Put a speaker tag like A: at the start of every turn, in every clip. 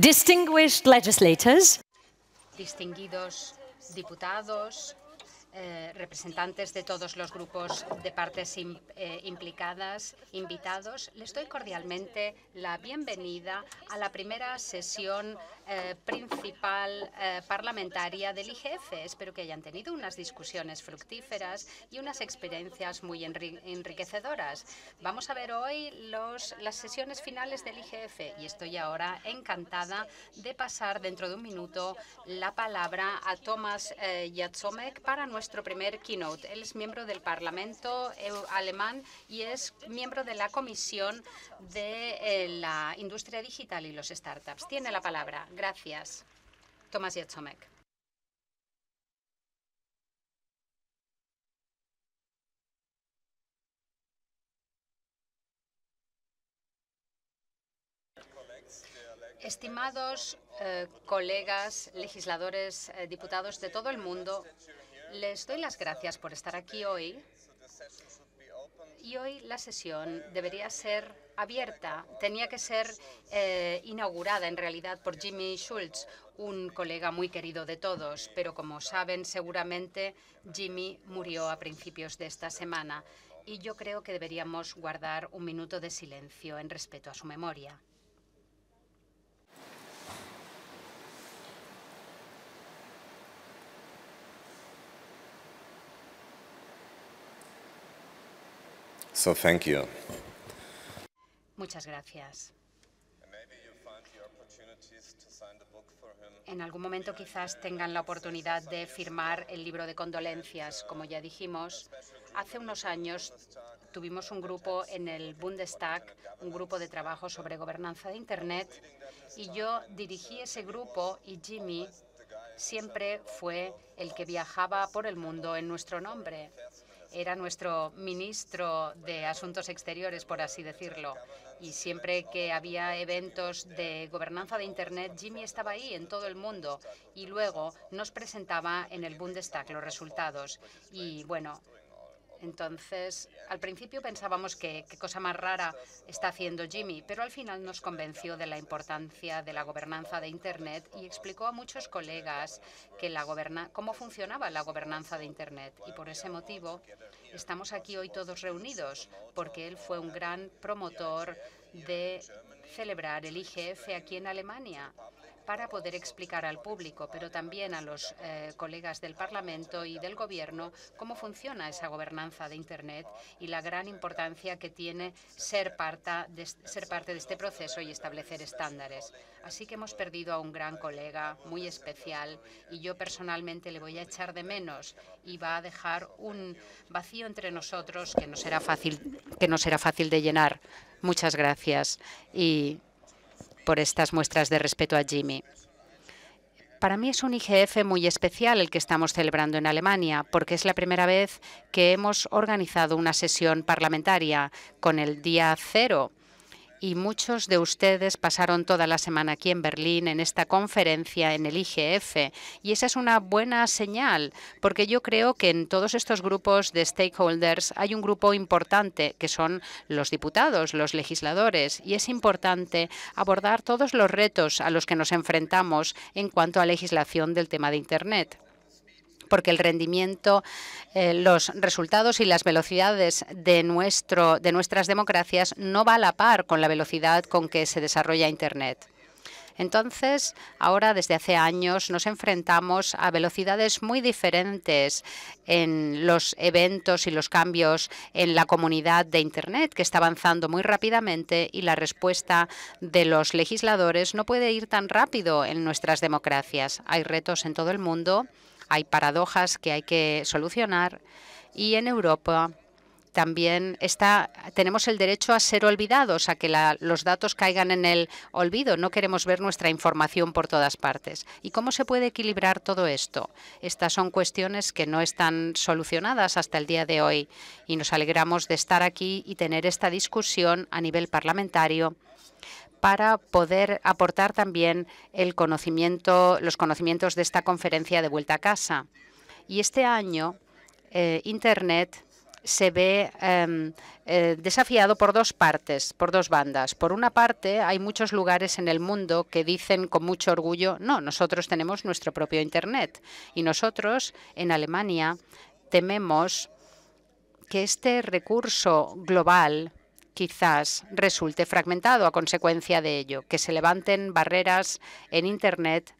A: distinguished legislators, distinguidos diputados, Eh, representantes de todos los grupos de partes eh, implicadas, invitados. Les doy cordialmente la bienvenida a la primera sesión eh, principal parlamentaria del IGF. Espero que hayan tenido unas discusiones fructíferas y unas experiencias muy enriquecedoras. Vamos a ver hoy las sesiones finales del IGF y estoy ahora encantada de pasar dentro de un minuto la palabra a Tomás Yatsomek para nuestra nuestro primer keynote. Él es miembro del Parlamento eh, alemán y es miembro de la Comisión de eh, la Industria Digital y los Startups. Tiene la palabra. Gracias. Tomás Jetsomek.
B: Estimados eh,
A: colegas, legisladores, diputados de todo el mundo, les doy las gracias por estar aquí hoy. Y hoy la sesión debería ser abierta. Tenía que ser eh, inaugurada en realidad por Jimmy Schultz, un colega muy querido de todos, pero como saben seguramente Jimmy murió a principios de esta semana y yo creo que deberíamos guardar un minuto de silencio en respeto a su memoria. thank you. Muchas gracias. En algún momento quizás tengan la oportunidad de firmar el libro de condolencias. Como ya dijimos, hace unos años tuvimos un grupo en el Bundestag, un grupo de trabajo sobre gobernanza de Internet, y yo dirigí ese grupo y Jimmy siempre fue el que viajaba por el mundo en nuestro nombre era nuestro ministro de Asuntos Exteriores, por así decirlo. Y siempre que había eventos de gobernanza de Internet, Jimmy estaba ahí en todo el mundo y luego nos presentaba en el Bundestag los resultados. Y bueno, entonces, al principio pensábamos que qué cosa más rara está haciendo Jimmy, pero al final nos convenció de la importancia de la gobernanza de Internet y explicó a muchos colegas cómo funcionaba la gobernanza de Internet. Y por ese motivo estamos aquí hoy todos reunidos, porque él fue un gran promotor de celebrar el IGF aquí en Alemania para poder explicar al público, pero también a los eh, colegas del Parlamento y del Gobierno cómo funciona esa gobernanza de Internet y la gran importancia que tiene ser parte de, ser parte de este proceso y establecer estándares. Así que hemos perdido a un gran colega muy especial y yo personalmente le voy a echar de menos y va a dejar un vacío entre nosotros que no será fácil, que no será fácil de llenar. Muchas gracias y por estas muestras de respeto a Jimmy. Para mí es un IGF muy especial el que estamos celebrando en Alemania, porque es la primera vez que hemos organizado una sesión parlamentaria con el día cero y muchos de ustedes pasaron toda la semana aquí en Berlín, en esta conferencia, en el IGF. Y esa es una buena señal, porque yo creo que en todos estos grupos de stakeholders hay un grupo importante, que son los diputados, los legisladores, y es importante abordar todos los retos a los que nos enfrentamos en cuanto a legislación del tema de Internet porque el rendimiento, eh, los resultados y las velocidades de, nuestro, de nuestras democracias no va a la par con la velocidad con que se desarrolla Internet. Entonces, ahora desde hace años nos enfrentamos a velocidades muy diferentes en los eventos y los cambios en la comunidad de Internet, que está avanzando muy rápidamente y la respuesta de los legisladores no puede ir tan rápido en nuestras democracias. Hay retos en todo el mundo hay paradojas que hay que solucionar y en Europa también está, tenemos el derecho a ser olvidados, a que los datos caigan en el olvido. No queremos ver nuestra información por todas partes. ¿Y cómo se puede equilibrar todo esto? Estas son cuestiones que no están solucionadas hasta el día de hoy y nos alegramos de estar aquí y tener esta discusión a nivel parlamentario para poder aportar también el conocimiento, los conocimientos de esta conferencia de vuelta a casa. Y este año eh, Internet se ve em, eh, desafiado por dos partes, por dos bandas. Por una parte, hay muchos lugares en el mundo que dicen con mucho orgullo, no, nosotros tenemos nuestro propio Internet. Y nosotros, en Alemania, tememos que este recurso global quizás resulte fragmentado a consecuencia de ello, que se levanten barreras en Internet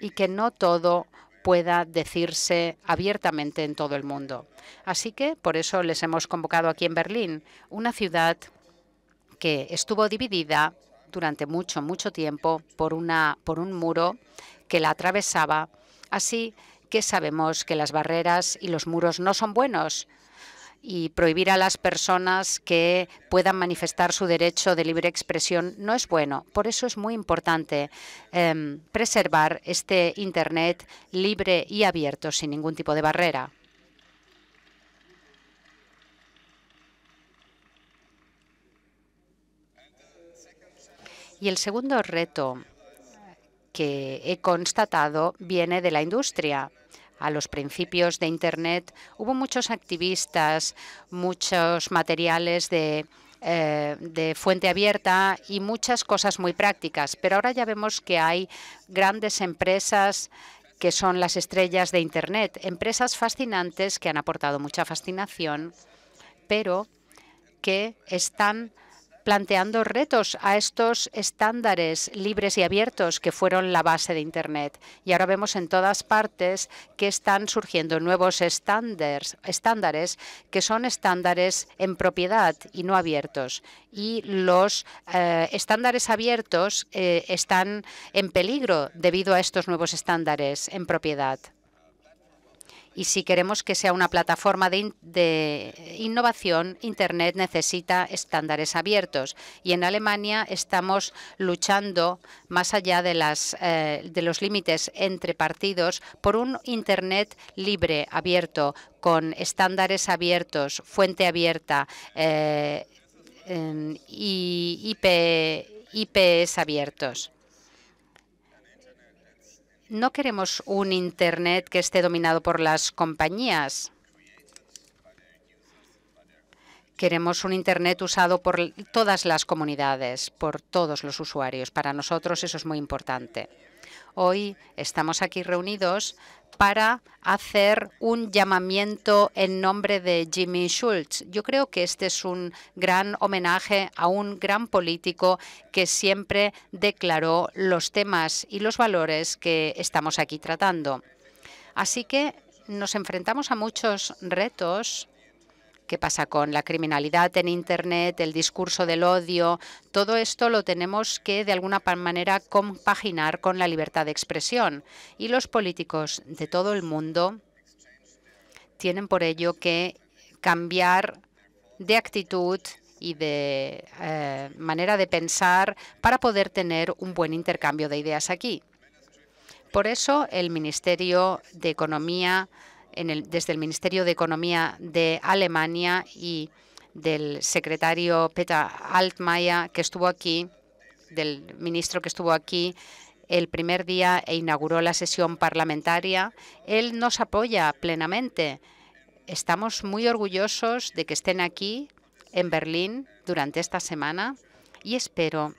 A: y que no todo pueda decirse abiertamente en todo el mundo. Así que por eso les hemos convocado aquí en Berlín, una ciudad que estuvo dividida durante mucho, mucho tiempo por, una, por un muro que la atravesaba. Así que sabemos que las barreras y los muros no son buenos, y prohibir a las personas que puedan manifestar su derecho de libre expresión no es bueno. Por eso es muy importante em, preservar este Internet libre y abierto, sin ningún tipo de barrera. Y el segundo reto que he constatado viene de la industria a los principios de Internet, hubo muchos activistas, muchos materiales eh, de, fuente abierta y muchas cosas muy prácticas. Pero ahora ya vemos que hay grandes empresas que son las estrellas de Internet, empresas fascinantes que han aportado mucha fascinación, pero que están planteando retos a estos estándares libres y abiertos que fueron la base de Internet. Y ahora vemos en todas partes que están surgiendo nuevos estándares, estándares que son estándares en propiedad y no abiertos. Y los eh, estándares abiertos eh, están en peligro debido a estos nuevos estándares en propiedad. Y si queremos que sea una plataforma de, innovación, Internet necesita estándares abiertos. Y en Alemania estamos luchando más allá de, eh, de los límites entre partidos por un Internet libre, abierto, con estándares abiertos, fuente abierta eh, em, y IPs abiertos. No queremos un Internet que esté dominado por las compañías. Queremos un Internet usado por todas las comunidades, por todos los usuarios. Para nosotros eso es muy importante. Hoy estamos aquí reunidos para hacer un llamamiento en nombre de Jimmy Schultz. Yo creo que este es un gran homenaje a un gran político que siempre declaró los temas y los valores que estamos aquí tratando. Así que nos enfrentamos a muchos retos qué pasa con la criminalidad en Internet, el discurso del odio, todo esto lo tenemos que de alguna manera compaginar con la libertad de expresión. Y los políticos de todo el mundo tienen por ello que cambiar de actitud y de eh, manera de pensar para poder tener un buen intercambio de ideas aquí. Por eso el Ministerio de Economía desde el Ministerio de Economía de Alemania y del secretario Peter Altmaier, que estuvo aquí, del ministro que estuvo aquí el primer día e inauguró la sesión parlamentaria. Él nos apoya plenamente. Estamos muy orgullosos de que estén aquí en Berlín durante esta semana y espero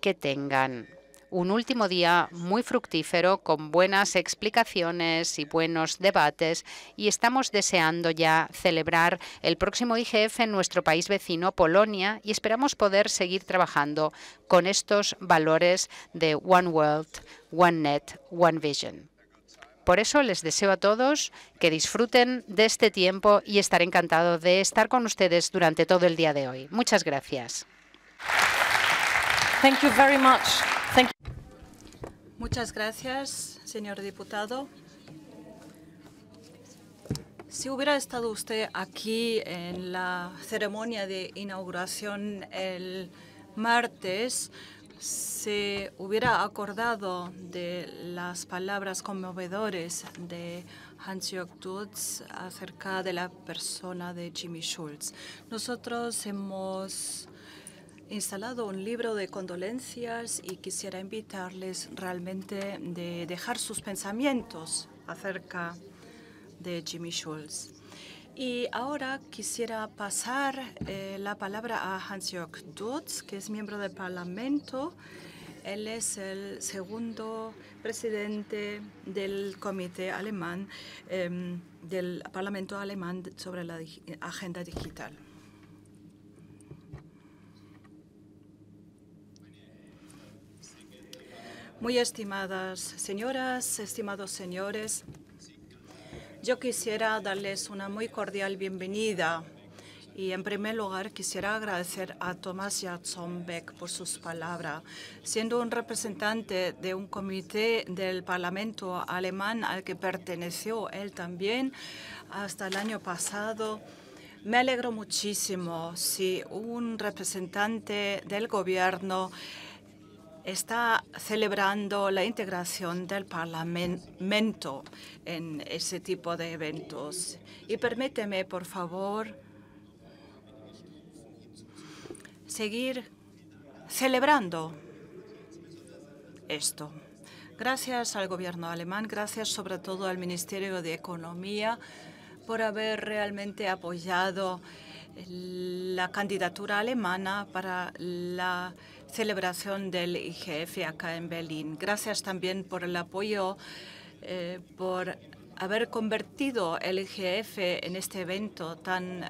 A: que tengan un último día muy fructífero con buenas explicaciones y buenos debates y estamos deseando ya celebrar el próximo IGF en nuestro país vecino, Polonia, y esperamos poder seguir trabajando con estos valores de One World, One Net, One Vision. Por eso les deseo a todos que disfruten de este tiempo y estaré encantado de estar con ustedes durante todo el día de hoy. Muchas gracias. Thank you very much.
C: Muchas gracias, señor diputado. Si hubiera estado usted aquí en la ceremonia de inauguración el martes, se hubiera acordado de las palabras conmovedores de Hans-Jörg Dutz acerca de la persona de Jimmy Schultz. Nosotros hemos instalado un libro de condolencias y quisiera invitarles realmente de dejar sus pensamientos acerca de Jimmy Schulz. Y ahora quisiera pasar eh, la palabra a Hans-Jörg Dutz, que es miembro del Parlamento. Él es el segundo presidente del Comité Alemán, em, del Parlamento Alemán sobre la agenda digital. Muy estimadas señoras, estimados señores, yo quisiera darles una muy cordial bienvenida y en primer lugar quisiera agradecer a Thomas Jackson por sus palabras. Siendo un representante de un comité del Parlamento alemán al que perteneció él también hasta el año pasado, me alegro muchísimo si un representante del gobierno está celebrando la integración del Parlamento en ese tipo de eventos. Y permíteme, por favor, seguir celebrando esto. Gracias al gobierno alemán, gracias sobre todo al Ministerio de Economía por haber realmente apoyado la candidatura alemana para la celebración del IGF acá en Berlín. Gracias también por el apoyo, eh, por haber convertido el IGF en este evento tan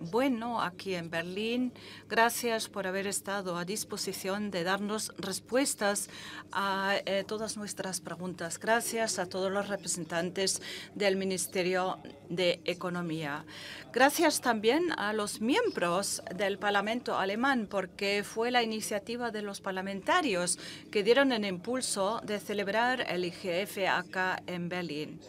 C: bueno aquí en Berlín. Gracias por haber estado a disposición de darnos respuestas a eh, todas nuestras preguntas. Gracias a todos los representantes del Ministerio de Economía. Gracias también a los miembros del Parlamento alemán, porque fue la iniciativa de los parlamentarios que dieron el impulso de celebrar el IGF acá en Berlín.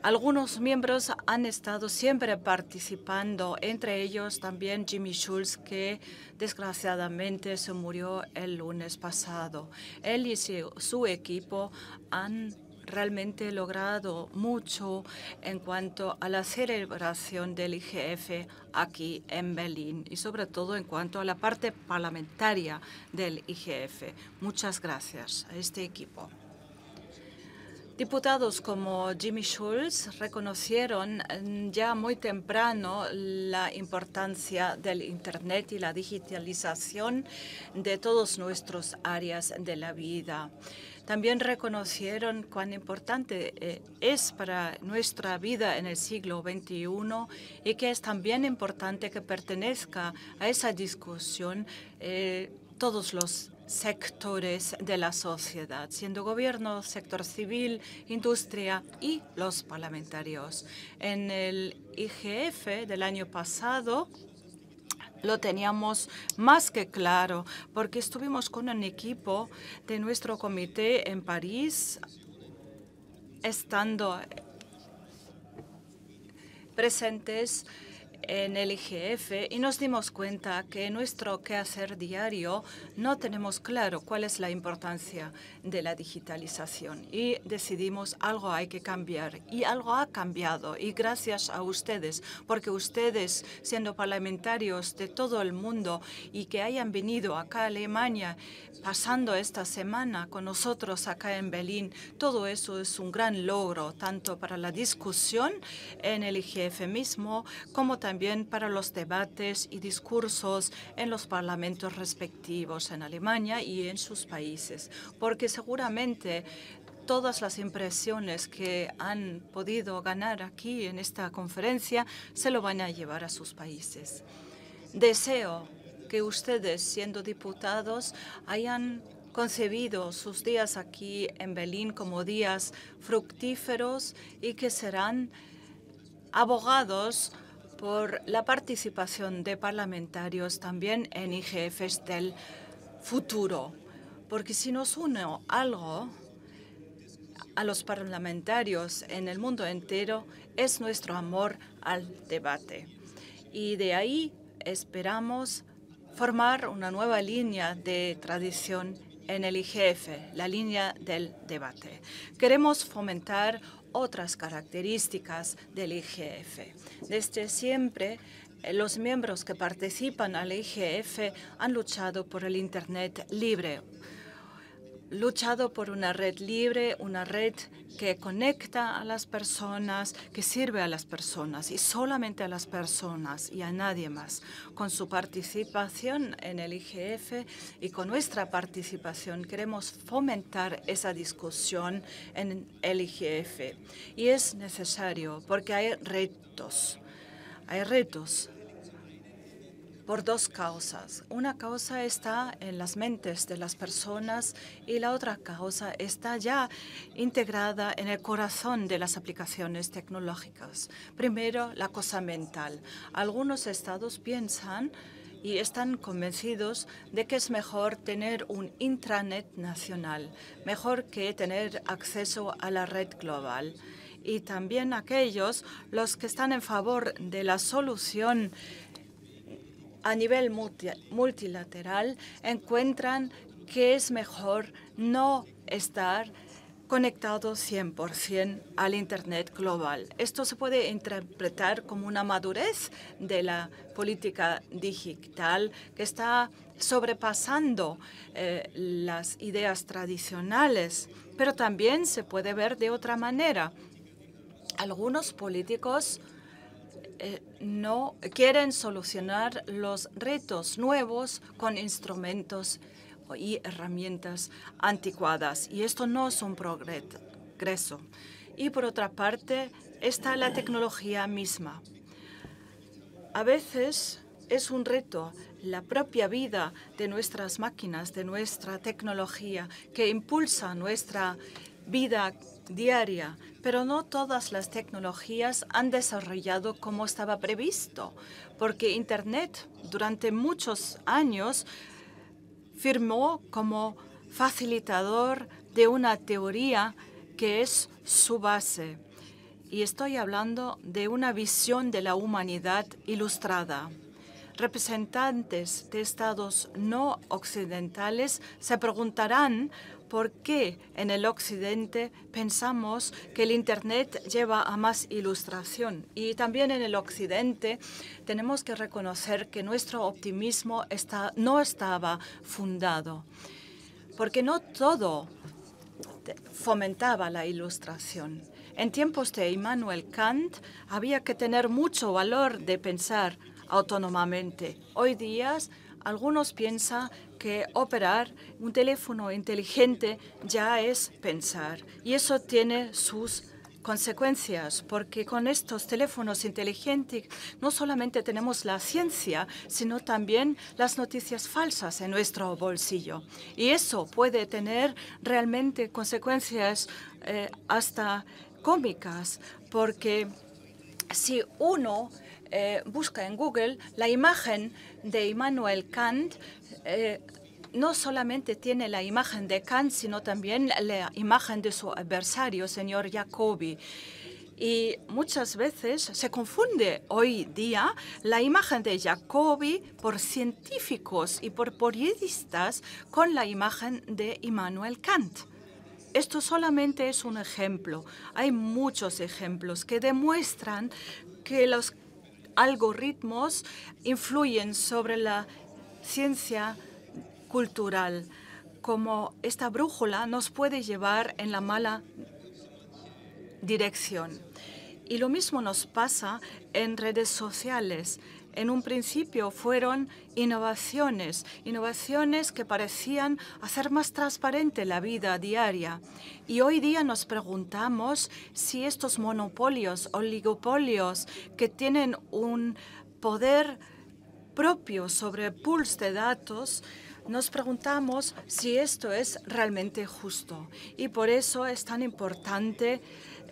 C: Algunos miembros han estado siempre participando, entre ellos también Jimmy Schulz, que desgraciadamente se murió el lunes pasado. Él y su equipo han realmente logrado mucho en cuanto a la celebración del IGF aquí en Berlín y sobre todo en cuanto a la parte parlamentaria del IGF. Muchas gracias a este equipo. Diputados como Jimmy Schulz reconocieron mm, ya muy temprano la importancia del Internet y la digitalización de todos nuestros áreas de la vida. También reconocieron cuán importante eh, es para nuestra vida en el siglo XXI y que es también importante que pertenezca a esa discusión eh, todos los sectores de la sociedad, siendo gobierno, sector civil, industria y los parlamentarios. En el IGF del año pasado lo teníamos más que claro porque estuvimos con un equipo de nuestro comité en París estando presentes en el IGF y nos dimos cuenta que en nuestro quehacer diario no tenemos claro cuál es la importancia de la digitalización y decidimos algo hay que cambiar y algo ha cambiado y gracias a ustedes, porque ustedes siendo parlamentarios de todo el mundo y que hayan venido acá a Alemania pasando esta semana con nosotros acá en Berlín, todo eso es un gran logro tanto para la discusión en el IGF mismo como también también para los debates y discursos en los parlamentos respectivos en Alemania y en sus países, porque seguramente todas las impresiones que han podido ganar aquí en esta conferencia se lo van a llevar a sus países. Deseo que ustedes, siendo diputados, hayan concebido sus días aquí en Berlín como días fructíferos y que serán abogados por la participación de parlamentarios también en IGFs del futuro, porque si nos une algo a los parlamentarios en el mundo entero es nuestro amor al debate. Y de ahí esperamos formar una nueva línea de tradición en el IGF, la línea del debate. Queremos fomentar otras características del IGF. Desde siempre, eh, los miembros que participan al IGF han luchado por el Internet libre, luchado por una red libre, una red que conecta a las personas, que sirve a las personas y solamente a las personas y a nadie más. Con su participación en el IGF y con nuestra participación queremos fomentar esa discusión en el IGF. Y es necesario porque hay retos. Hay retos por dos causas. Una causa está en las mentes de las personas y la otra causa está ya integrada en el corazón de las aplicaciones tecnológicas. Primero, la cosa mental. Algunos estados piensan y están convencidos de que es mejor tener un intranet nacional, mejor que tener acceso a la red global. Y también aquellos los que están en favor de la solución a nivel multilateral encuentran que es mejor no estar conectado 100% al Internet global. Esto se puede interpretar como una madurez de la política digital que está sobrepasando eh, las ideas tradicionales, pero también se puede ver de otra manera. Algunos políticos eh, no quieren solucionar los retos nuevos con instrumentos y herramientas anticuadas. Y esto no es un progreso. Y por otra parte, está la tecnología misma. A veces es un reto la propia vida de nuestras máquinas, de nuestra tecnología, que impulsa nuestra vida diaria, pero no todas las tecnologías han desarrollado como estaba previsto, porque Internet durante muchos años firmó como facilitador de una teoría que es su base. Y estoy hablando de una visión de la humanidad ilustrada. Representantes de estados no occidentales se preguntarán ¿Por qué en el Occidente pensamos que el Internet lleva a más ilustración? Y también en el Occidente tenemos que reconocer que nuestro optimismo no estaba fundado, porque no todo fomentaba la ilustración. En tiempos de Immanuel Kant había que tener mucho valor de pensar autónomamente. Hoy días algunos piensan que operar un teléfono inteligente ya es pensar y eso tiene sus consecuencias, porque con estos teléfonos inteligentes no solamente tenemos la ciencia, sino también las noticias falsas en nuestro bolsillo. Y eso puede tener realmente consecuencias eh, hasta cómicas, porque si uno eh, busca en Google, la imagen de Immanuel Kant eh, no solamente tiene la imagen de Kant, sino también la imagen de su adversario, señor Jacobi. Y muchas veces se confunde hoy día la imagen de Jacobi por científicos y por periodistas con la imagen de Immanuel Kant. Esto solamente es un ejemplo. Hay muchos ejemplos que demuestran que los algoritmos influyen sobre la ciencia cultural, como esta brújula nos puede llevar en la mala dirección. Y lo mismo nos pasa en redes sociales en un principio fueron innovaciones, innovaciones que parecían hacer más transparente la vida diaria. Y hoy día nos preguntamos si estos monopolios, oligopolios, que tienen un poder propio sobre pools de datos, nos preguntamos si esto es realmente justo. Y por eso es tan importante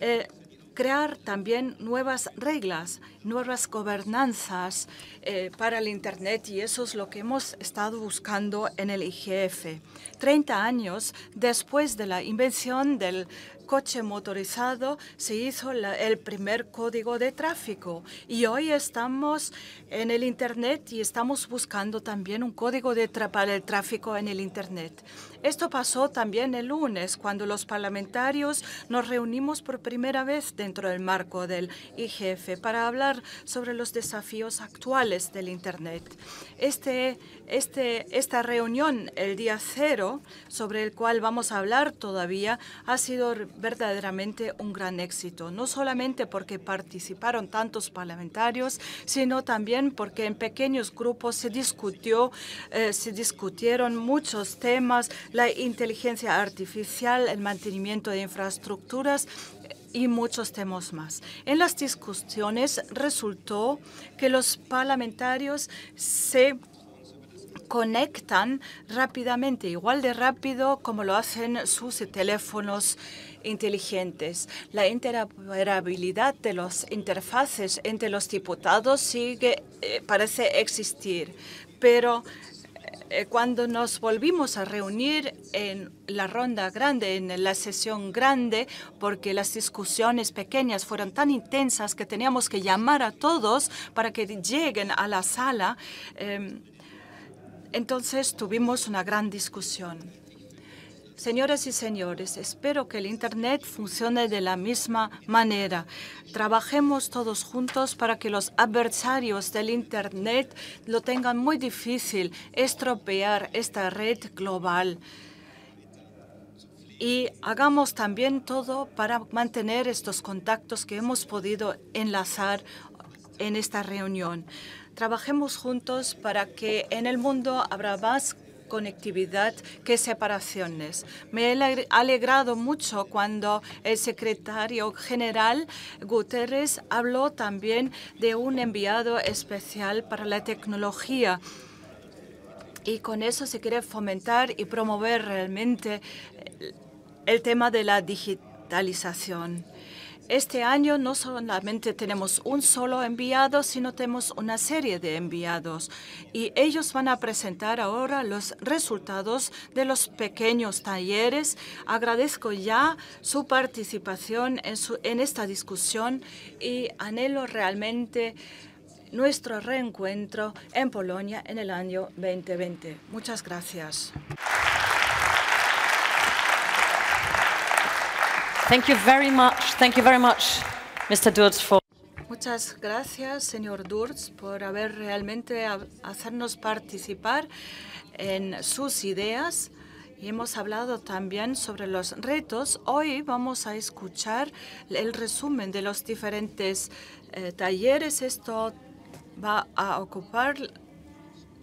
C: eh, crear también nuevas reglas, nuevas gobernanzas eh, para el Internet y eso es lo que hemos estado buscando en el IGF. 30 años después de la invención del coche motorizado se hizo el primer código de tráfico y hoy estamos en el Internet y estamos buscando también un código de para el tráfico en el Internet. Esto pasó también el lunes, cuando los parlamentarios nos reunimos por primera vez dentro del marco del IGF para hablar sobre los desafíos actuales del Internet. Este, este, esta reunión, el día cero, sobre el cual vamos a hablar todavía, ha sido verdaderamente un gran éxito, no solamente porque participaron tantos parlamentarios, sino también porque en pequeños grupos se discutió, eh, se discutieron muchos temas, la inteligencia artificial, el mantenimiento de infraestructuras y muchos temas más. En las discusiones resultó que los parlamentarios se conectan rápidamente, igual de rápido como lo hacen sus teléfonos inteligentes. La interoperabilidad de las interfaces entre los diputados sigue, eh, parece existir, pero eh, cuando nos volvimos a reunir en la ronda grande, en la sesión grande, porque las discusiones pequeñas fueron tan intensas que teníamos que llamar a todos para que lleguen a la sala, em, entonces tuvimos una gran discusión. Señoras y señores, espero que el Internet funcione de la misma manera. Trabajemos todos juntos para que los adversarios del Internet lo tengan muy difícil estropear esta red global. Y hagamos también todo para mantener estos contactos que hemos podido enlazar en esta reunión. Trabajemos juntos para que en el mundo habrá más conectividad que separaciones. Me he alegrado mucho cuando el secretario general Guterres habló también de un enviado especial para la tecnología. Y con eso se quiere fomentar y promover realmente el tema de la digitalización. Este año no solamente tenemos un solo enviado, sino tenemos una serie de enviados y ellos van a presentar ahora los resultados de los pequeños talleres. Agradezco ya su participación en, en esta discusión y anhelo realmente nuestro reencuentro en Polonia en el año 2020. Muchas gracias.
B: very much. very much,
C: Muchas gracias, señor Durz, por haber realmente hacernos participar en sus ideas. Y hemos hablado también sobre los retos. Hoy vamos a escuchar el resumen de los diferentes eh, talleres. Esto va a ocupar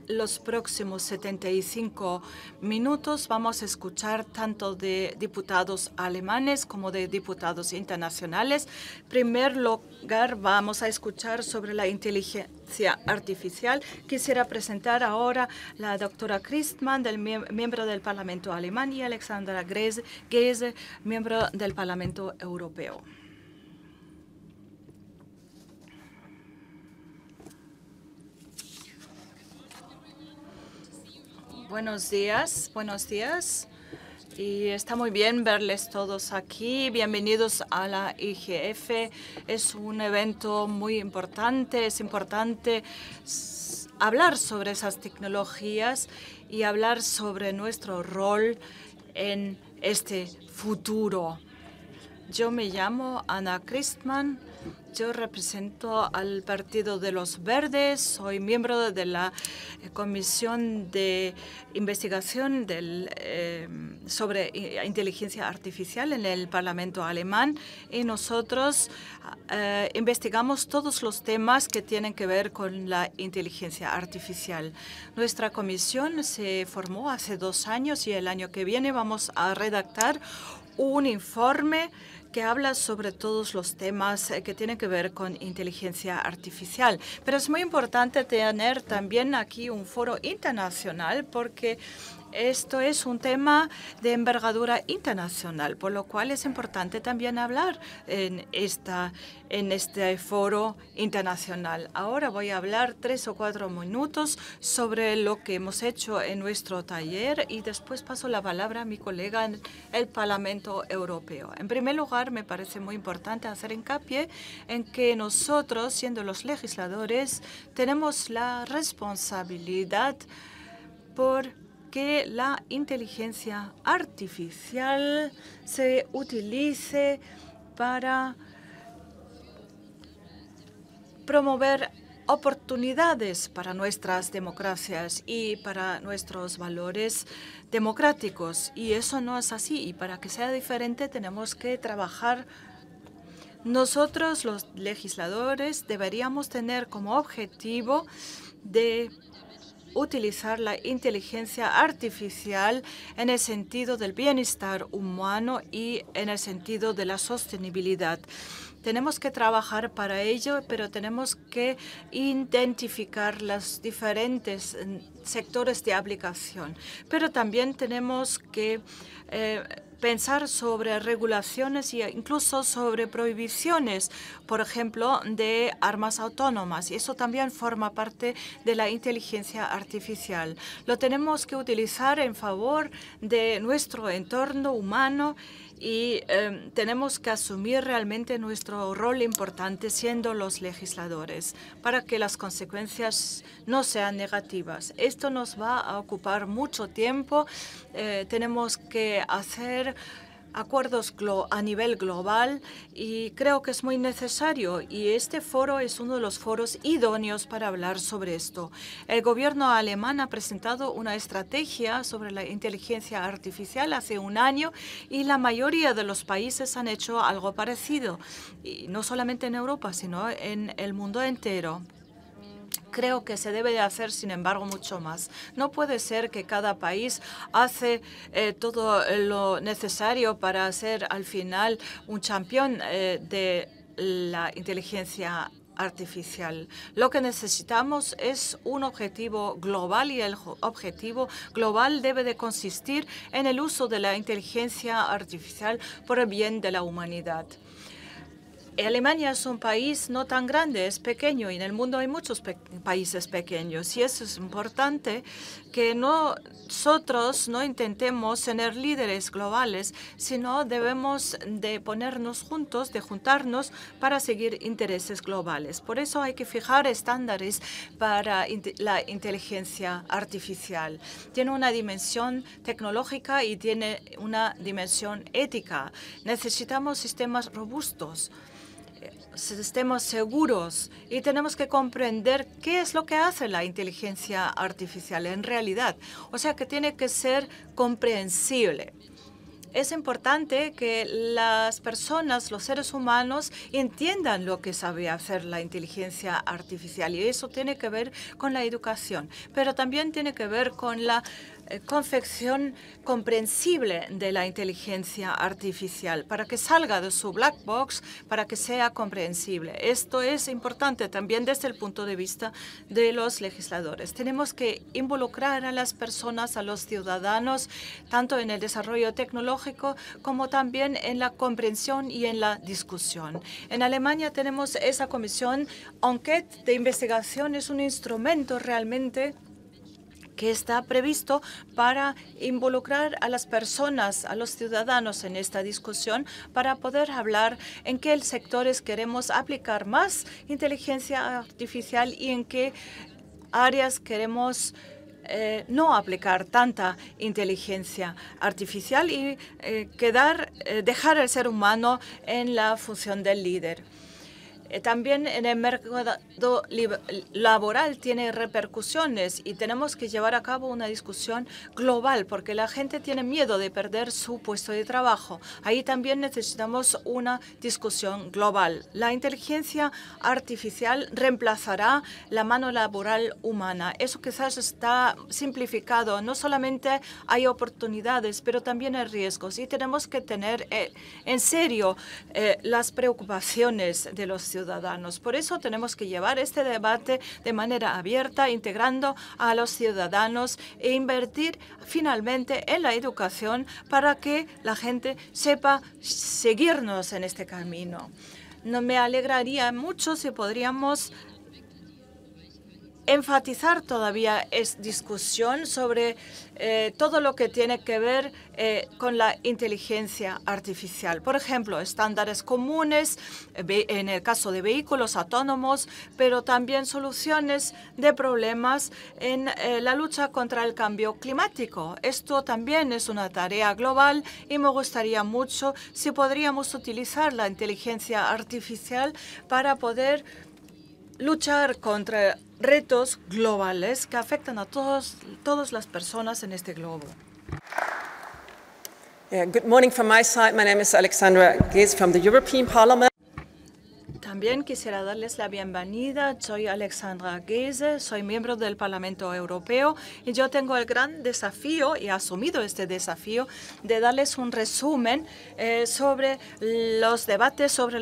C: los próximos 75 minutos vamos a escuchar tanto de diputados alemanes como de diputados internacionales. En primer lugar, vamos a escuchar sobre la inteligencia artificial. Quisiera presentar ahora la doctora Christmann, miembro del Parlamento alemán, y Alexandra Gese, miembro del Parlamento europeo. Buenos días, buenos días. Y está muy bien verles todos aquí. Bienvenidos a la IGF. Es un evento muy importante. Es importante hablar sobre esas tecnologías y hablar sobre nuestro rol en este futuro. Yo me llamo Ana Christmann, Yo represento al Partido de los Verdes, soy miembro de la eh, Comisión de Investigación eh, sobre eh, Inteligencia Artificial en el Parlamento alemán y nosotros investigamos todos los temas que tienen que ver con la inteligencia artificial. Nuestra comisión se formó hace dos años y el año que viene vamos a redactar un informe que habla sobre todos los temas eh, que tienen que ver con inteligencia artificial. Pero es muy importante tener también aquí un foro internacional porque esto es un tema de envergadura internacional, por lo cual es importante también hablar en, esta, en este foro internacional. Ahora voy a hablar tres o cuatro minutos sobre lo que hemos hecho en nuestro taller y después paso la palabra a mi colega en el Parlamento Europeo. En primer lugar, me parece muy importante hacer hincapié en que nosotros, siendo los legisladores, tenemos la responsabilidad por que la inteligencia artificial se utilice para promover oportunidades para nuestras democracias y para nuestros valores democráticos. Y eso no es así. Y para que sea diferente tenemos que trabajar. Nosotros, los legisladores, deberíamos tener como objetivo de utilizar la inteligencia artificial en el sentido del bienestar humano y en el sentido de la sostenibilidad. Tenemos que trabajar para ello, pero tenemos que identificar los diferentes mm, sectores de aplicación. Pero también tenemos que eh, pensar sobre regulaciones e incluso sobre prohibiciones, por ejemplo, de armas autónomas. Y eso también forma parte de la inteligencia artificial. Lo tenemos que utilizar en favor de nuestro entorno humano y em, tenemos que asumir realmente nuestro rol importante siendo los legisladores para que las consecuencias no sean negativas. Esto nos va a ocupar mucho tiempo. Eh, tenemos que hacer acuerdos a nivel global y creo que es muy necesario y este foro es uno de los foros idóneos para hablar sobre esto. El gobierno alemán ha presentado una estrategia sobre la inteligencia artificial hace un año y la mayoría de los países han hecho algo parecido, y no solamente en Europa, sino en el mundo entero. Creo que se debe de hacer, sin embargo, mucho más. No puede ser que cada país hace eh, todo eh, lo necesario para ser al final un campeón eh, de la inteligencia artificial. Lo que necesitamos es un objetivo global y el objetivo global debe de consistir en el uso de la inteligencia artificial por el bien de la humanidad. Eh, Alemania es un país no tan grande, es pequeño y en el mundo hay muchos países pequeños y eso es importante que nosotros no intentemos tener líderes globales, sino debemos de ponernos juntos, de juntarnos para seguir intereses globales. Por eso hay que fijar estándares para la inteligencia artificial. Tiene una dimensión tecnológica y tiene una dimensión ética. Necesitamos sistemas robustos estemos seguros y tenemos que comprender qué es lo que hace la inteligencia artificial en realidad. O sea que tiene que ser comprensible. Es importante que las personas, los seres humanos, entiendan lo que sabe hacer la inteligencia artificial y eso tiene que ver con la educación, pero también tiene que ver con la eh, confección comprensible de la inteligencia artificial, para que salga de su black box, para que sea comprensible. Esto es importante también desde el punto de vista de los legisladores. Tenemos que involucrar a las personas, a los ciudadanos, tanto en el desarrollo tecnológico como también en la comprensión y en la discusión. En Alemania tenemos esa comisión, Enquete de investigación es un instrumento realmente que está previsto para involucrar a las personas, a los ciudadanos en esta discusión para poder hablar en qué sectores queremos aplicar más inteligencia artificial y en qué áreas queremos eh, no aplicar tanta inteligencia artificial y eh, quedar, eh, dejar al ser humano en la función del líder. Eh, también en el mercado laboral tiene repercusiones y tenemos que llevar a cabo una discusión global porque la gente tiene miedo de perder su puesto de trabajo. Ahí también necesitamos una discusión global. La inteligencia artificial reemplazará la mano laboral humana. Eso quizás está simplificado. No solamente hay oportunidades, pero también hay riesgos y tenemos que tener eh, en serio eh, las preocupaciones de los ciudadanos por eso tenemos que llevar este debate de manera abierta, integrando a los ciudadanos e invertir finalmente en la educación para que la gente sepa seguirnos en este camino. No me alegraría mucho si podríamos enfatizar todavía es discusión sobre eh, todo lo que tiene que ver eh, con la inteligencia artificial. Por ejemplo, estándares comunes eh, en el caso de vehículos autónomos, pero también soluciones de problemas en la lucha contra el cambio climático. Esto también es una tarea global y me gustaría mucho si podríamos utilizar la inteligencia artificial para poder luchar contra retos globales que afectan a todos, todas las personas en este globo. Yeah, good morning
B: from my side. My name is Alexandra Gies from the European Parliament.
C: También quisiera darles la bienvenida. Soy Alexandra Geise, soy miembro del Parlamento Europeo y yo tengo el gran desafío, y he asumido este desafío, de darles un resumen eh, sobre los debates, sobre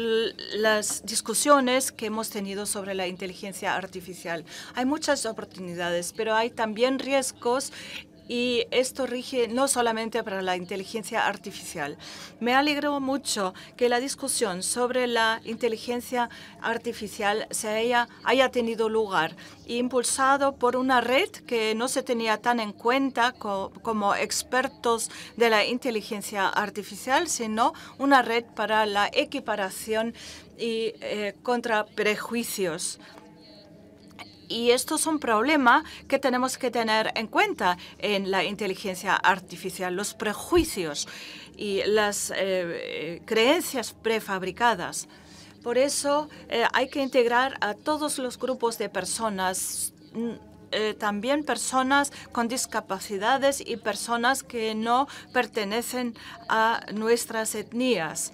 C: las discusiones que hemos tenido sobre la inteligencia artificial. Hay muchas oportunidades, pero hay también riesgos y esto rige no solamente para la inteligencia artificial. Me alegro mucho que la discusión sobre la inteligencia artificial se haya, tenido lugar, impulsado por una red que no se tenía tan en cuenta como expertos de la inteligencia artificial, sino una red para la equiparación y eh, contra prejuicios. Y esto es un problema que tenemos que tener en cuenta en la inteligencia artificial, los prejuicios y las eh, eh, creencias prefabricadas. Por eso eh, hay que integrar a todos los grupos de personas, mm, también personas con discapacidades y personas que no pertenecen a nuestras etnias.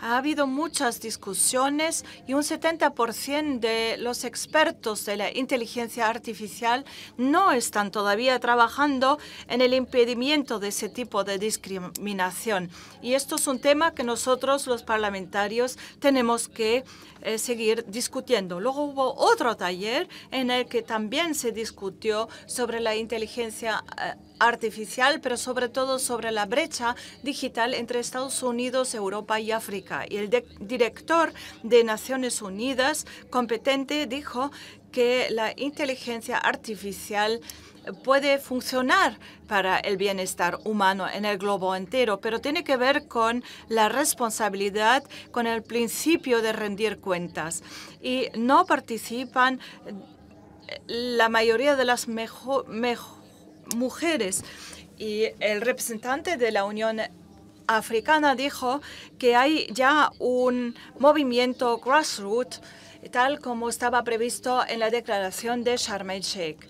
C: Ha habido muchas discusiones y un 70% de los expertos de la inteligencia artificial no están todavía trabajando en el impedimento de ese tipo de discriminación. Y esto es un tema que nosotros los parlamentarios tenemos que eh, seguir discutiendo. Luego hubo otro taller en el que también se discutió sobre la inteligencia artificial eh, artificial, pero sobre todo sobre la brecha digital entre Estados Unidos, Europa y África. Y el director de Naciones Unidas competente dijo que la inteligencia artificial puede funcionar para el bienestar humano en el globo entero, pero tiene que ver con la responsabilidad, con el principio de rendir cuentas. Y no participan eh, la mayoría de las mejor, mujeres. Y el representante de la Unión Africana dijo que hay ya un movimiento grassroots tal como estaba previsto en la declaración de Sharm el Sheikh.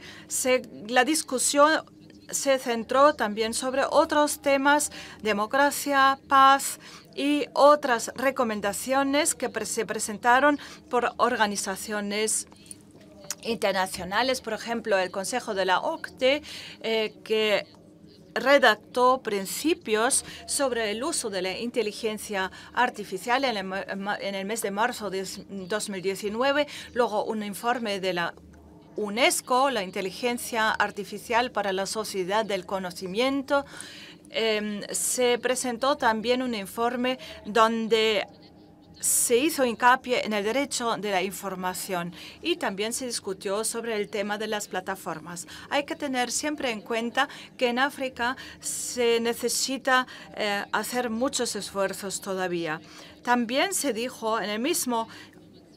C: la discusión se centró también sobre otros temas, democracia, paz y otras recomendaciones que se presentaron por organizaciones internacionales, por ejemplo, el Consejo de la OCTE, eh, que redactó principios sobre el uso de la inteligencia artificial en el, mes de marzo de 2019, luego un informe de la UNESCO, la inteligencia artificial para la sociedad del conocimiento, em, se presentó también un informe donde se hizo hincapié en el derecho de la información y también se discutió sobre el tema de las plataformas. Hay que tener siempre en cuenta que en África se necesita eh, hacer muchos esfuerzos todavía. También se dijo en el mismo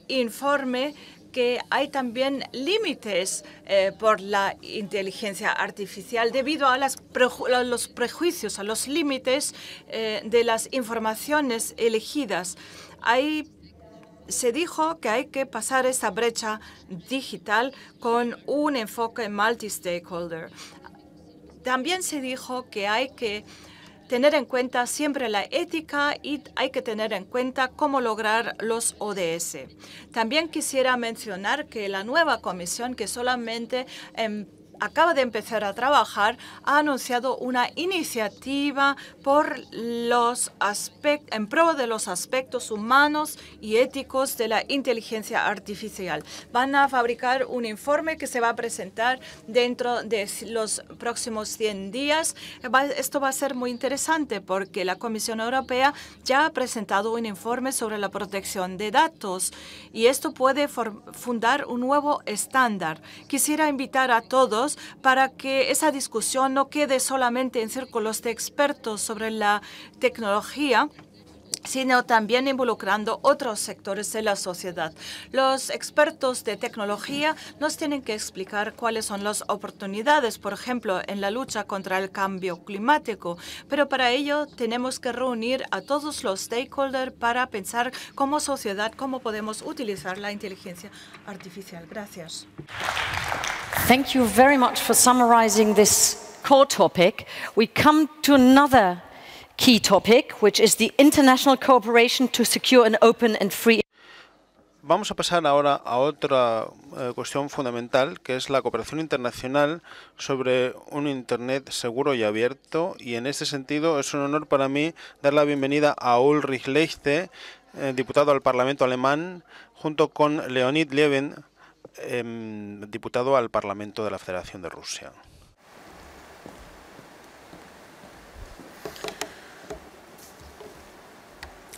C: informe que hay también límites eh, por la inteligencia artificial debido a, los prejuicios, a los límites eh, de las informaciones elegidas. Hay se dijo que hay que pasar esa brecha digital con un enfoque multi-stakeholder. También se dijo que hay que tener en cuenta siempre la ética y hay que tener en cuenta cómo lograr los ODS. También quisiera mencionar que la nueva comisión que solamente em, acaba de empezar a trabajar, ha anunciado una iniciativa por los aspectos, en pro de los aspectos humanos y éticos de la inteligencia artificial. Van a fabricar un informe que se va a presentar dentro de los próximos 100 días. esto va a ser muy interesante porque la Comisión Europea ya ha presentado un informe sobre la protección de datos y esto puede fundar un nuevo estándar. Quisiera invitar a todos para que esa discusión no quede solamente en círculos de expertos sobre la tecnología, sino también involucrando otros sectores de la sociedad. Los expertos de tecnología nos tienen que explicar cuáles son las oportunidades, por ejemplo, en la lucha contra el cambio climático, pero para ello tenemos que reunir a todos los stakeholders para pensar como sociedad cómo podemos utilizar la inteligencia artificial. Gracias.
A: Thank you very much for summarizing
D: this core topic. We come to Vamos a pasar ahora a otra eh, cuestión fundamental, que es la cooperación internacional sobre un Internet seguro y abierto. Y en este sentido es un honor para mí dar la bienvenida a Ulrich Leichte, eh, diputado al Parlamento alemán, junto con Leonid Levin, em, diputado al Parlamento de la Federación de Rusia.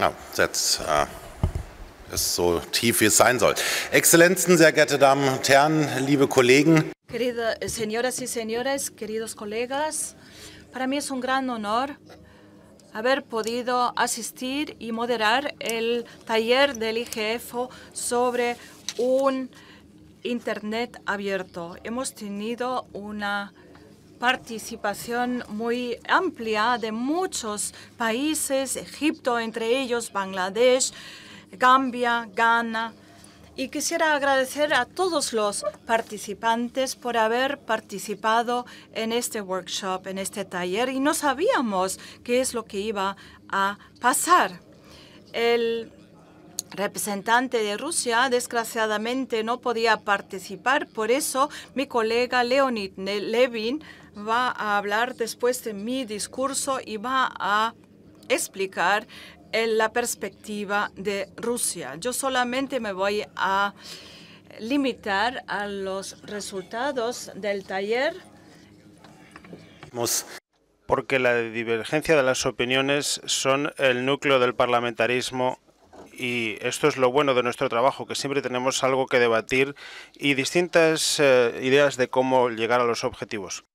D: Ya, es äh, so tief, wie es sein soll. Exzellenzen, sehr geehrte Damen und Herren, liebe Kollegen.
C: Queridas eh, señoras y señores, queridos colegas, para mí es un gran honor haber podido asistir y moderar el taller del IGF sobre un Internet abierto. Hemos tenido una participación muy amplia de muchos países, Egipto entre ellos, Bangladesh, Gambia, Ghana. Y quisiera agradecer a todos los participantes por haber participado en este workshop, en este taller, y no sabíamos qué es lo que iba a pasar. El representante de Rusia, desgraciadamente no podía participar. Por eso, mi colega Leonid Levin va a hablar después de mi discurso y va a explicar eh, la perspectiva de Rusia. Yo solamente me voy a limitar a los resultados del taller.
D: Porque la divergencia de las opiniones son el núcleo del parlamentarismo y esto es lo bueno de nuestro trabajo, que siempre tenemos algo que debatir y distintas eh, ideas de cómo llegar a los objetivos.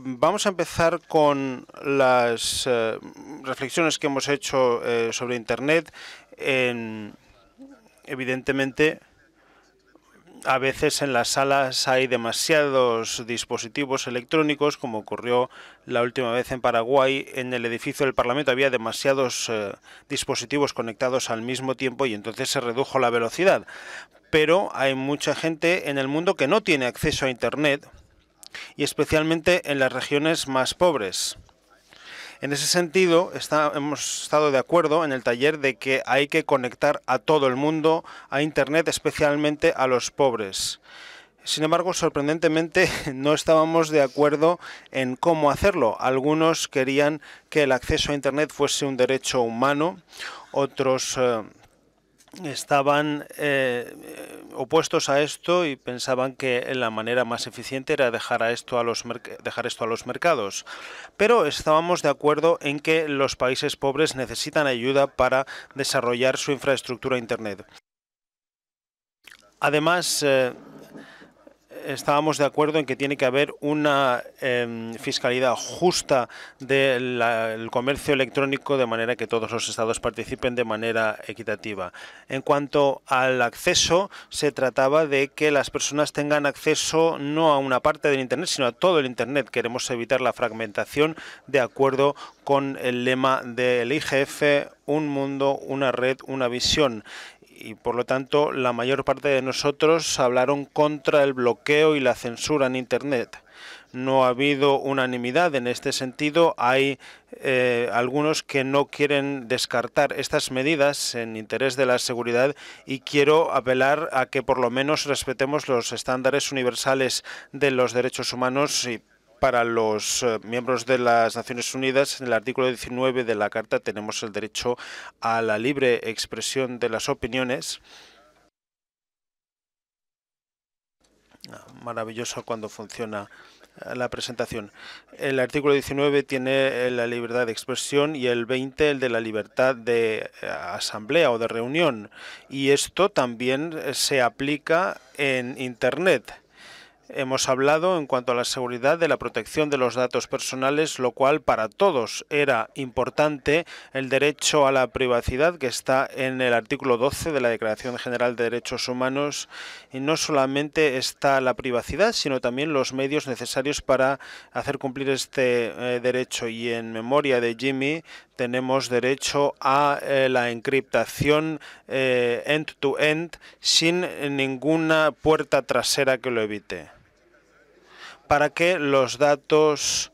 D: Vamos a empezar con las eh, reflexiones que hemos hecho eh, sobre Internet. evidentemente, a veces en las salas hay demasiados dispositivos electrónicos, como ocurrió la última vez en Paraguay. En el edificio del Parlamento había demasiados eh, dispositivos conectados al mismo tiempo y entonces se redujo la velocidad. Pero hay mucha gente en el mundo que no tiene acceso a Internet y especialmente en las regiones más pobres. En ese sentido, hemos estado de acuerdo en el taller de que hay que conectar a todo el mundo a Internet, especialmente a los pobres. Sin embargo, sorprendentemente, no estábamos de acuerdo en cómo hacerlo. Algunos querían que el acceso a Internet fuese un derecho humano, otros... Eh, estaban eh, opuestos a esto y pensaban que la manera más eficiente era dejar, esto a los dejar esto a los mercados. Pero estábamos de acuerdo en que los países pobres necesitan ayuda para desarrollar su infraestructura Internet. Además, eh, estábamos de acuerdo en que tiene que haber una em, fiscalidad justa del comercio electrónico de manera que todos los estados participen de manera equitativa. En cuanto al acceso, se trataba de que las personas tengan acceso no a una parte del Internet, sino a todo el Internet. Queremos evitar la fragmentación de acuerdo con el lema del IGF, un mundo, una red, una visión y por lo tanto la mayor parte de nosotros hablaron contra el bloqueo y la censura en Internet. No ha habido unanimidad en este sentido. Hay eh, algunos que no quieren descartar estas medidas en interés de la seguridad y quiero apelar a que por lo menos respetemos los estándares universales de los derechos humanos y para los eh, miembros de las Naciones Unidas, en el artículo 19 de la Carta tenemos el derecho a la libre expresión de las opiniones. Ah, maravilloso cuando funciona eh, la presentación. El artículo 19 tiene eh, la libertad de expresión y el 20 el de la libertad de asamblea o de reunión. Y esto también se aplica en Internet. Hemos hablado en cuanto a la seguridad de la protección de los datos personales, lo cual para todos era importante, el derecho a la privacidad que está en el artículo 12 de la Declaración General de Derechos Humanos. Y no solamente está la privacidad, sino también los medios necesarios para hacer cumplir este eh, derecho. Y en memoria de Jimmy tenemos derecho a eh, la encriptación eh, end to -end, sin ninguna puerta trasera que lo evite para que los datos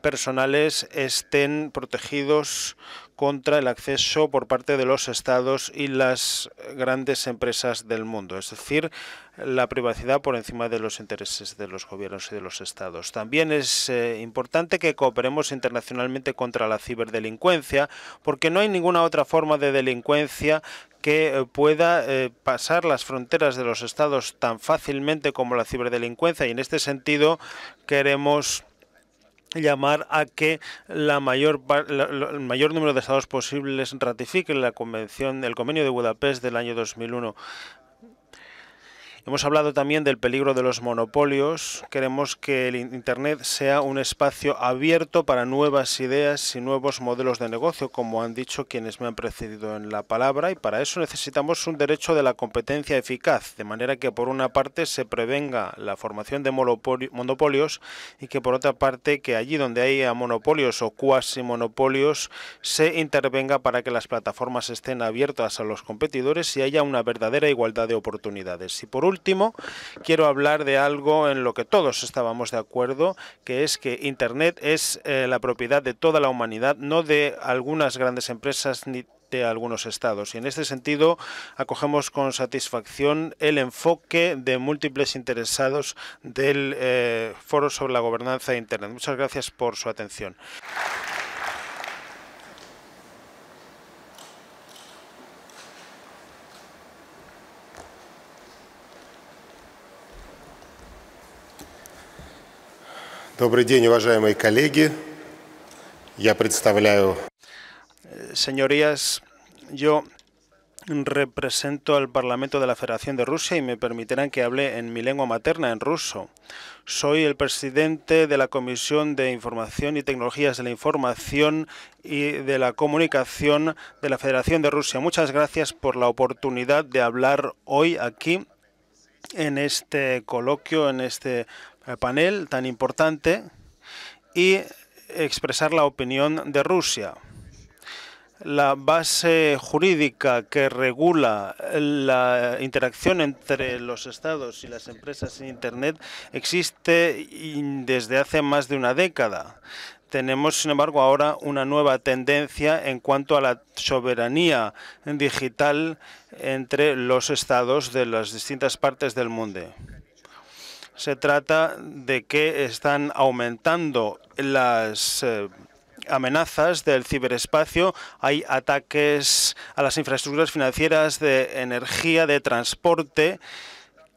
D: personales estén protegidos contra el acceso por parte de los estados y las grandes empresas del mundo, es decir, la privacidad por encima de los intereses de los gobiernos y de los estados. También es eh, importante que cooperemos internacionalmente contra la ciberdelincuencia, porque no hay ninguna otra forma de delincuencia que eh, pueda eh, pasar las fronteras de los estados tan fácilmente como la ciberdelincuencia y en este sentido queremos llamar a que la mayor, el mayor número de estados posibles ratifiquen la convención, el convenio de Budapest del año 2001. Hemos hablado también del peligro de los monopolios. Queremos que el Internet sea un espacio abierto para nuevas ideas y nuevos modelos de negocio, como han dicho quienes me han precedido en la palabra, y para eso necesitamos un derecho de la competencia eficaz, de manera que por una parte se prevenga la formación de monopolios y que por otra parte que allí donde haya monopolios o cuasi monopolios se intervenga para que las plataformas estén abiertas a los competidores y haya una verdadera igualdad de oportunidades. Y por último, quiero hablar de algo en lo que todos estábamos de acuerdo, que es que Internet es eh, la propiedad de toda la humanidad, no de algunas grandes empresas ni de algunos estados. Y en este sentido, acogemos con satisfacción el enfoque de múltiples interesados del eh, Foro sobre la Gobernanza de Internet. Muchas gracias por su atención. Добрый день, Señorías, yo represento al Parlamento de la Federación de Rusia y me permitirán que hable en mi lengua materna, en ruso. Soy el presidente de la Comisión de Información y Tecnologías de la Información y de la Comunicación de la Federación de Rusia. Muchas gracias por la oportunidad de hablar hoy aquí en este coloquio, en este eh, panel tan importante y expresar la opinión de Rusia. La base jurídica que regula la interacción entre los estados y las empresas en Internet existe desde hace más de una década. Tenemos, sin embargo, ahora una nueva tendencia en cuanto a la soberanía digital entre los estados de las distintas partes del mundo se trata de que están aumentando las eh, amenazas del ciberespacio, hay ataques a las infraestructuras financieras de energía, de transporte,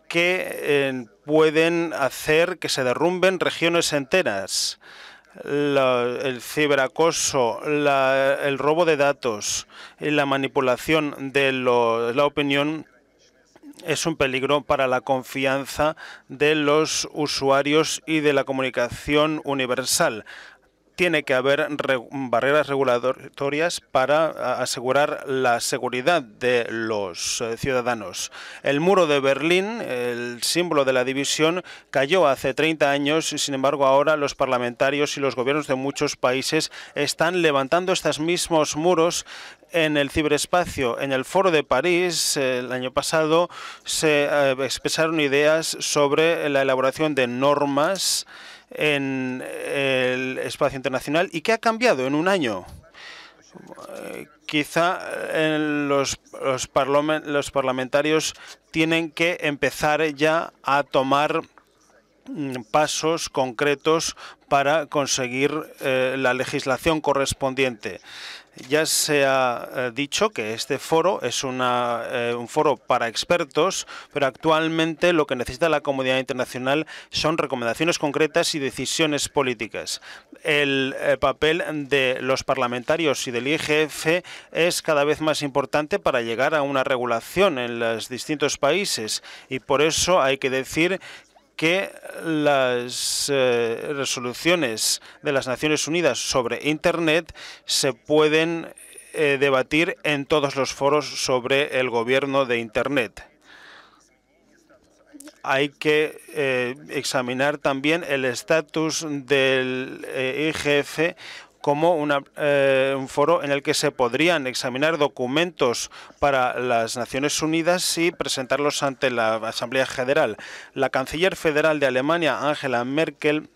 D: que eh, pueden hacer que se derrumben regiones enteras. el ciberacoso, el robo de datos y la manipulación de la opinión es un peligro para la confianza de los usuarios y de la comunicación universal tiene que haber barreras regulatorias para asegurar la seguridad de los eh, ciudadanos. El muro de Berlín, el símbolo de la división, cayó hace 30 años y sin embargo ahora los parlamentarios y los gobiernos de muchos países están levantando estos mismos muros en el ciberespacio. En el foro de París eh, el año pasado se eh, expresaron ideas sobre la elaboración de normas en el espacio internacional y qué ha cambiado en un año. Eh, quizá eh, los, los, parlamentarios tienen que empezar ya a tomar mm, pasos concretos para conseguir eh, la legislación correspondiente. Ya se ha eh, dicho que este foro es eh, un foro para expertos, pero actualmente lo que necesita la comunidad internacional son recomendaciones concretas y decisiones políticas. El eh, papel de los parlamentarios y del IGF es cada vez más importante para llegar a una regulación en los distintos países y por eso hay que decir que las eh, resoluciones de las Naciones Unidas sobre Internet se pueden eh, debatir en todos los foros sobre el gobierno de Internet. Hay que eh, examinar también el estatus del IGF como eh, un foro en el que se podrían examinar documentos para las Naciones Unidas y presentarlos ante la Asamblea General. La canciller federal de Alemania, Angela Merkel,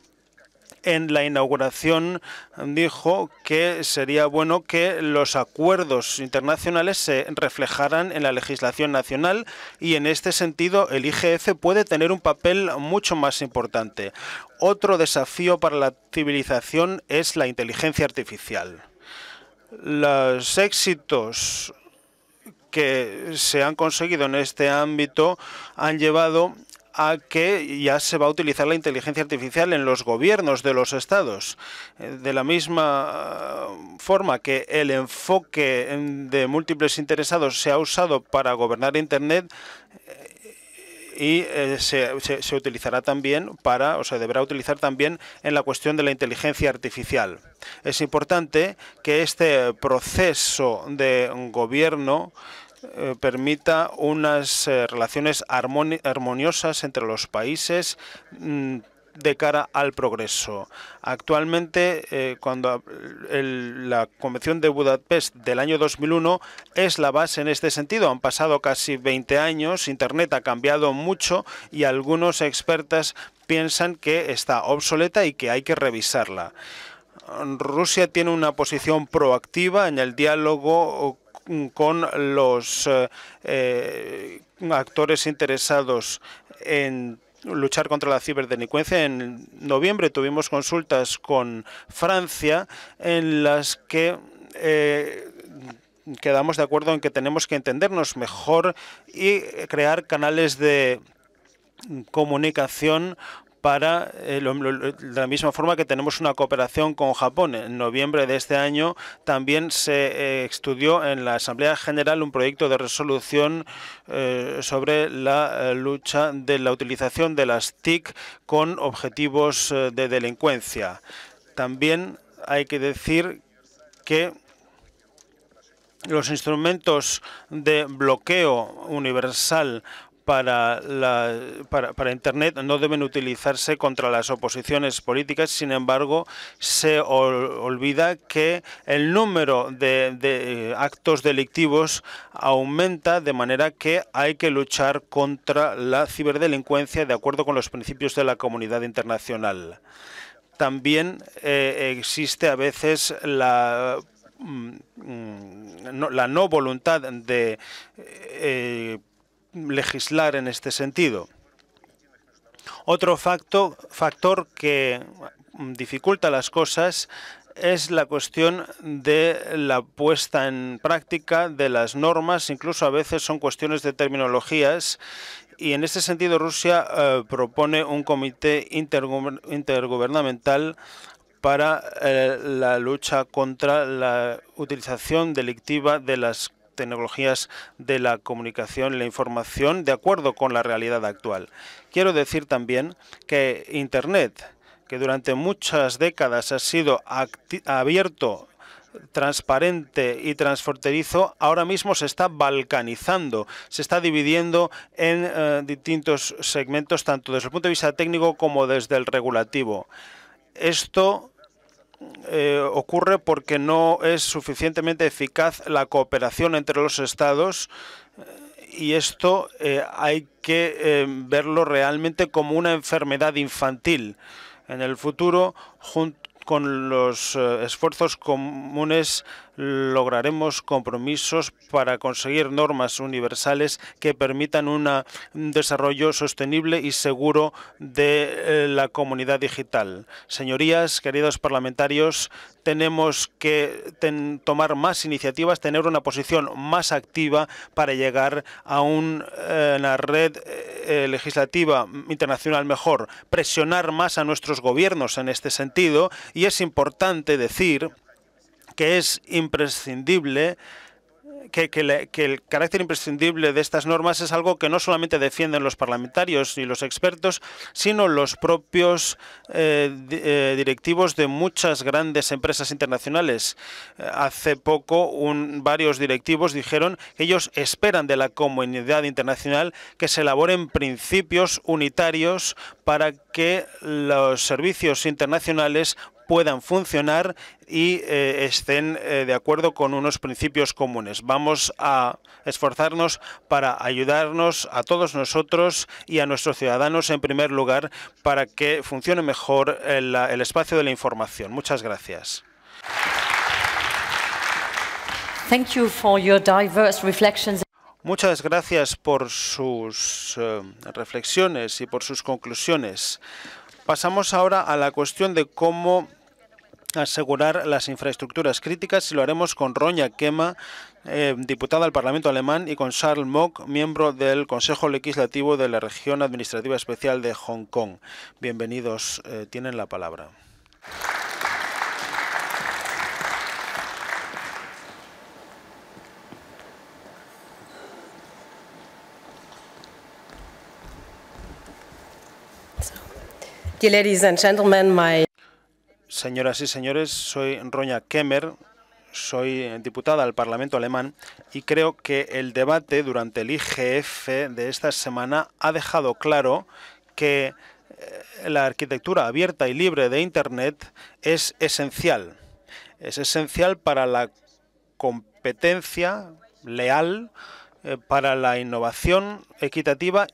D: en la inauguración dijo que sería bueno que los acuerdos internacionales se reflejaran en la legislación nacional y en este sentido el IGF puede tener un papel mucho más importante. Otro desafío para la civilización es la inteligencia artificial. Los éxitos que se han conseguido en este ámbito han llevado a que ya se va a utilizar la inteligencia artificial en los gobiernos de los estados. Eh, de la misma eh, forma que el enfoque de múltiples interesados se ha usado para gobernar Internet, eh, y se, utilizará también para, o se deberá utilizar también en la cuestión de la inteligencia artificial. Es importante que este proceso de gobierno eh, permita unas eh, relaciones armoniosas entre los países mm, de cara al progreso. Actualmente, eh, cuando la Convención de Budapest del año 2001 es la base en este sentido. Han pasado casi 20 años, Internet ha cambiado mucho y algunos expertos piensan que está obsoleta y que hay que revisarla. Rusia tiene una posición proactiva en el diálogo con los eh, eh, actores interesados en luchar contra la ciberdelincuencia. En noviembre tuvimos consultas con Francia en las que eh, quedamos de acuerdo en que tenemos que entendernos mejor y crear canales de comunicación para de eh, la misma forma que tenemos una cooperación con Japón. En noviembre de este año también se eh, estudió en la Asamblea General un proyecto de resolución eh, sobre la lucha de la utilización de las TIC con objetivos de delincuencia. También hay que decir que los instrumentos de bloqueo universal para, la, para, Internet no deben utilizarse contra las oposiciones políticas, sin embargo, se olvida que el número de, eh, actos delictivos aumenta, de manera que hay que luchar contra la ciberdelincuencia de acuerdo con los principios de la comunidad internacional. También eh, existe a veces la mm, mm, no, voluntad de eh, legislar en este sentido. Otro factor que mm, dificulta las cosas es la cuestión de la puesta en práctica de las normas, incluso a veces son cuestiones de terminologías. Y en este sentido Rusia eh, propone un comité intergubernamental para eh, la lucha contra la utilización delictiva de las tecnologías de la comunicación y la información de acuerdo con la realidad actual. Quiero decir también que Internet, que durante muchas décadas ha sido abierto transparente y transfronterizo ahora mismo se está balcanizando, se está dividiendo en eh, distintos segmentos, tanto desde el punto de vista técnico como desde el regulativo. Esto eh, ocurre porque no es suficientemente eficaz la cooperación entre los estados eh, y esto eh, hay que verlo realmente como una enfermedad infantil. En el futuro, junto con los esfuerzos comunes lograremos compromisos para conseguir normas universales que permitan un desarrollo sostenible y seguro de eh, la comunidad digital. Señorías, queridos parlamentarios, tenemos que tomar más iniciativas, tener una posición más activa para llegar a eh, una red eh, legislativa internacional mejor, presionar más a nuestros gobiernos en este sentido y es importante decir que es imprescindible que, el carácter imprescindible de estas normas es algo que no solamente defienden los parlamentarios y los expertos, sino los propios eh, eh, directivos de muchas grandes empresas internacionales. Eh, hace poco varios directivos dijeron que ellos esperan de la comunidad internacional que se elaboren principios unitarios para que los servicios internacionales puedan funcionar y eh, estén eh, de acuerdo con unos principios comunes. Vamos a esforzarnos para ayudarnos a todos nosotros y a nuestros ciudadanos en primer lugar para que funcione mejor el, espacio de la información. Muchas gracias. Muchas gracias por sus eh, reflexiones y por sus conclusiones. Pasamos ahora a la cuestión de cómo asegurar las infraestructuras críticas y lo haremos con Roña Kema, eh, diputada al Parlamento alemán, y con Charles Mock, miembro del Consejo Legislativo de la Región Administrativa Especial de Hong Kong. Bienvenidos, eh, tienen la palabra. Señoras y señores, soy Roña Kemmer, soy diputada al Parlamento alemán y creo que el debate durante el IGF de esta semana ha dejado claro que eh, la arquitectura abierta y libre de Internet es esencial. Es esencial para la competencia leal, eh, para la innovación equitativa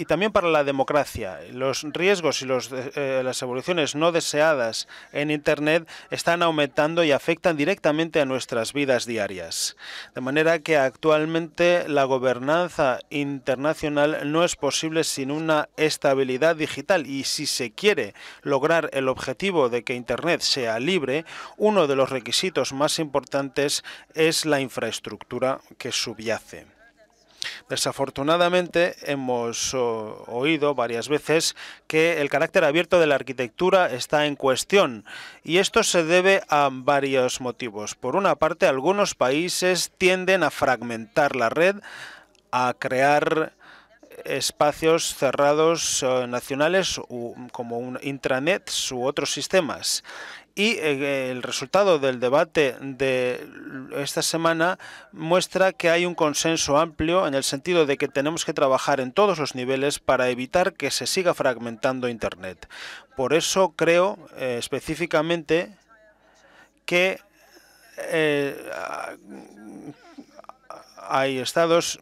D: y también para la democracia. Los riesgos y eh, eh, las evoluciones no deseadas en Internet están aumentando y afectan directamente a nuestras vidas diarias. De manera que actualmente la gobernanza internacional no es posible sin una estabilidad digital y si se quiere lograr el objetivo de que Internet sea libre, uno de los requisitos más importantes es la infraestructura que subyace. Desafortunadamente hemos oído varias veces que el carácter abierto de la arquitectura está en cuestión y esto se debe a varios motivos. Por una parte, algunos países tienden a fragmentar la red, a crear espacios cerrados eh, nacionales como un intranet u otros sistemas y eh, el resultado del debate de esta semana muestra que hay un consenso amplio en el sentido de que tenemos que trabajar en todos los niveles para evitar que se siga fragmentando Internet. Por eso creo eh, específicamente que eh, hay estados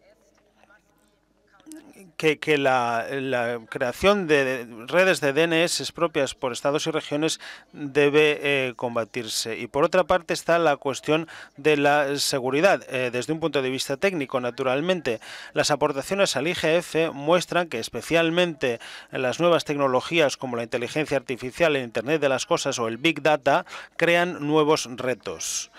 D: que, la, creación de redes de DNS propias por estados y regiones debe eh, combatirse. Y por otra parte está la cuestión de la seguridad. Eh, desde un punto de vista técnico, naturalmente, las aportaciones al IGF muestran que especialmente las nuevas tecnologías como la inteligencia artificial, el Internet de las Cosas o el Big Data crean nuevos retos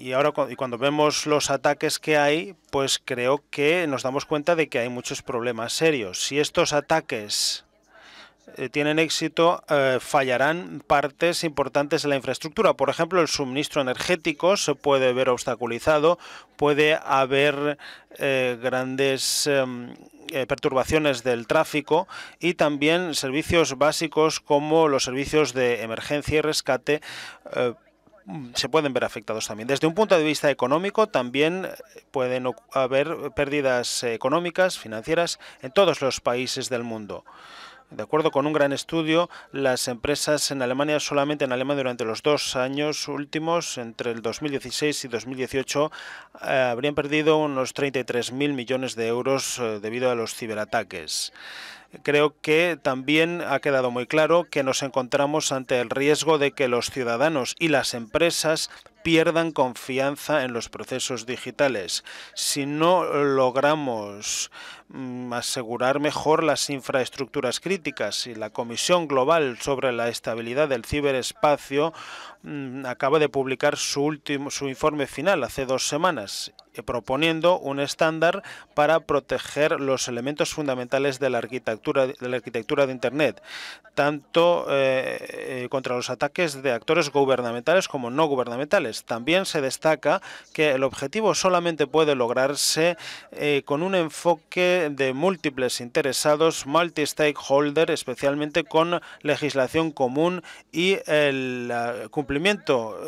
D: y ahora cuando vemos los ataques que hay, pues creo que nos damos cuenta de que hay muchos problemas serios. Si estos ataques eh, tienen éxito, eh, fallarán partes importantes de la infraestructura. Por ejemplo, el suministro energético se puede ver obstaculizado, puede haber eh, grandes em, perturbaciones del tráfico y también servicios básicos como los servicios de emergencia y rescate Mm, se pueden ver afectados también. Desde un punto de vista económico, también eh, pueden haber pérdidas eh, económicas, financieras, en todos los países del mundo. De acuerdo con un gran estudio, las empresas en Alemania, solamente en Alemania durante los dos años últimos, entre el 2016 y 2018, eh, habrían perdido unos 33.000 millones de euros debido a los ciberataques creo que también ha quedado muy claro que nos encontramos ante el riesgo de que los ciudadanos y las empresas pierdan confianza en los procesos digitales. Si no logramos mm, asegurar mejor las infraestructuras críticas y la Comisión Global sobre la Estabilidad del Ciberespacio mm, acaba de publicar su, último, su informe final hace dos semanas eh, proponiendo un estándar para proteger los elementos fundamentales de la arquitectura de, la arquitectura de Internet, tanto eh, eh, contra los ataques de actores gubernamentales como no gubernamentales. También se destaca que el objetivo solamente puede lograrse con un enfoque de múltiples interesados, multi-stakeholder, especialmente con legislación común y el cumplimiento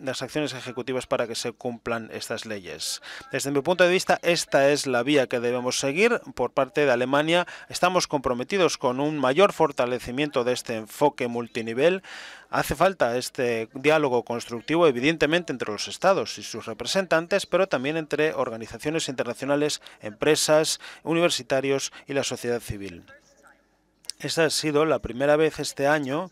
D: las acciones ejecutivas para que se cumplan estas leyes. Desde mi punto de vista, esta es la vía que debemos seguir por parte de Alemania. Estamos comprometidos con un mayor fortalecimiento de este enfoque multinivel. Hace falta este diálogo constructivo, evidentemente, entre los estados y sus representantes, pero también entre organizaciones internacionales, empresas, universitarios y la sociedad civil. Esta ha sido la primera vez este año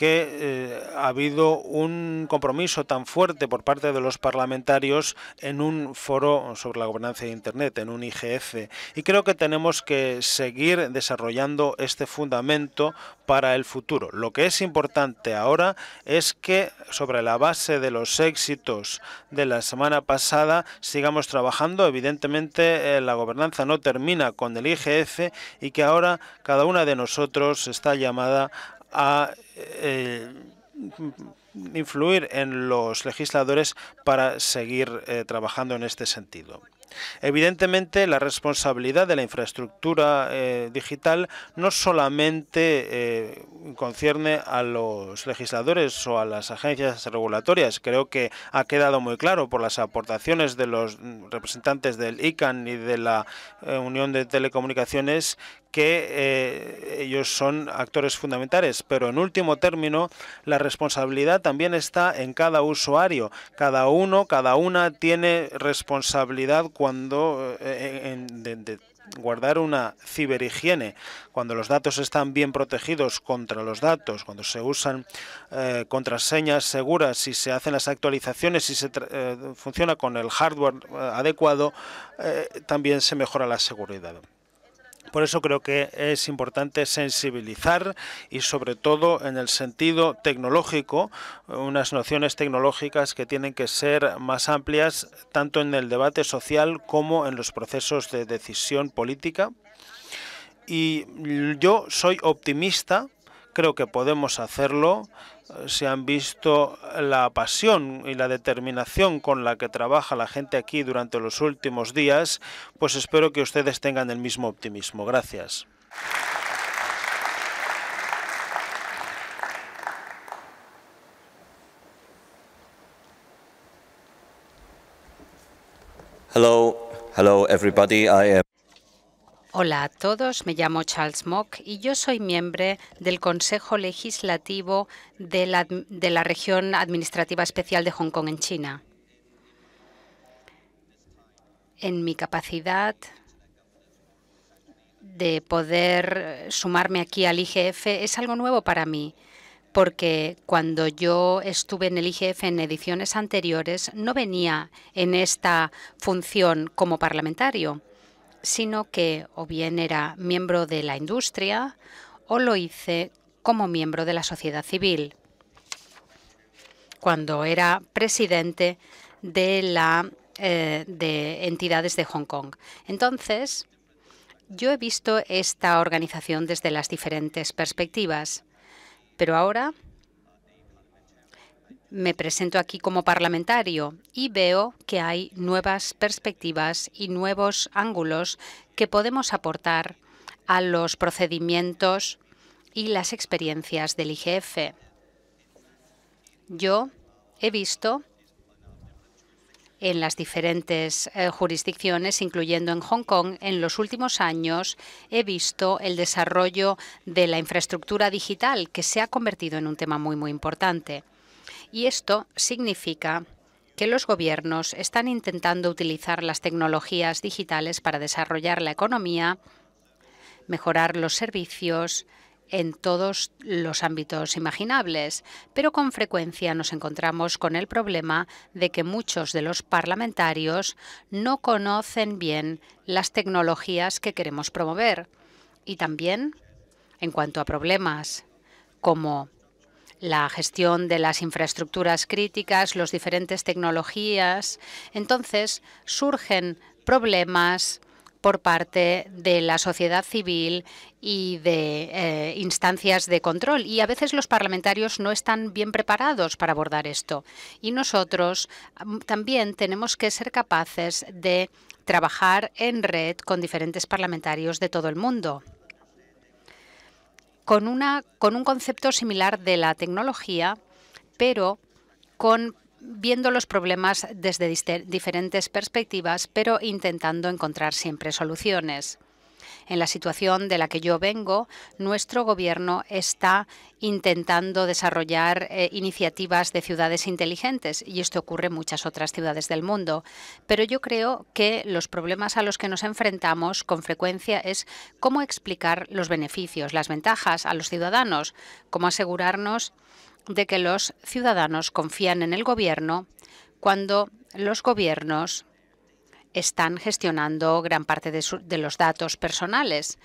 D: que eh, ha habido un compromiso tan fuerte por parte de los parlamentarios en un foro sobre la gobernanza de Internet, en un IGF. Y creo que tenemos que seguir desarrollando este fundamento para el futuro. Lo que es importante ahora es que sobre la base de los éxitos de la semana pasada sigamos trabajando. Evidentemente eh, la gobernanza no termina con el IGF y que ahora cada una de nosotros está llamada a eh, influir en los legisladores para seguir eh, trabajando en este sentido. Evidentemente, la responsabilidad de la infraestructura eh, digital no solamente concierne a los legisladores o a las agencias regulatorias. Creo que ha quedado muy claro por las aportaciones de los representantes del ICANN y de la Unión de Telecomunicaciones que eh, ellos son actores fundamentales, pero en último término la responsabilidad también está en cada usuario. Cada uno, cada una tiene responsabilidad cuando eh, de, guardar una ciberhigiene, cuando los datos están bien protegidos contra los datos, cuando se usan eh, contraseñas seguras, si se hacen las actualizaciones, si se funciona con el hardware adecuado, también se mejora la seguridad. Por eso creo que es importante sensibilizar y sobre todo en el sentido tecnológico, unas nociones tecnológicas que tienen que ser más amplias tanto en el debate social como en los procesos de decisión política. Y yo soy optimista, creo que podemos hacerlo se han visto la pasión y la determinación con la que trabaja la gente aquí durante los últimos días, pues espero que ustedes tengan el mismo optimismo. Gracias. Hello, hello everybody. I am
A: Hola a todos, me llamo Charles Mock y yo soy miembro del Consejo Legislativo de la, de la Región Administrativa Especial de Hong Kong en China. En mi capacidad de poder sumarme aquí al IGF es algo nuevo para mí, porque cuando yo estuve en el IGF en ediciones anteriores no venía en esta función como parlamentario sino que o bien era miembro de la industria o lo hice como miembro de la sociedad civil, cuando era presidente de, la, eh, de entidades de Hong Kong. Entonces, yo he visto esta organización desde las diferentes perspectivas, pero ahora me presento aquí como parlamentario y veo que hay nuevas perspectivas y nuevos ángulos que podemos aportar a los procedimientos y las experiencias del IGF. Yo he visto en las diferentes eh, jurisdicciones, incluyendo en Hong Kong, en los últimos años he visto el desarrollo de la infraestructura digital, que se ha convertido en un tema muy, muy importante. Y esto significa que los gobiernos están intentando utilizar las tecnologías digitales para desarrollar la economía, mejorar los servicios en todos los ámbitos imaginables, pero con frecuencia nos encontramos con el problema de que muchos de los parlamentarios no conocen bien las tecnologías que queremos promover y también en cuanto a problemas como la gestión de las infraestructuras críticas, las diferentes tecnologías. Entonces surgen problemas por parte de la sociedad civil y de eh, instancias de control. Y a veces los parlamentarios no están bien preparados para abordar esto. Y nosotros mm, también tenemos que ser capaces de trabajar en red con diferentes parlamentarios de todo el mundo con, una, con un concepto similar de la tecnología, pero con viendo los problemas desde diferentes perspectivas, pero intentando encontrar siempre soluciones. En la situación de la que yo vengo, nuestro gobierno está intentando desarrollar eh, iniciativas de ciudades inteligentes y esto ocurre en muchas otras ciudades del mundo. Pero yo creo que los problemas a los que nos enfrentamos con frecuencia es cómo explicar los beneficios, las ventajas a los ciudadanos, cómo asegurarnos de que los ciudadanos confían en el gobierno cuando los gobiernos están gestionando gran parte de, los datos personales.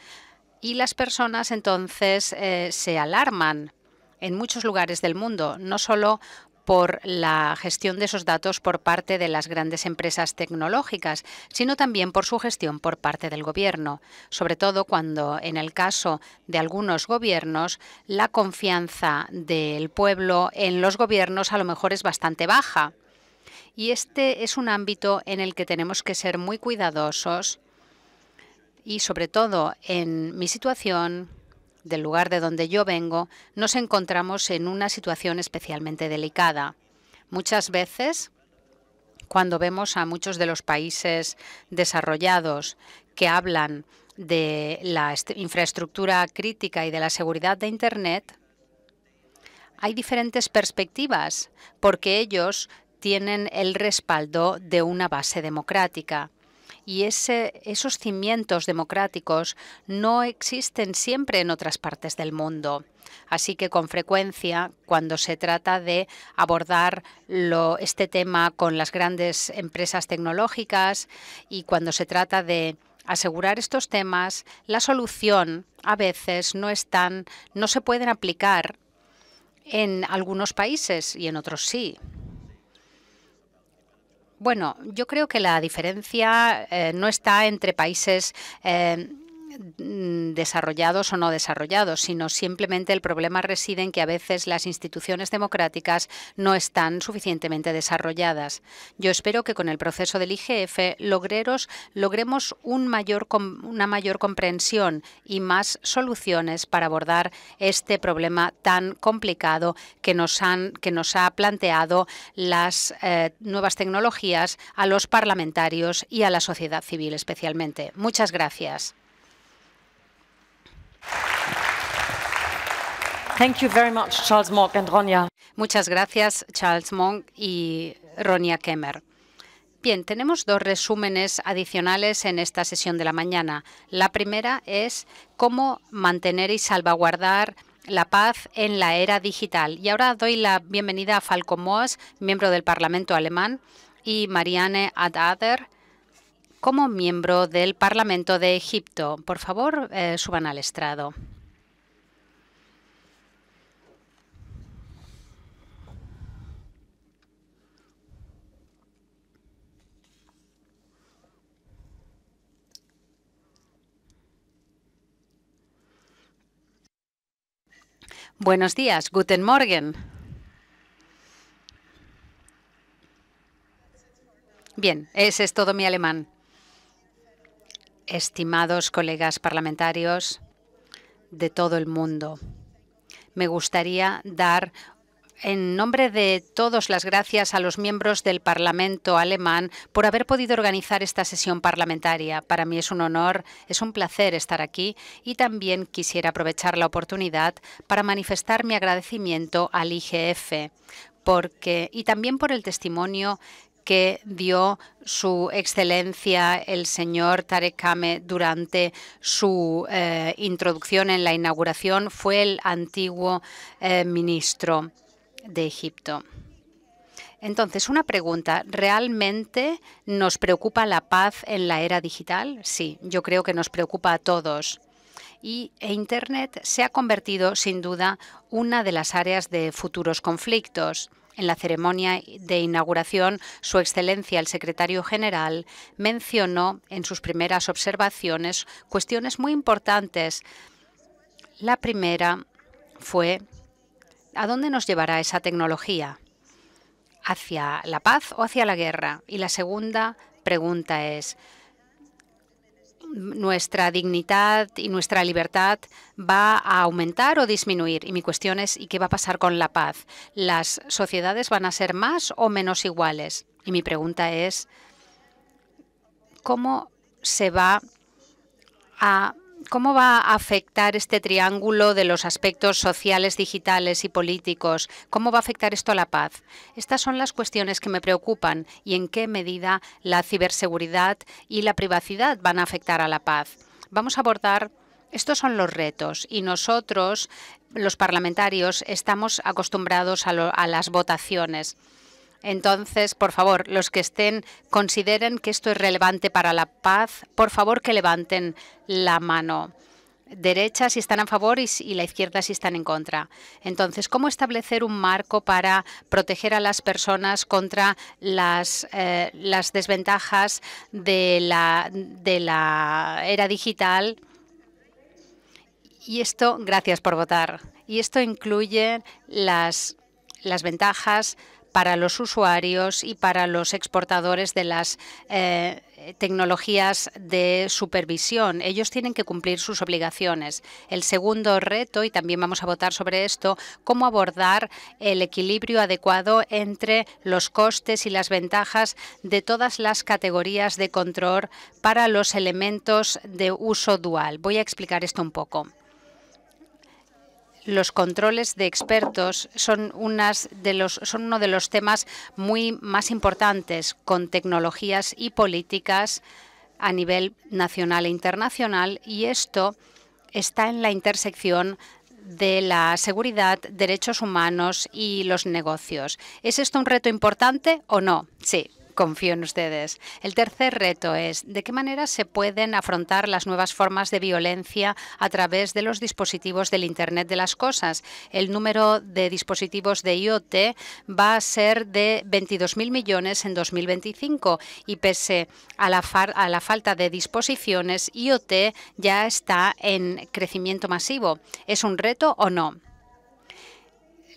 A: Y las personas entonces eh, se alarman en muchos lugares del mundo, no solo por la gestión de esos datos por parte de las grandes empresas tecnológicas, sino también por su gestión por parte del gobierno, sobre todo cuando, en el caso de algunos gobiernos, la confianza del pueblo en los gobiernos a lo mejor es bastante baja. Y este es un ámbito en el que tenemos que ser muy cuidadosos y sobre todo en mi situación, del lugar de donde yo vengo, nos encontramos en una situación especialmente delicada. Muchas veces, cuando vemos a muchos de los países desarrollados que hablan de la infraestructura crítica y de la seguridad de Internet, hay diferentes perspectivas, porque ellos tienen el respaldo de una base democrática. Y esos cimientos democráticos no existen siempre en otras partes del mundo. Así que con frecuencia, cuando se trata de abordar este tema con las grandes empresas tecnológicas y cuando se trata de asegurar estos temas, la solución a veces no no se pueden aplicar en algunos países y en otros sí. Bueno, yo creo que la diferencia eh, no está entre países eh, Mm, desarrollados o no desarrollados, sino simplemente el problema reside en que a veces las instituciones democráticas no están suficientemente desarrolladas. Yo espero que con el proceso del IGF logremos una mayor comprensión y más soluciones para abordar este problema tan complicado que nos, han, ha planteado las eh, nuevas tecnologías a los parlamentarios y a la sociedad civil especialmente. Muchas gracias. Muchas gracias, Charles Monk y Ronia Kemmer. Bien, tenemos dos resúmenes adicionales en esta sesión de la mañana. La primera es cómo mantener y salvaguardar la paz en la era digital. Y ahora doy la bienvenida a Falco Moas, miembro del Parlamento alemán, y Marianne Adader, como miembro del Parlamento de Egipto. Por favor, eh, suban al estrado. Buenos días, Guten Morgen. Bien, ese es todo mi alemán estimados colegas parlamentarios de todo el mundo. Me gustaría dar en nombre de todos las gracias a los miembros del Parlamento alemán por haber podido organizar esta sesión parlamentaria. Para mí es un honor, es un placer estar aquí y también quisiera aprovechar la oportunidad para manifestar mi agradecimiento al IGF porque, y también por el testimonio que dio su excelencia el señor Tarek Kame durante su eh, introducción en la inauguración fue el antiguo eh, ministro de Egipto. Entonces, una pregunta. ¿Realmente nos preocupa la paz en la era digital? Sí, yo creo que nos preocupa a todos. Y e Internet se ha convertido, sin duda, una de las áreas de futuros conflictos. En la ceremonia de inauguración, Su Excelencia el Secretario General mencionó en sus primeras observaciones cuestiones muy importantes. La primera fue, ¿a dónde nos llevará esa tecnología? ¿Hacia la paz o hacia la guerra? Y la segunda pregunta es, nuestra dignidad y nuestra libertad va a aumentar o disminuir. Y mi cuestión es, ¿y qué va a pasar con la paz? ¿Las sociedades van a ser más o menos iguales? Y mi pregunta es, ¿cómo se va a ¿cómo va a afectar este triángulo de los aspectos sociales, digitales y políticos? ¿Cómo va a afectar esto a la paz? Estas son las cuestiones que me preocupan y en qué medida la ciberseguridad y la privacidad van a afectar a la paz. Vamos a abordar estos son los retos y nosotros, los parlamentarios, estamos acostumbrados a, a las votaciones. Entonces, por favor, los que estén, consideren que esto es relevante para la paz, por favor que levanten la mano derecha si están a favor y, la izquierda si están en contra. Entonces, ¿cómo establecer un marco para proteger a las personas contra las, eh, desventajas de la, era digital? Y esto, gracias por votar. Y esto incluye las, las ventajas para los usuarios y para los exportadores de las eh, tecnologías de supervisión. Ellos tienen que cumplir sus obligaciones. El segundo reto, y también vamos a votar sobre esto, cómo abordar el equilibrio adecuado entre los costes y las ventajas de todas las categorías de control para los elementos de uso dual. Voy a explicar esto un poco. Los controles de expertos son, uno de los temas muy más importantes con tecnologías y políticas a nivel nacional e internacional y esto está en la intersección de la seguridad, derechos humanos y los negocios. ¿Es esto un reto importante o no? Sí. Confío en ustedes. El tercer reto es, ¿de qué manera se pueden afrontar las nuevas formas de violencia a través de los dispositivos del Internet de las Cosas? El número de dispositivos de IoT va a ser de 22.000 millones en 2025 y pese a la, a la falta de disposiciones, IoT ya está en crecimiento masivo. ¿Es un reto o no?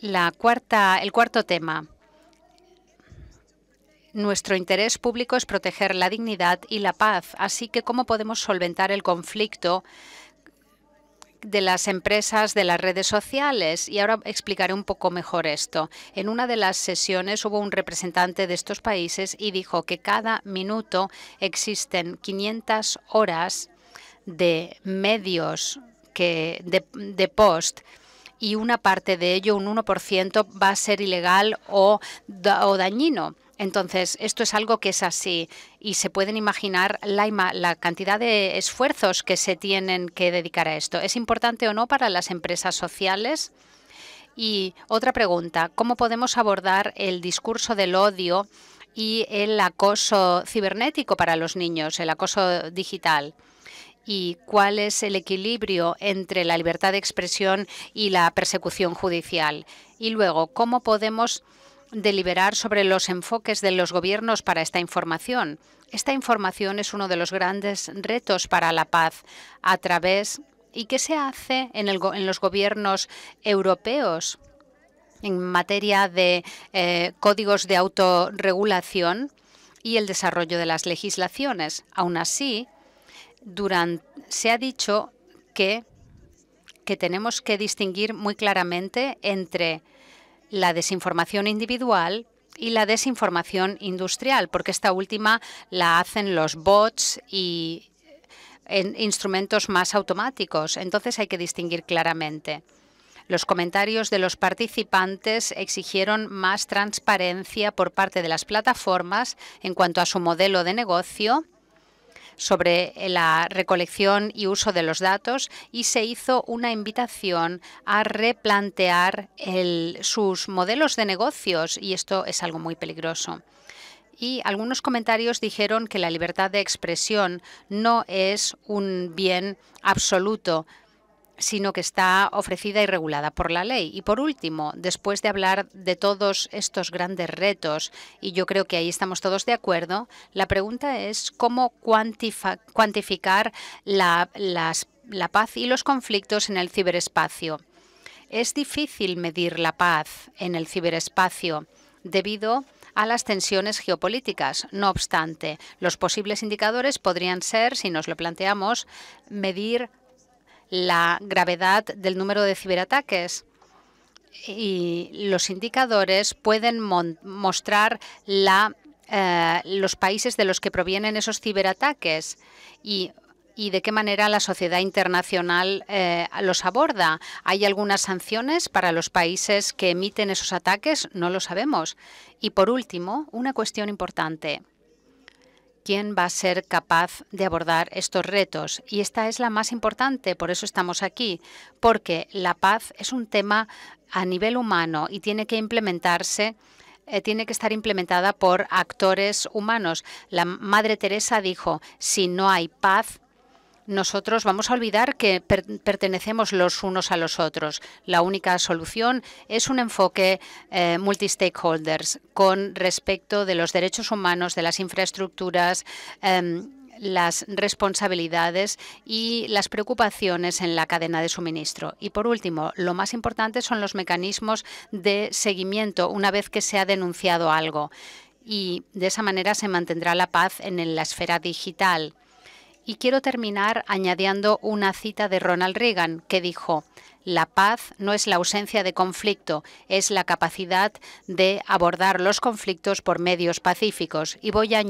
A: La cuarta, el cuarto tema nuestro interés público es proteger la dignidad y la paz, así que cómo podemos solventar el conflicto de las empresas de las redes sociales y ahora explicaré un poco mejor esto. En una de las sesiones hubo un representante de estos países y dijo que cada minuto existen 500 horas de medios que de, post y una parte de ello, un 1%, va a ser ilegal o dañino. Entonces, esto es algo que es así y se pueden imaginar la, cantidad de esfuerzos que se tienen que dedicar a esto. ¿Es importante o no para las empresas sociales? Y otra pregunta, ¿cómo podemos abordar el discurso del odio y el acoso cibernético para los niños, el acoso digital? ¿Y cuál es el equilibrio entre la libertad de expresión y la persecución judicial? Y luego, ¿cómo podemos deliberar sobre los enfoques de los gobiernos para esta información. Esta información es uno de los grandes retos para la paz a través y qué se hace en, los gobiernos europeos en materia de eh, códigos de autorregulación y el desarrollo de las legislaciones. Aún así, durante, se ha dicho que, que tenemos que distinguir muy claramente entre la desinformación individual y la desinformación industrial, porque esta última la hacen los bots y eh, instrumentos más automáticos. Entonces hay que distinguir claramente. Los comentarios de los participantes exigieron más transparencia por parte de las plataformas en cuanto a su modelo de negocio sobre eh, la recolección y uso de los datos y se hizo una invitación a replantear sus modelos de negocios y esto es algo muy peligroso y algunos comentarios dijeron que la libertad de expresión no es un bien absoluto, sino que está ofrecida y regulada por la ley. Y por último, después de hablar de todos estos grandes retos, y yo creo que ahí estamos todos de acuerdo, la pregunta es cómo cuantificar la, paz y los conflictos en el ciberespacio. Es difícil medir la paz en el ciberespacio debido a las tensiones geopolíticas. No obstante, los posibles indicadores podrían ser, si nos lo planteamos, medir la gravedad del número de ciberataques y los indicadores pueden mostrar eh, los países de los que provienen esos ciberataques y, de qué manera la sociedad internacional eh, los aborda. ¿Hay algunas sanciones para los países que emiten esos ataques? No lo sabemos. Y por último, una cuestión importante quién va a ser capaz de abordar estos retos. Y esta es la más importante, por eso estamos aquí, porque la paz es un tema a nivel humano y tiene que implementarse eh, tiene que estar implementada por actores humanos. La Madre Teresa dijo, si no hay paz, nosotros vamos a olvidar que pertenecemos los unos a los otros. La única solución es un enfoque multistakeholders multi-stakeholders con respecto de los derechos humanos, de las infraestructuras, em, las responsabilidades y las preocupaciones en la cadena de suministro. Y por último, lo más importante son los mecanismos de seguimiento una vez que se ha denunciado algo. Y de esa manera se mantendrá la paz en la esfera digital. Y quiero terminar añadiendo una cita de Ronald Reagan, que dijo, la paz no es la ausencia de conflicto, es la capacidad de abordar los conflictos por medios pacíficos. Y voy a,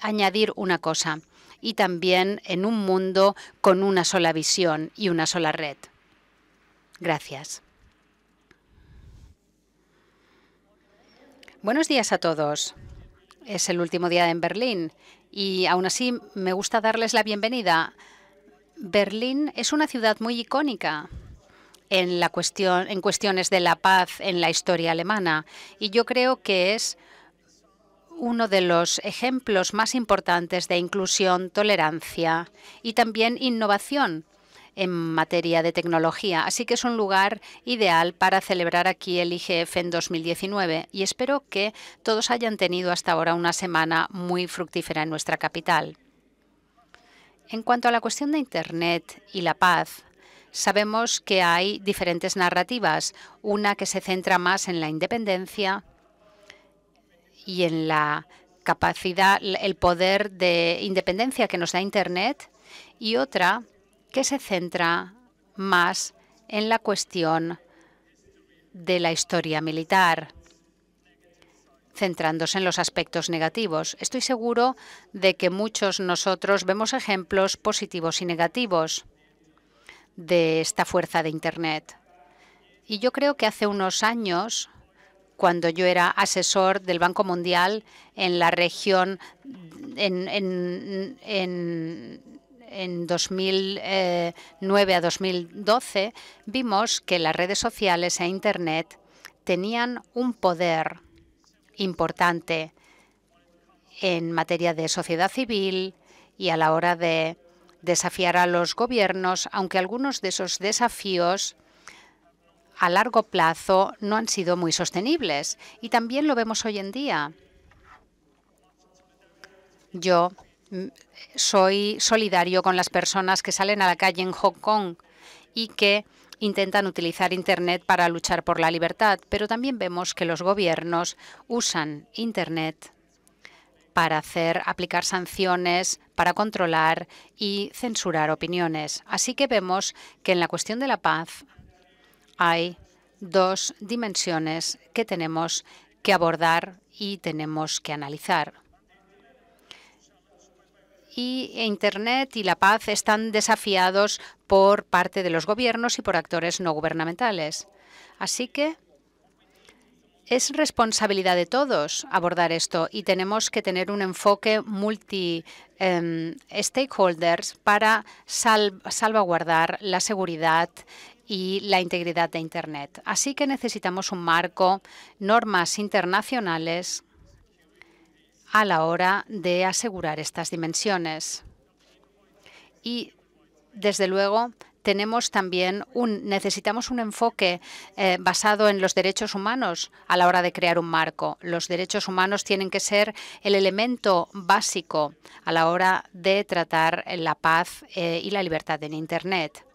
A: añadir una cosa, y también en un mundo con una sola visión y una sola red. Gracias. Buenos días a todos. Es el último día en Berlín y aún así me gusta darles la bienvenida. Berlín es una ciudad muy icónica en, la cuestión, en cuestiones de la paz en la historia alemana y yo creo que es uno de los ejemplos más importantes de inclusión, tolerancia y también innovación en materia de tecnología, así que es un lugar ideal para celebrar aquí el IGF en 2019 y espero que todos hayan tenido hasta ahora una semana muy fructífera en nuestra capital. En cuanto a la cuestión de Internet y la paz, sabemos que hay diferentes narrativas, una que se centra más en la independencia y en la capacidad, el poder de independencia que nos da Internet, y otra que se centra más en la cuestión de la historia militar, centrándose en los aspectos negativos. Estoy seguro de que muchos nosotros vemos ejemplos positivos y negativos de esta fuerza de Internet. Y yo creo que hace unos años, cuando yo era asesor del Banco Mundial en la región, en en 2009 eh, a 2012 vimos que las redes sociales e Internet tenían un poder importante en materia de sociedad civil y a la hora de desafiar a los gobiernos, aunque algunos de esos desafíos a largo plazo no han sido muy sostenibles. Y también lo vemos hoy en día. Yo soy solidario con las personas que salen a la calle en Hong Kong y que intentan utilizar Internet para luchar por la libertad, pero también vemos que los gobiernos usan Internet para hacer aplicar sanciones, para controlar y censurar opiniones. Así que vemos que en la cuestión de la paz hay dos dimensiones que tenemos que abordar y tenemos que analizar y Internet y la paz están desafiados por parte de los gobiernos y por actores no gubernamentales. Así que es responsabilidad de todos abordar esto y tenemos que tener un enfoque multi-stakeholders em, para salvaguardar la seguridad y la integridad de Internet. Así que necesitamos un marco, normas internacionales a la hora de asegurar estas dimensiones. Y, desde luego, tenemos también un, necesitamos un enfoque eh, basado en los derechos humanos a la hora de crear un marco. Los derechos humanos tienen que ser el elemento básico a la hora de tratar la paz eh, y la libertad en Internet.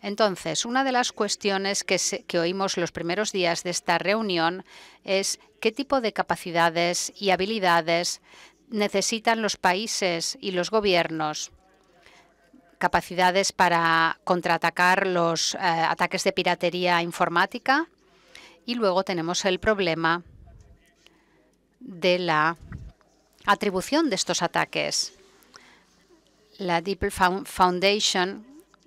A: Entonces, una de las cuestiones que, oímos los primeros días de esta reunión es qué tipo de capacidades y habilidades necesitan los países y los gobiernos capacidades para contraatacar los eh, ataques de piratería informática y luego tenemos el problema de la atribución de estos ataques. La Deep Foundation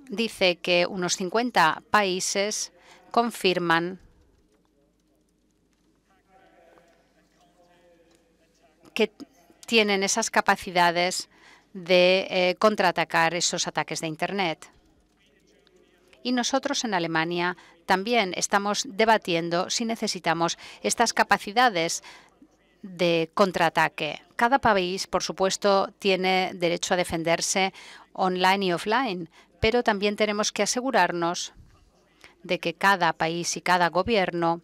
A: dice que unos 50 países confirman que tienen esas capacidades de eh, contraatacar esos ataques de Internet. Y nosotros en Alemania también estamos debatiendo si necesitamos estas capacidades de contraataque. Cada país, por supuesto, tiene derecho a defenderse online y offline, pero también tenemos que asegurarnos de que cada país y cada gobierno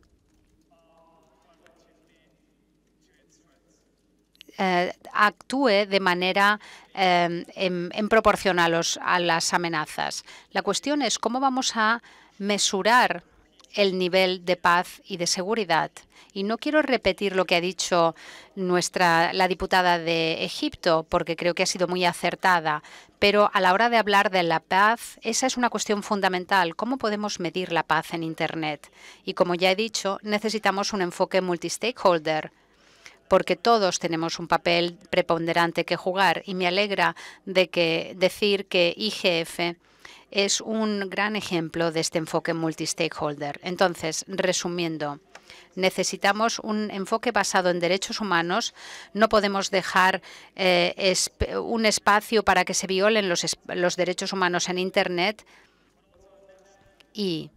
A: eh, actúe de manera eh, en, proporcional proporción a, a las amenazas. La cuestión es cómo vamos a mesurar el nivel de paz y de seguridad. Y no quiero repetir lo que ha dicho nuestra la diputada de Egipto, porque creo que ha sido muy acertada, pero a la hora de hablar de la paz, esa es una cuestión fundamental. ¿Cómo podemos medir la paz en Internet? Y como ya he dicho, necesitamos un enfoque multistakeholder porque todos tenemos un papel preponderante que jugar y me alegra de que decir que IGF es un gran ejemplo de este enfoque multistakeholder. Entonces, resumiendo, necesitamos un enfoque basado en derechos humanos. No podemos dejar eh, un espacio para que se violen los, los derechos humanos en Internet y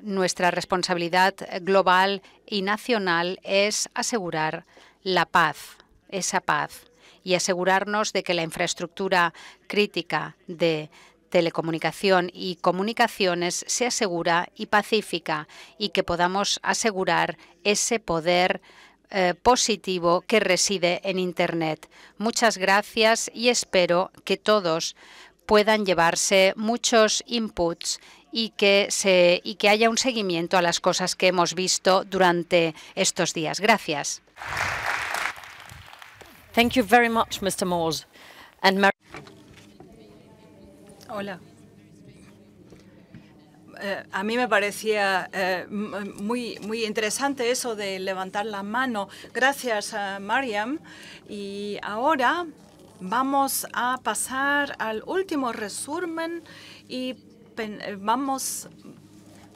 A: nuestra responsabilidad global y nacional es asegurar la paz, esa paz, y asegurarnos de que la infraestructura crítica de Telecomunicación y Comunicaciones sea segura y pacífica y que podamos asegurar ese poder eh, positivo que reside en Internet. Muchas gracias y espero que todos puedan llevarse muchos inputs y que, se, y que haya un seguimiento a las cosas que hemos visto durante estos días. Gracias. Thank Hola.
C: Eh, a mí me parecía eh, muy, muy interesante eso de levantar la mano. Gracias, a Mariam. Y ahora vamos a pasar al último resumen y eh, vamos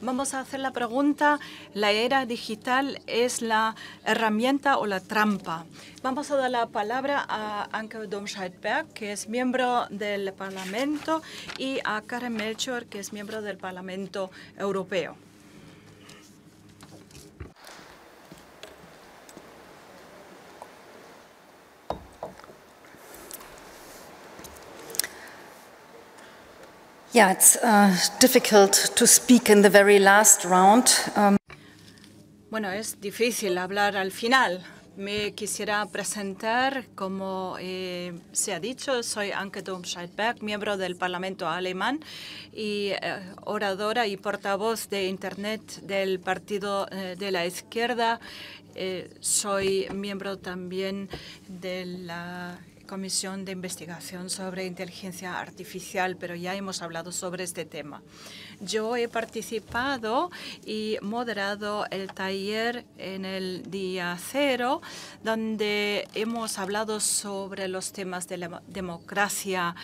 C: Vamos a hacer la pregunta, ¿la era digital es la herramienta o la trampa? Vamos a dar la palabra a Anke Domscheidberg, que es miembro del Parlamento, y a Karen Melchor, que es miembro del Parlamento Europeo. Bueno, es difícil hablar al final. Me quisiera presentar, como eh, se ha dicho, soy Anke Domscheidberg, miembro del Parlamento alemán y eh, oradora y portavoz de Internet del Partido eh, de la Izquierda. soy miembro también de la Comisión de Investigación sobre Inteligencia Artificial, pero ya hemos hablado sobre este tema. Yo he participado y moderado el taller en el día cero, donde hemos hablado sobre los temas de la democracia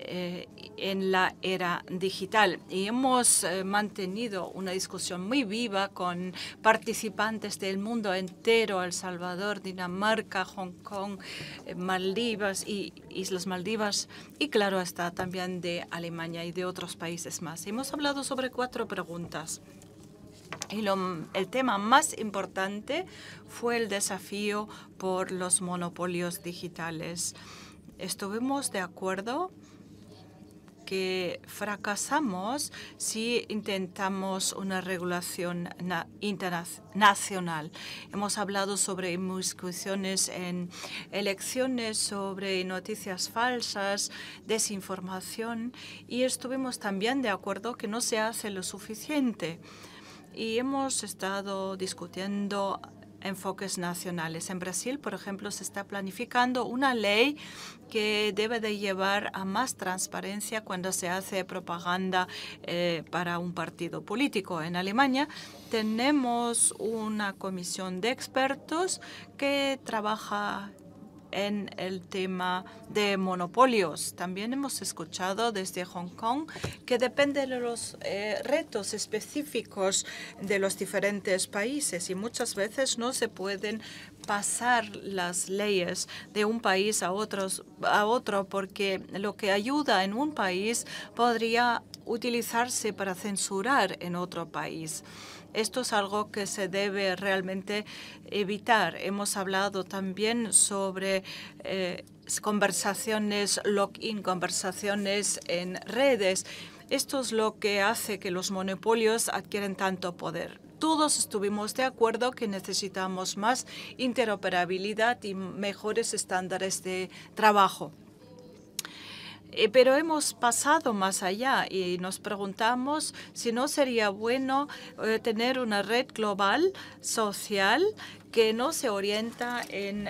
C: eh, en la era digital. Y hemos eh, mantenido una discusión muy viva con participantes del mundo entero, El Salvador, Dinamarca, Hong Kong, eh, Maldivas y Islas Maldivas, y claro está también de Alemania y de otros países más. Hemos hablado sobre cuatro preguntas. Y el tema más importante fue el desafío por los monopolios digitales. Estuvimos de acuerdo que fracasamos si intentamos una regulación internacional. Hemos hablado sobre inscripciones en elecciones, sobre noticias falsas, desinformación y estuvimos también de acuerdo que no se hace lo suficiente. Y hemos estado discutiendo enfoques nacionales. En Brasil, por ejemplo, se está planificando una ley que debe de llevar a más transparencia cuando se hace propaganda eh, para un partido político. En Alemania tenemos una comisión de expertos que trabaja en el tema de monopolios. También hemos escuchado desde Hong Kong que depende de los eh, retos específicos de los diferentes países y muchas veces no se pueden pasar las leyes de un país a, otros, a otro porque lo que ayuda en un país podría utilizarse para censurar en otro país. Esto es algo que se debe realmente evitar. Hemos hablado también sobre eh, conversaciones, conversaciones in conversaciones en redes. Esto es lo que hace que los monopolios adquieren tanto poder todos estuvimos de acuerdo que necesitamos más interoperabilidad y mejores estándares de trabajo. Eh, pero hemos pasado más allá y nos preguntamos si no sería bueno eh, tener una red global social que no se orienta en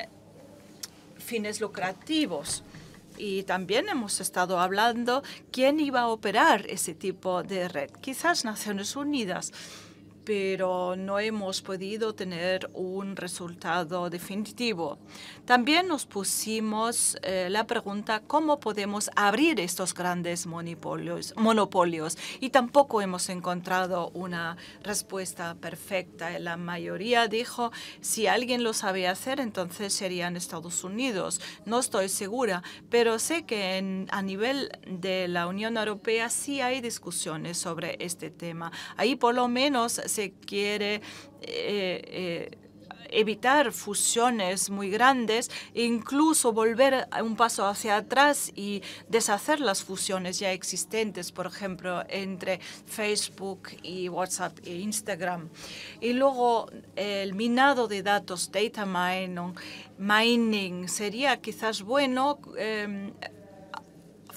C: fines lucrativos. Y también hemos estado hablando quién iba a operar ese tipo de red. Quizás Naciones Unidas pero no hemos podido tener un resultado definitivo. También nos pusimos eh, la pregunta cómo podemos abrir estos grandes monopolios, monopolios y tampoco hemos encontrado una respuesta perfecta. La mayoría dijo si alguien lo sabe hacer entonces serían Estados Unidos. No estoy segura, pero sé que a nivel de la Unión Europea sí hay discusiones sobre este tema. Ahí por lo menos se quiere eh, eh, evitar fusiones muy grandes e incluso volver un paso hacia atrás y deshacer las fusiones ya existentes, por ejemplo, entre Facebook y WhatsApp e Instagram. Y luego el minado de datos, data mining, sería quizás bueno. Em,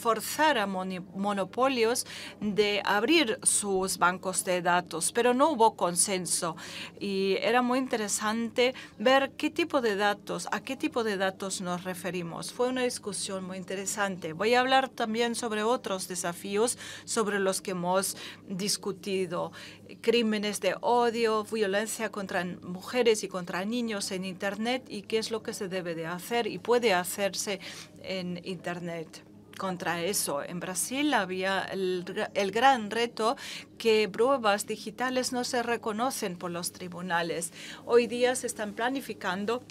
C: forzar a monopolios de abrir sus bancos de datos, pero no hubo consenso. Y era muy interesante ver qué tipo de datos, a qué tipo de datos nos referimos. Fue una discusión muy interesante. Voy a hablar también sobre otros desafíos sobre los que hemos discutido. Crímenes de odio, violencia contra mujeres y contra niños en Internet y qué es lo que se debe de hacer y puede hacerse en Internet contra eso. En Brasil había el, el gran reto que pruebas digitales no se reconocen por los tribunales. Hoy día se están planificando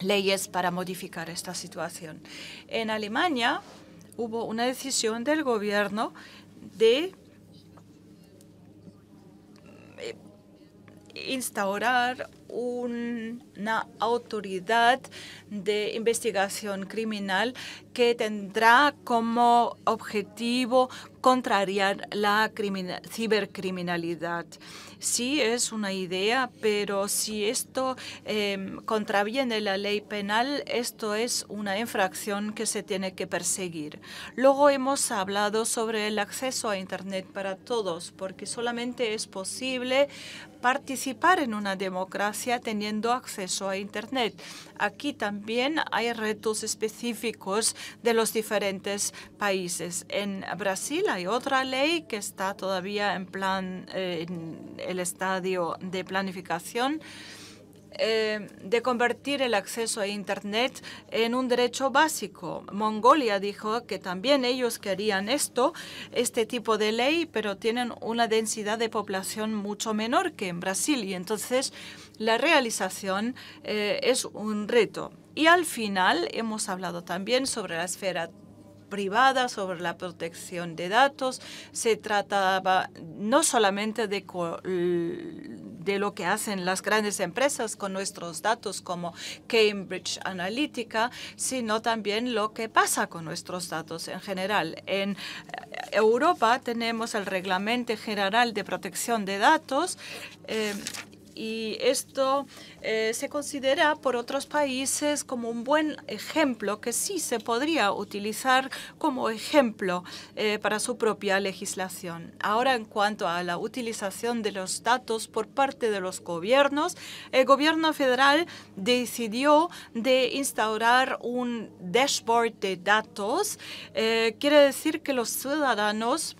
C: leyes para modificar esta situación. En Alemania hubo una decisión del gobierno de eh, instaurar una autoridad de investigación criminal que tendrá como objetivo contrariar la cibercriminalidad. Sí, es una idea, pero si esto em, contraviene la ley penal, esto es una infracción que se tiene que perseguir. Luego hemos hablado sobre el acceso a Internet para todos, porque solamente es posible participar en una democracia teniendo acceso a Internet. Aquí también hay retos específicos de los diferentes países. En Brasil hay otra ley que está todavía en plan eh, en el estadio de planificación eh, de convertir el acceso a Internet en un derecho básico. Mongolia dijo que también ellos querían esto, este tipo de ley, pero tienen una densidad de población mucho menor que en Brasil y entonces la realización eh, es un reto. Y al final hemos hablado también sobre la esfera privada, sobre la protección de datos. Se trataba no solamente de, de lo que hacen las grandes empresas con nuestros datos como Cambridge Analytica, sino también lo que pasa con nuestros datos en general. En eh, Europa tenemos el Reglamento General de Protección de Datos. Eh, y esto eh, se considera por otros países como un buen ejemplo que sí se podría utilizar como ejemplo eh, para su propia legislación. Ahora, en cuanto a la utilización de los datos por parte de los gobiernos, el gobierno federal decidió de instaurar un dashboard de datos. Eh, quiere decir que los ciudadanos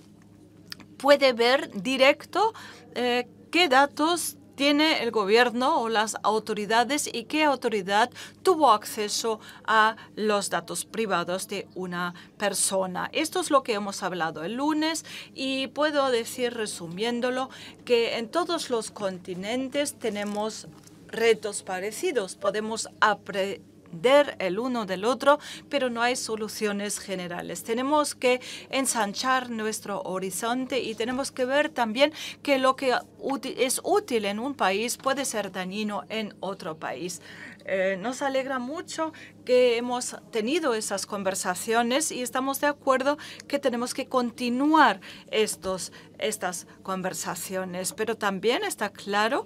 C: pueden ver directo qué datos tiene el gobierno o las autoridades y qué autoridad tuvo acceso a los datos privados de una persona. Esto es lo que hemos hablado el lunes y puedo decir, resumiéndolo, que en todos los continentes tenemos retos parecidos. Podemos aprender der el uno del otro, pero no hay soluciones generales. Tenemos que ensanchar nuestro horizonte y tenemos que ver también que lo que es útil en un país puede ser dañino en otro país. Eh, nos alegra mucho que hemos tenido esas conversaciones y estamos de acuerdo que tenemos que continuar estos, estas conversaciones. Pero también está claro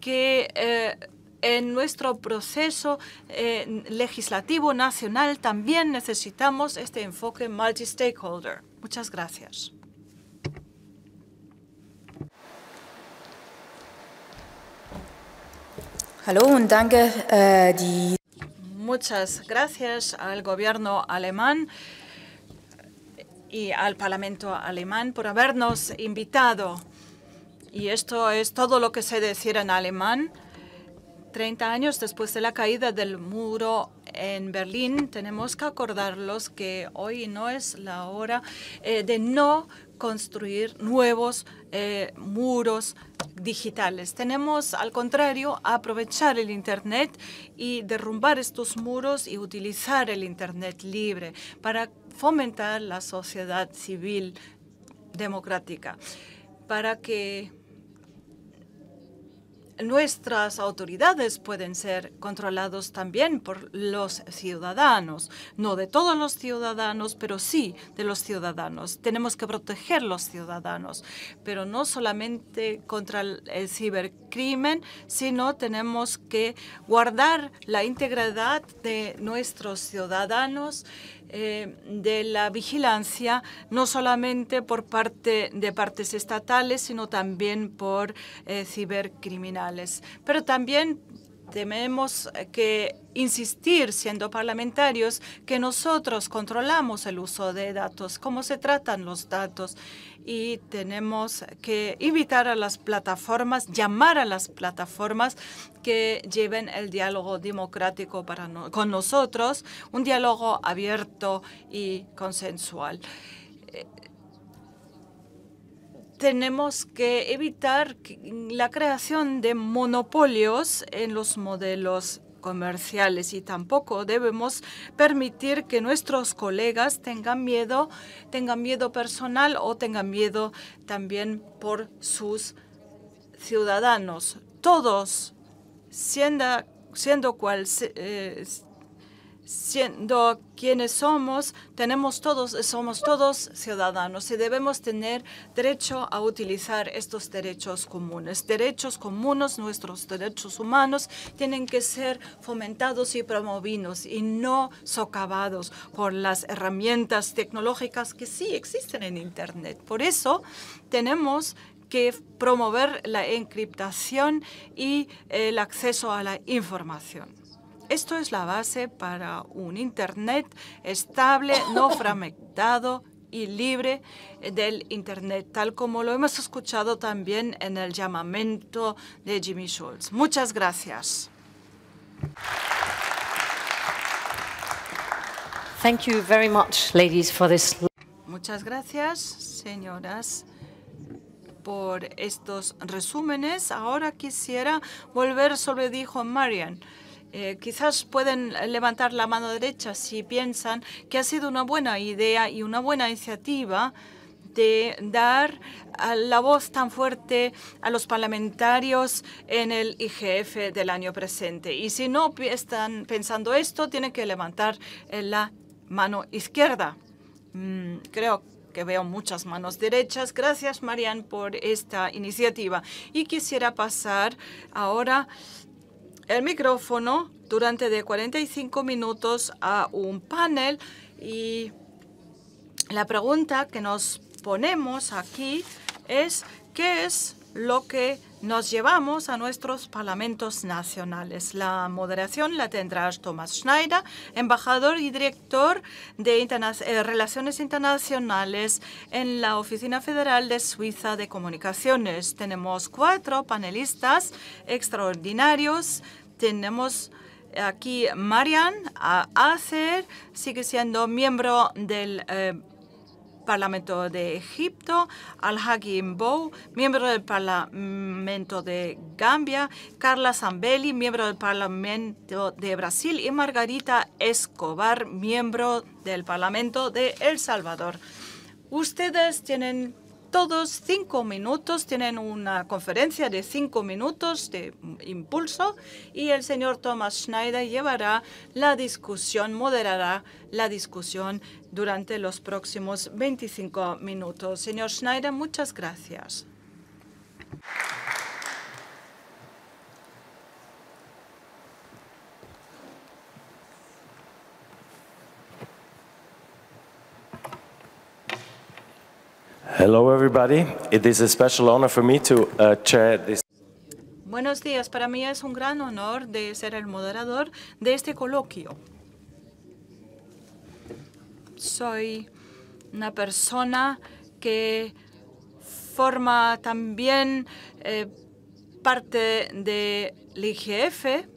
C: que eh, en nuestro proceso eh, legislativo nacional también necesitamos este enfoque multi-stakeholder. Muchas gracias.
A: danke, äh,
C: Muchas gracias al gobierno alemán y al Parlamento alemán por habernos invitado. Y esto es todo lo que sé decir en alemán. 30 años después de la caída del muro en Berlín, tenemos que acordarlos que hoy no es la hora eh, de no construir nuevos eh, muros digitales. Tenemos, al contrario, aprovechar el Internet y derrumbar estos muros y utilizar el Internet libre para fomentar la sociedad civil democrática, para que nuestras autoridades pueden ser controlados también por los ciudadanos, no de todos los ciudadanos, pero sí de los ciudadanos. Tenemos que proteger los ciudadanos, pero no solamente contra el cibercrimen, sino tenemos que guardar la integridad de nuestros ciudadanos eh, de la vigilancia, no solamente por parte de partes estatales, sino también por eh, cibercriminales. Pero también tenemos eh, que insistir, siendo parlamentarios, que nosotros controlamos el uso de datos, cómo se tratan los datos y tenemos que evitar a las plataformas, llamar a las plataformas que lleven el diálogo democrático para con nosotros, un diálogo abierto y consensual eh, tenemos que evitar la creación de monopolios en los modelos comerciales y tampoco debemos permitir que nuestros colegas tengan miedo, tengan miedo personal o tengan miedo también por sus ciudadanos. Todos, siendo, siendo cual sea. Eh, siendo quienes somos, tenemos todos, somos todos ciudadanos y debemos tener derecho a utilizar estos derechos comunes. Derechos comunes, nuestros derechos humanos, tienen que ser fomentados y promovidos y no socavados por las herramientas tecnológicas que sí existen en Internet. Por eso tenemos que promover la encriptación y el acceso a la información. Esto es la base para un Internet estable, no fragmentado y libre del Internet, tal como lo hemos escuchado también en el llamamiento de Jimmy Schultz. Muchas gracias. Muchas gracias, señoras por estos resúmenes. Ahora quisiera volver sobre dijo Marian. Eh, quizás pueden eh, levantar la mano derecha si piensan que ha sido una buena idea y una buena iniciativa de dar eh, la voz tan fuerte a los parlamentarios en el IGF del año presente. Y si no están pensando esto, tienen que levantar la mano izquierda. Mm, creo que veo muchas manos derechas. Gracias, Marian, por esta iniciativa. Y quisiera pasar ahora el micrófono durante de 45 minutos a un panel y la pregunta que nos ponemos aquí es ¿qué es lo que nos llevamos a nuestros parlamentos nacionales. La moderación la tendrá Thomas Schneider, embajador y director de eh, Relaciones Internacionales en la Oficina Federal de Suiza de Comunicaciones. Tenemos cuatro panelistas extraordinarios tenemos aquí Marian Acer, sigue siendo miembro del eh, Parlamento de Egipto, Al-Hakim miembro del Parlamento de Gambia, Carla Zambelli, miembro del Parlamento de Brasil y Margarita Escobar, miembro del Parlamento de El Salvador. Ustedes tienen todos cinco minutos, tienen una conferencia de cinco minutos de impulso y el señor Thomas Schneider llevará la discusión, moderará la discusión durante los próximos 25 minutos. Señor Schneider, muchas gracias. Buenos días. Para mí es un gran honor de ser el moderador de este coloquio. Soy una persona que forma también eh, parte del IGF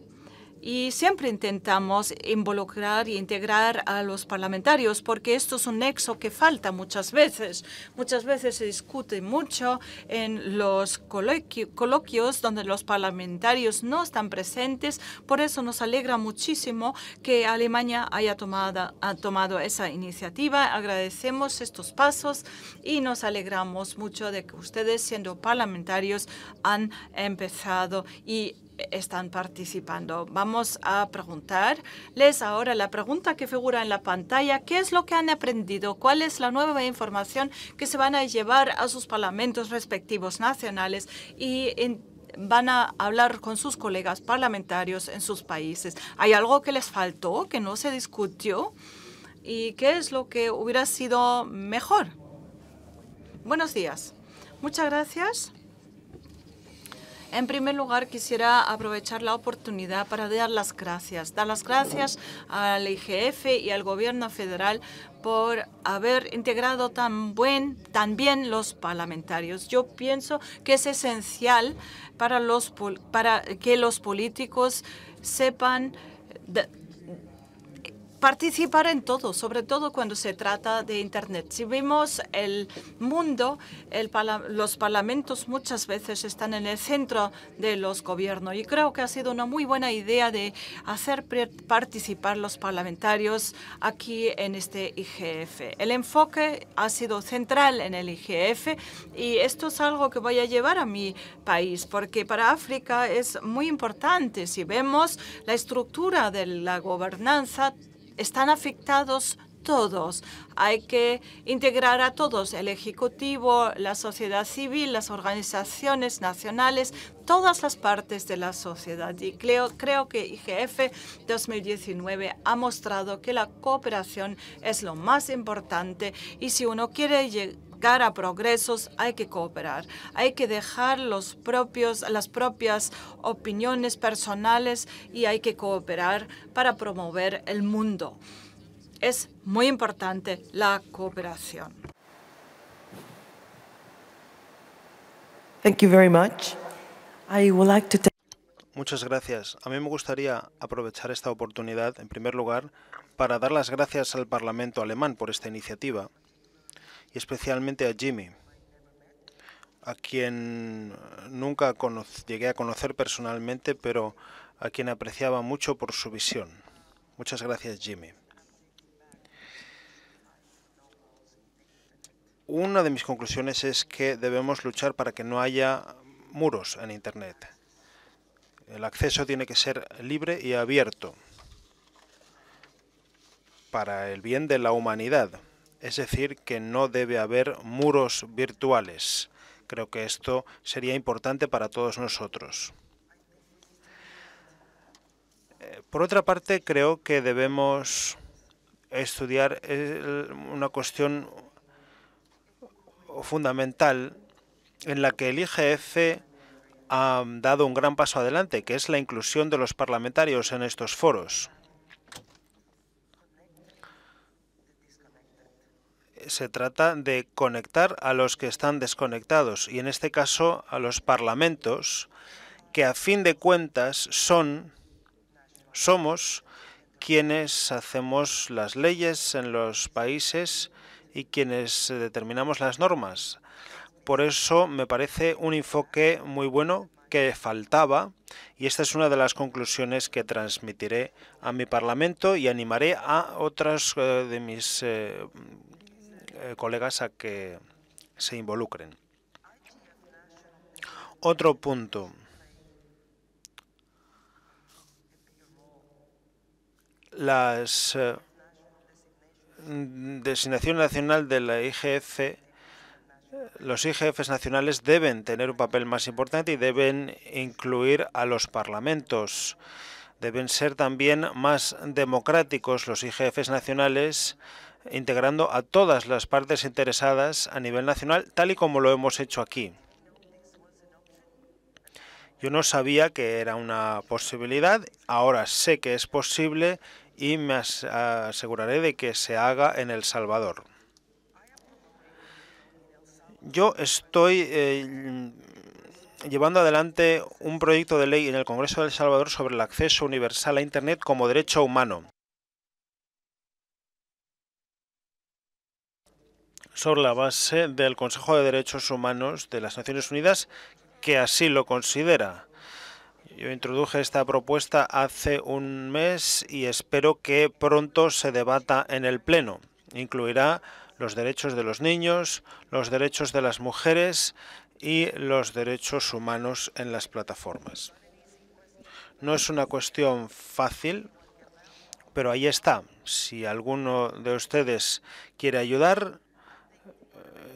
C: y siempre intentamos involucrar e integrar a los parlamentarios porque esto es un nexo que falta muchas veces. Muchas veces se discute mucho en los coloquios donde los parlamentarios no están presentes. Por eso nos alegra muchísimo que Alemania haya tomado, ha tomado esa iniciativa. Agradecemos estos pasos y nos alegramos mucho de que ustedes, siendo parlamentarios, han empezado y están participando. Vamos a preguntarles ahora la pregunta que figura en la pantalla. ¿Qué es lo que han aprendido? ¿Cuál es la nueva información que se van a llevar a sus parlamentos respectivos nacionales y van a hablar con sus colegas parlamentarios en sus países. ¿Hay algo que les faltó, que no se discutió? ¿Y qué es lo que hubiera sido mejor? Buenos días. Muchas gracias. En primer lugar, quisiera aprovechar la oportunidad para dar las gracias. Dar las gracias al IGF e y al Gobierno federal por haber integrado tan, buen, tan bien los parlamentarios. Yo pienso que es esencial para, los, para que los políticos sepan participar en todo, sobre todo cuando se trata de Internet. Si vemos el mundo, el los parlamentos muchas veces están en el centro de los gobiernos y creo que ha sido una muy buena idea de hacer participar los parlamentarios aquí en este IGF. El enfoque ha sido central en el IGF y esto es algo que voy a llevar a mi país porque para África es muy importante. Si vemos la estructura de la gobernanza, están afectados todos. Hay que integrar a todos, el Ejecutivo, la sociedad civil, las organizaciones nacionales, todas las partes de la sociedad. Y creo, que IGF 2019 ha mostrado que la cooperación es lo más importante y si uno quiere llegar llegar a progresos hay que cooperar, hay que dejar los propios, las propias opiniones personales y hay que cooperar para promover el mundo. Es muy importante
D: la cooperación. Muchas gracias. A mí me gustaría aprovechar esta oportunidad, en primer lugar, para dar las gracias al Parlamento alemán por esta iniciativa y especialmente a Jimmy, a quien nunca llegué a conocer personalmente, pero a quien apreciaba mucho por su visión. Muchas gracias, Jimmy. Una de mis conclusiones es que debemos luchar para que no haya muros en Internet. El acceso tiene que ser libre y abierto para el bien de la humanidad es decir, que no debe haber muros virtuales. Creo que esto sería importante para todos nosotros. Eh, por otra parte, creo que debemos estudiar eh, una cuestión fundamental en la que el IGF e ha dado un gran paso adelante, que es la inclusión de los parlamentarios en estos foros. se trata de conectar a los que están desconectados y en este caso a los parlamentos que a fin de cuentas son somos quienes hacemos las leyes en los países y quienes determinamos las normas. Por eso me parece un enfoque muy bueno que faltaba y esta es una de las conclusiones que transmitiré a mi Parlamento y animaré a otras eh, de mis eh, eh, colegas a que se involucren. Otro punto. Las eh, designación nacional de la IGF, eh, los IGFs nacionales deben tener un papel más importante y deben incluir a los parlamentos. Deben ser también más democráticos los IGFs nacionales integrando a todas las partes interesadas a nivel nacional, tal y como lo hemos hecho aquí. Yo no sabía que era una posibilidad, ahora sé que es posible y me aseguraré de que se haga en El Salvador. Yo estoy eh, llevando adelante un proyecto de ley en el Congreso de El Salvador sobre el acceso universal a Internet como derecho humano. sobre la base del Consejo de Derechos Humanos de las Naciones Unidas, que así lo considera. Yo introduje esta propuesta hace un mes y espero que pronto se debata en el Pleno. Incluirá los derechos de los niños, los derechos de las mujeres y los derechos humanos en las plataformas. No es una cuestión fácil, pero ahí está. Si alguno de ustedes quiere ayudar,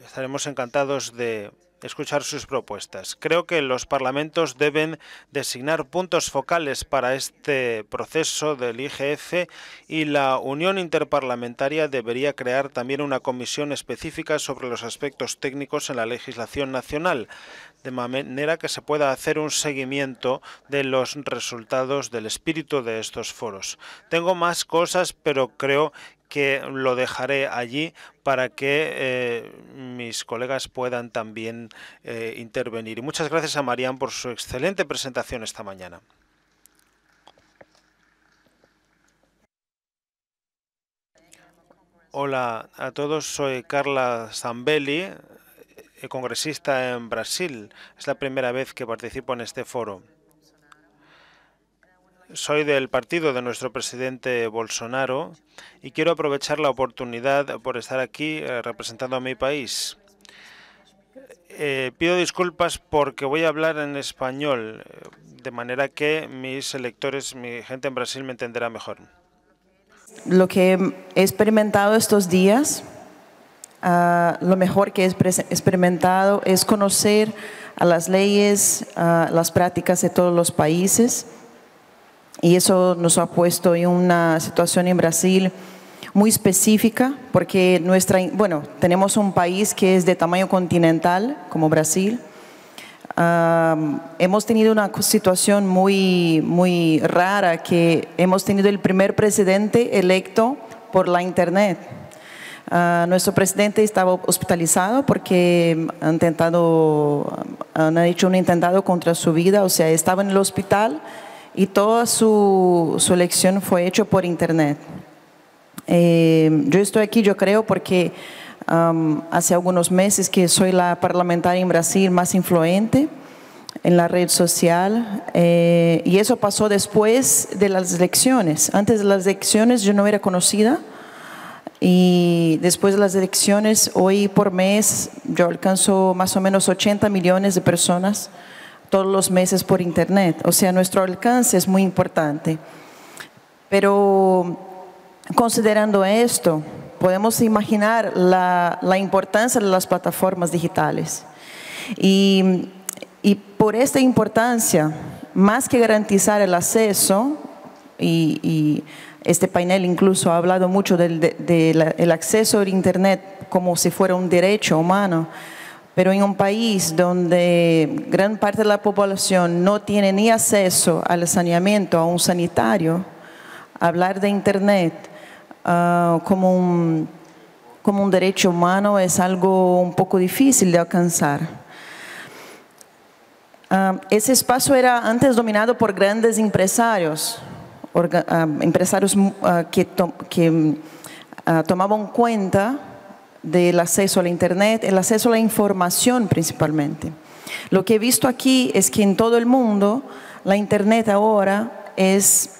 D: estaremos encantados de escuchar sus propuestas. Creo que los parlamentos deben designar puntos focales para este proceso del IGF y la Unión Interparlamentaria debería crear también una comisión específica sobre los aspectos técnicos en la legislación nacional, de manera que se pueda hacer un seguimiento de los resultados del espíritu de estos foros. Tengo más cosas, pero creo que lo dejaré allí para que eh, mis colegas puedan también eh, intervenir. Y muchas gracias a Marian por su excelente presentación esta mañana. Hola a todos, soy Carla Zambelli, eh, congresista en Brasil. Es la primera vez que participo en este foro. Soy del partido de nuestro presidente Bolsonaro y quiero aprovechar la oportunidad por estar aquí eh, representando a mi país. Eh, pido disculpas porque voy a hablar en español, eh, de manera que mis electores, mi gente en Brasil me entenderá mejor.
B: Lo que he experimentado estos días, ah, lo mejor que he experimentado es conocer a las leyes, ah, las prácticas de todos los países y eso nos ha puesto en una situación en Brasil muy específica porque nuestra, bueno, tenemos un país que es de tamaño continental como Brasil. hemos tenido una situación muy, muy rara que hemos tenido el primer presidente electo por la internet. Ah, nuestro presidente estaba hospitalizado porque mm, han, intentado, mm, han hecho un intentado contra su vida, o sea, estaba en el hospital y toda su, su fue hecho por internet. Eh, yo estoy aquí, yo creo, porque hace algunos meses que soy la parlamentaria en Brasil más influente en la red social eh, y eso pasó después de las elecciones. Antes de las elecciones yo no era conocida y después de las elecciones hoy por mes yo alcanzo más o menos 80 millones de personas todos los meses por Internet. O sea, nuestro alcance es muy importante. Pero considerando esto, podemos imaginar la, importancia de las plataformas digitales. Y, por esta importancia, más que garantizar el acceso, y, este panel incluso ha hablado mucho del acceso a Internet como si fuera un derecho humano, pero en un país donde gran parte de la población no tiene ni acceso al saneamiento, a un sanitario, hablar de Internet ah, como, un, derecho humano es algo un poco difícil de alcanzar. Ah, ese espacio era antes dominado por grandes empresarios, ah, empresarios que, que tomaban cuenta del acceso a la Internet, el acceso a la información principalmente. Lo que he visto aquí es que en todo el mundo la Internet ahora es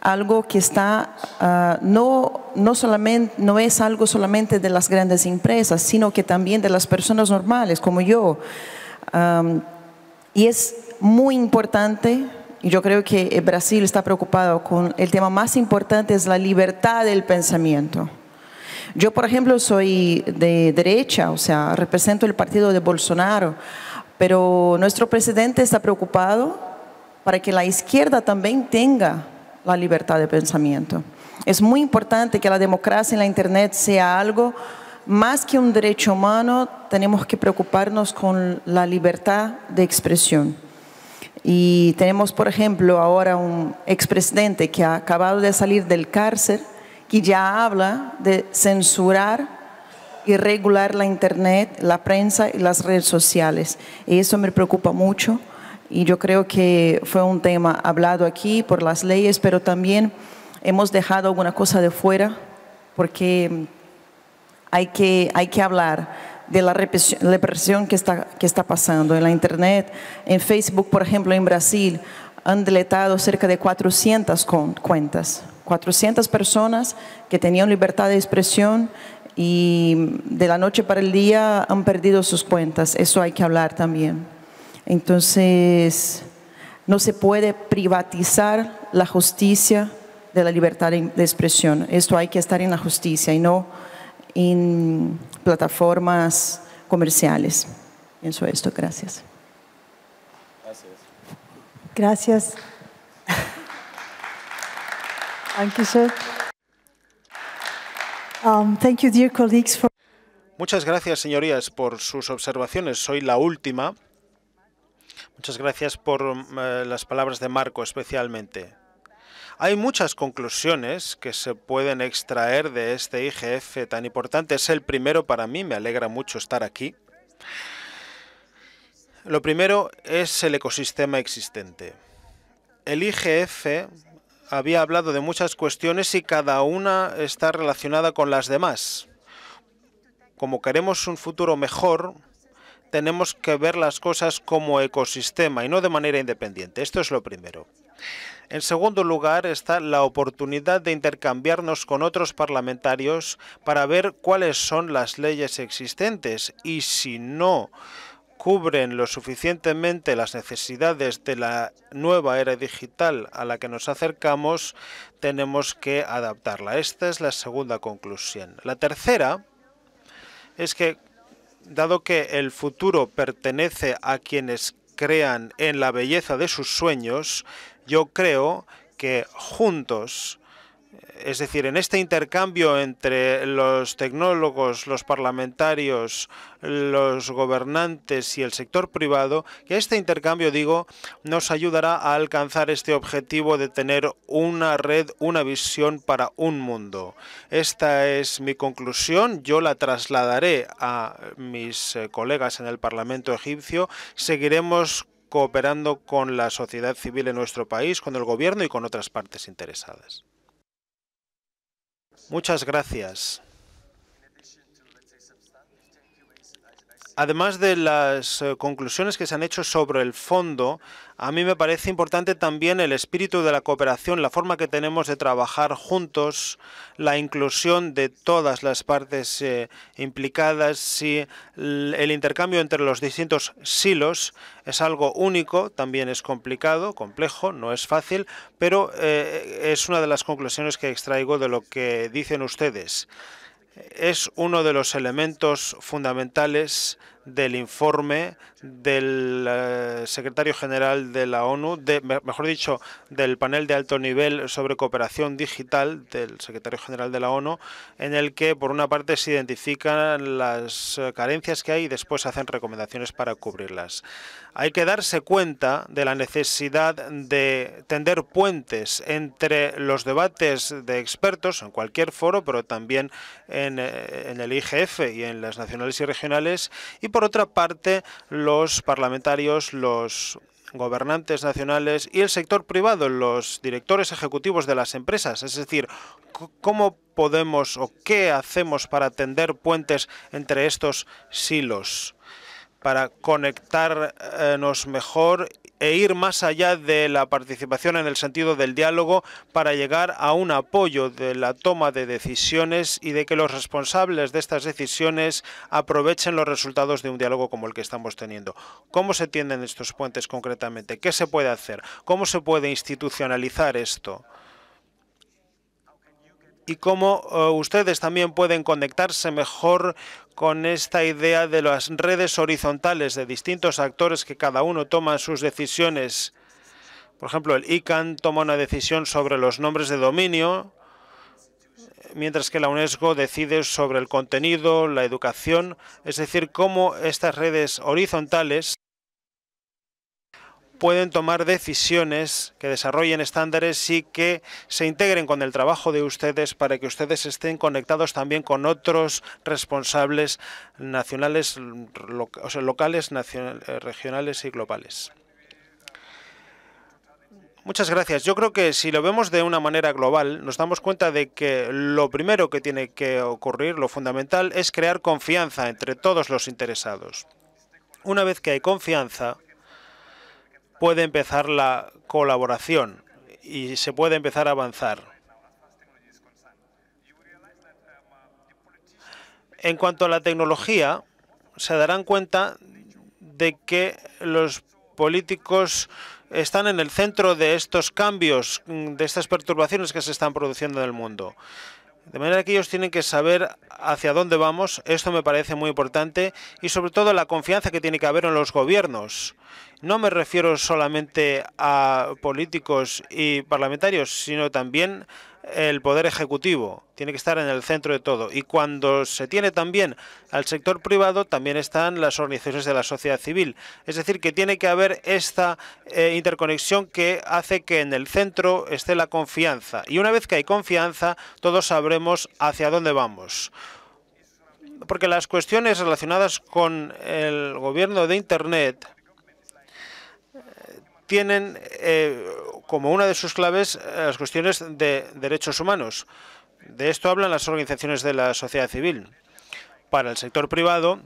B: algo que está, ah, no, no, solamente, no es algo solamente de las grandes empresas, sino que también de las personas normales como yo. y es muy importante, y yo creo que Brasil está preocupado con el tema más importante, es la libertad del pensamiento. Yo, por ejemplo, soy de derecha, o sea, represento el partido de Bolsonaro, pero nuestro presidente está preocupado para que la izquierda también tenga la libertad de pensamiento. Es muy importante que la democracia en la Internet sea algo más que un derecho humano, tenemos que preocuparnos con la libertad de expresión. Y tenemos, por ejemplo, ahora un expresidente que ha acabado de salir del cárcel que ya habla de censurar y regular la internet, la prensa y las redes sociales. eso me preocupa mucho y yo creo que fue un tema hablado aquí por las leyes, pero también hemos dejado alguna cosa de fuera porque hay que, hablar de la represión que está, que está pasando en la internet. En Facebook, por ejemplo, en Brasil han deletado cerca de 400 cuentas. 400 personas que tenían libertad de expresión y de la noche para el día han perdido sus cuentas. Eso hay que hablar también. Entonces, no se puede privatizar la justicia de la libertad de expresión. Esto hay que estar en la justicia y no en plataformas comerciales. Eso esto. Gracias. Gracias. Gracias. Um,
D: muchas gracias, señorías, por sus observaciones. Soy la última. Muchas gracias por mm, eh, las palabras de Marco, especialmente. Hay muchas conclusiones que se pueden extraer de este IGF tan importante. Es el primero para mí, me alegra mucho estar aquí. Lo primero es el ecosistema existente. El IGF había hablado de muchas cuestiones y cada una está relacionada con las demás. Como queremos un futuro mejor, tenemos que ver las cosas como ecosistema y no de manera independiente. Esto es lo primero. En segundo lugar está la oportunidad de intercambiarnos con otros parlamentarios para ver cuáles son las leyes existentes y si no cubren lo suficientemente las necesidades de la nueva era digital a la que nos acercamos, tenemos que adaptarla. Esta es la segunda conclusión. La tercera es que, dado que el futuro pertenece a quienes crean en la belleza de sus sueños, yo creo que juntos es decir, en este intercambio entre los tecnólogos, los parlamentarios, los gobernantes y el sector privado, que este intercambio, digo, nos ayudará a alcanzar este objetivo de tener una red, una visión para un mundo. Esta es mi conclusión, yo la trasladaré a mis eh, colegas en el Parlamento egipcio, seguiremos cooperando con la sociedad civil en nuestro país, con el gobierno y con otras partes interesadas. Muchas gracias. Además de las eh, conclusiones que se han hecho sobre el fondo, a mí me parece importante también el espíritu de la cooperación, la forma que tenemos de trabajar juntos, la inclusión de todas las partes eh, implicadas y el intercambio entre los distintos silos es algo único, también es complicado, complejo, no es fácil, pero eh, es una de las conclusiones que extraigo de lo que dicen ustedes. Es uno de los elementos fundamentales del informe del eh, secretario general de la ONU, mejor dicho, del panel de alto nivel sobre cooperación digital del secretario general de la ONU, en el que, por una parte, se identifican las eh, carencias que hay y después hacen recomendaciones para cubrirlas. Hay que darse cuenta de la necesidad de tender puentes entre los debates de expertos en cualquier foro, pero también en, eh, el IGF y en las nacionales y regionales, y por otra parte los parlamentarios, los gobernantes nacionales y el sector privado, los directores ejecutivos de las empresas. Es decir, ¿cómo podemos o qué hacemos para tender puentes entre estos silos? para conectarnos mejor e ir más allá de la participación en el sentido del diálogo para llegar a un apoyo de la toma de decisiones y de que los responsables de estas decisiones aprovechen los resultados de un diálogo como el que estamos teniendo. ¿Cómo se tienden estos puentes concretamente? ¿Qué se puede hacer? ¿Cómo se puede institucionalizar esto? y cómo eh, ustedes también pueden conectarse mejor con esta idea de las redes horizontales de distintos actores que cada uno toma sus decisiones. Por ejemplo, el ICANN toma una decisión sobre los nombres de dominio, mientras que la UNESCO decide sobre el contenido, la educación, es decir, cómo estas redes horizontales pueden tomar decisiones, que desarrollen estándares y que se integren con el trabajo de ustedes para que ustedes estén conectados también con otros responsables nacionales, locales, eh, regionales y globales. Muchas gracias. Yo creo que si lo vemos de una manera global, nos damos cuenta de que lo primero que tiene que ocurrir, lo fundamental, es crear confianza entre todos los interesados. Una vez que hay confianza, puede empezar la colaboración y se puede empezar a avanzar. En cuanto a la tecnología, se darán cuenta de que los políticos están en el centro de estos cambios, de estas perturbaciones que se están produciendo en el mundo. De manera que ellos tienen que saber hacia dónde vamos. Esto me parece muy importante y sobre todo la confianza que tiene que haber en los gobiernos. No me refiero solamente a políticos y parlamentarios, sino también el poder ejecutivo, tiene que estar en el centro de todo. Y cuando se tiene también al sector privado, también están las organizaciones de la sociedad civil. Es decir, que tiene que haber esta eh, interconexión que hace que en el centro esté la confianza. Y una vez que hay confianza, todos sabremos hacia dónde vamos porque las cuestiones relacionadas con el gobierno de Internet tienen eh, como una de sus claves eh, las cuestiones de derechos humanos. De esto hablan las organizaciones de la sociedad civil. Para el sector privado,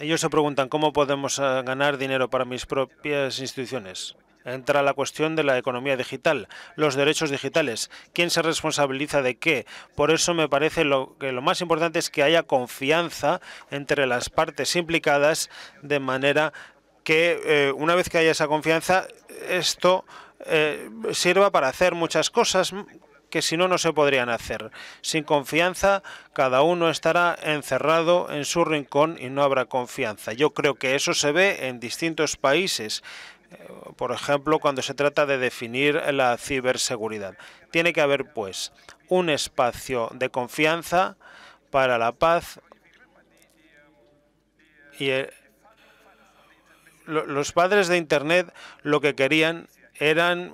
D: ellos se preguntan cómo podemos eh, ganar dinero para mis propias instituciones. Entra la cuestión de la economía digital, los derechos digitales, quién se responsabiliza de qué. Por eso me parece que lo más importante es que haya confianza entre las partes implicadas de manera que eh, una vez que haya esa confianza, esto eh, sirva para hacer muchas cosas que si no, no se podrían hacer. Sin confianza, cada uno estará encerrado en su rincón y no habrá confianza. Yo creo que eso se ve en distintos países. Eh, por ejemplo, cuando se trata de definir la ciberseguridad. Tiene que haber, pues, un espacio de confianza para la paz y el los padres de Internet lo que querían eran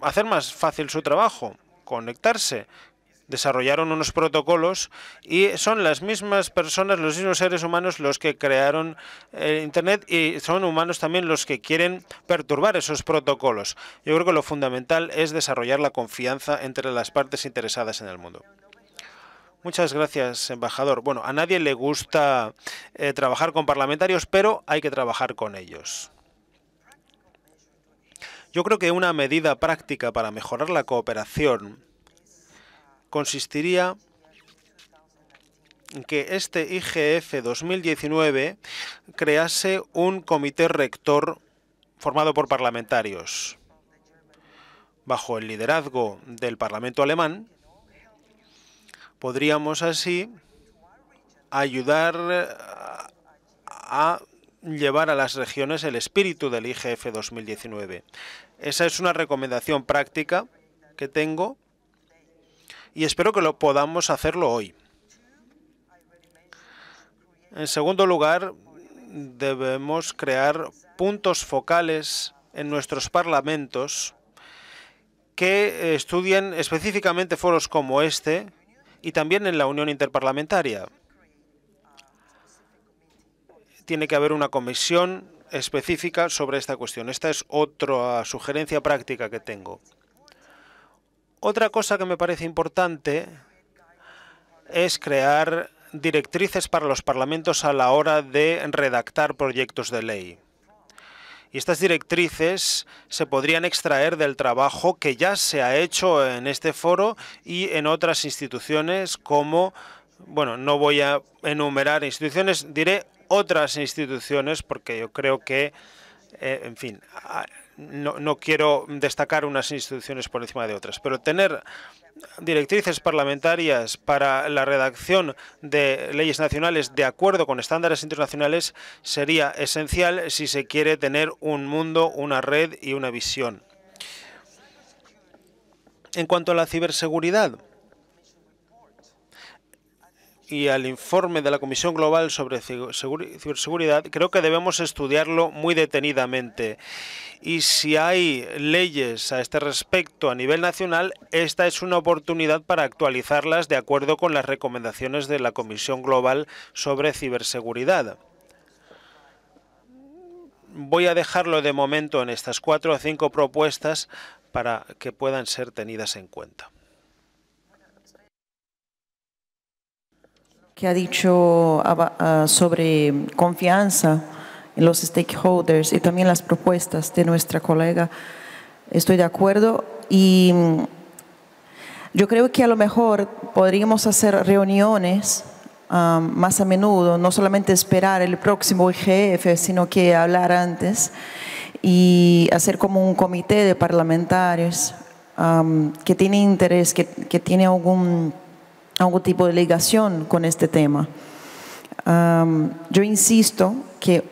D: hacer más fácil su trabajo, conectarse. Desarrollaron unos protocolos y son las mismas personas, los mismos seres humanos los que crearon eh, Internet y son humanos también los que quieren perturbar esos protocolos. Yo creo que lo fundamental es desarrollar la confianza entre las partes interesadas en el mundo. Muchas gracias, embajador. Bueno, a nadie le gusta eh, trabajar con parlamentarios, pero hay que trabajar con ellos. Yo creo que una medida práctica para mejorar la cooperación consistiría en que este IGF 2019 crease un comité rector formado por parlamentarios bajo el liderazgo del Parlamento alemán Podríamos así ayudar eh, a llevar a las regiones el espíritu del IGF 2019. Esa es una recomendación práctica que tengo y espero que lo podamos hacerlo hoy. En segundo lugar, debemos crear puntos focales en nuestros parlamentos que estudien específicamente foros como este y también en la Unión Interparlamentaria. Tiene que haber una comisión específica sobre esta cuestión. Esta es otra sugerencia práctica que tengo. Otra cosa que me parece importante es crear directrices para los parlamentos a la hora de redactar proyectos de ley y estas directrices se podrían extraer del trabajo que ya se ha hecho en este foro y en otras instituciones como, bueno, no voy a enumerar instituciones, diré otras instituciones porque yo creo que, eh, en fin, no, quiero destacar unas instituciones por encima de otras, pero tener directrices parlamentarias para la redacción de leyes nacionales de acuerdo con estándares internacionales sería esencial si se quiere tener un mundo, una red y una visión. En cuanto a la ciberseguridad, y al informe de la Comisión Global sobre Ciberseguridad, creo que debemos estudiarlo muy detenidamente. Y si hay leyes a este respecto a nivel nacional, esta es una oportunidad para actualizarlas de acuerdo con las recomendaciones de la Comisión Global sobre Ciberseguridad. Voy a dejarlo de momento en estas cuatro o cinco propuestas para que puedan ser tenidas en cuenta.
B: que ha dicho ah, sobre confianza en los stakeholders y también las propuestas de nuestra colega. Estoy de acuerdo y mm, yo creo que a lo mejor podríamos hacer reuniones ah, más a menudo, no solamente esperar el próximo IGF, sino que hablar antes y hacer como un comité de parlamentarios que tiene interés, que, que tiene algún algún tipo de ligación con este tema. yo insisto que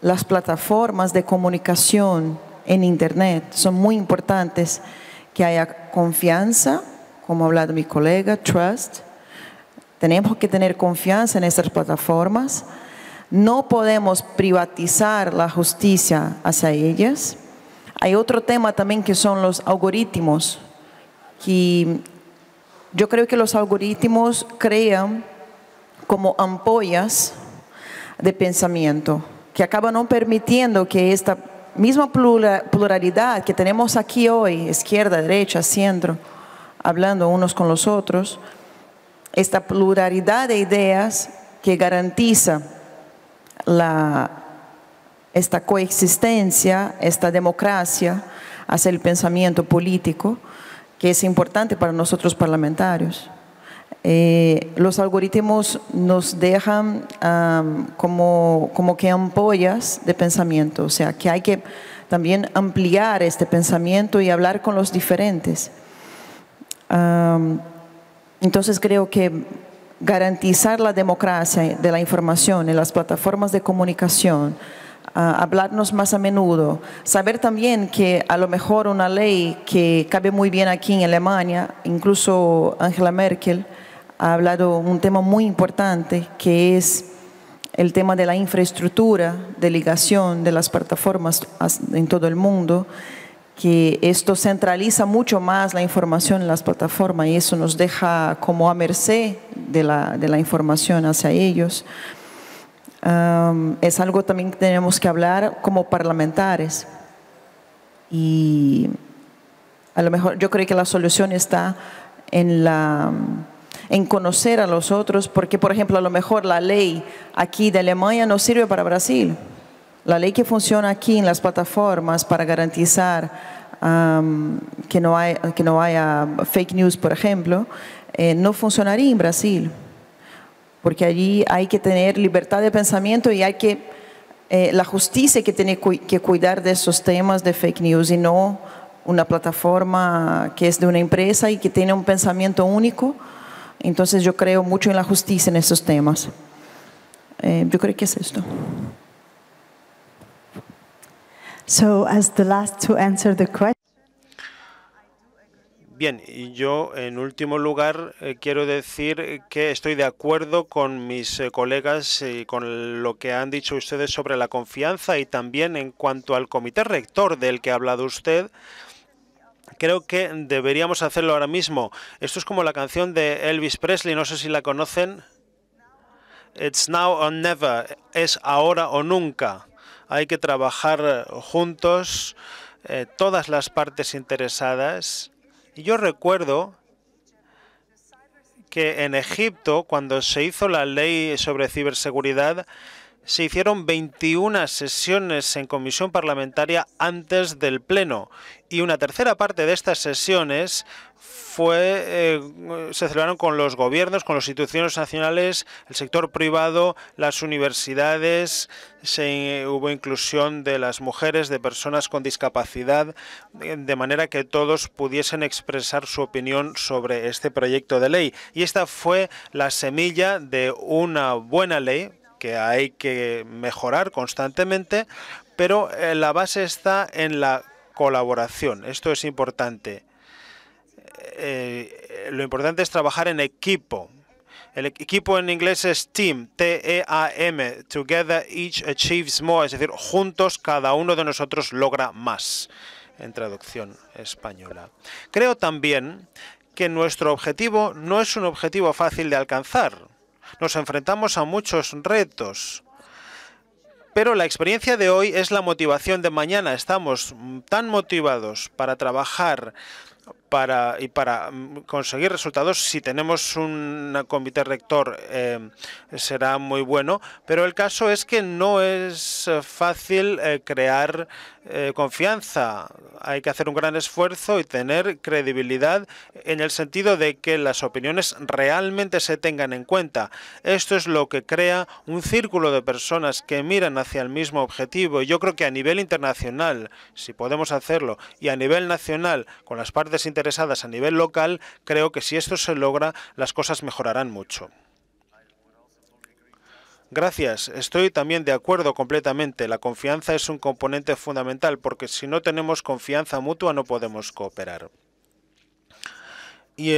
B: las plataformas de comunicación en Internet son muy importantes, que haya confianza, como ha hablado mi colega, trust. Tenemos que tener confianza en estas plataformas. No podemos privatizar la justicia hacia ellas. Hay otro tema también que son los algoritmos, que yo creo que los algoritmos crean como ampollas de pensamiento que acaban no permitiendo que esta misma pluralidad que tenemos aquí hoy, izquierda, derecha, centro, hablando unos con los otros, esta pluralidad de ideas que garantiza esta coexistencia, esta democracia hacia el pensamiento político, que es importante para nosotros parlamentarios. Eh, los algoritmos nos dejan como, que ampollas de pensamiento, o sea, que hay que también ampliar este pensamiento y hablar con los diferentes. entonces creo que garantizar la democracia de la información en las plataformas de comunicación, hablarnos más a menudo. Saber también que a lo mejor una ley que cabe muy bien aquí en Alemania, incluso Angela Merkel ha hablado un tema muy importante que es el tema de la infraestructura de ligación de las plataformas en todo el mundo, que esto centraliza mucho más la información en las plataformas y eso nos deja como a merced de la, de la información hacia ellos es algo también que tenemos que hablar como parlamentares. Y a lo mejor yo creo que la solución está en conocer a los otros, porque por ejemplo a lo mejor la ley aquí de Alemania no sirve para Brasil. La ley que funciona aquí en las plataformas para garantizar que, no que no haya fake news, por ejemplo, eh, no funcionaría en Brasil porque allí hay que tener libertad de pensamiento y hay que, eh, la justicia que tiene que cuidar de esos temas de fake news y no una plataforma que es de una empresa y que tiene un pensamiento único. Entonces yo creo mucho en la justicia en esos temas. Eh, yo creo que es esto. So, as the last to answer the question.
D: Bien, yo en último lugar eh, quiero decir que estoy de acuerdo con mis eh, colegas y eh, con lo que han dicho ustedes sobre la confianza y también en cuanto al comité rector del que ha hablado usted. Creo que deberíamos hacerlo ahora mismo. Esto es como la canción de Elvis Presley, no sé si la conocen. It's now or never, es ahora o nunca. Hay que trabajar juntos, todas las partes interesadas y yo recuerdo que en Egipto, cuando se hizo la ley sobre ciberseguridad, se hicieron 21 sesiones en comisión parlamentaria antes del Pleno y una tercera parte de estas sesiones fue eh, se celebraron con los gobiernos, con las instituciones nacionales, el sector privado, las universidades, se, hubo inclusión de las mujeres, de personas con discapacidad, de manera que todos pudiesen expresar su opinión sobre este proyecto de ley. Y esta fue la semilla de una buena ley que hay que mejorar constantemente, pero eh, la base está en la colaboración. Esto es importante. Eh, lo importante es trabajar en equipo. El equipo en inglés es Team, T-E-A-M, Together Each Achieves More, es decir, juntos cada uno de nosotros logra más, en traducción española. Creo también que nuestro objetivo no es un objetivo fácil de alcanzar. Nos enfrentamos a muchos retos. Pero la experiencia de hoy es la motivación de mañana. Estamos tan motivados para trabajar para, y para mm, conseguir resultados, si tenemos un comité rector, eh, será muy bueno. Pero el caso es que no es fácil eh, crear eh, confianza. Hay que hacer un gran esfuerzo y tener credibilidad en el sentido de que las opiniones realmente se tengan en cuenta. Esto es lo que crea un círculo de personas que miran hacia el mismo objetivo. Yo creo que a nivel internacional, si podemos hacerlo, y a nivel nacional, con las partes internacionales, a nivel local, creo que si esto se logra, las cosas mejorarán mucho. Gracias. Estoy también de acuerdo completamente. La confianza es un componente fundamental porque si no tenemos confianza mutua no podemos cooperar. Y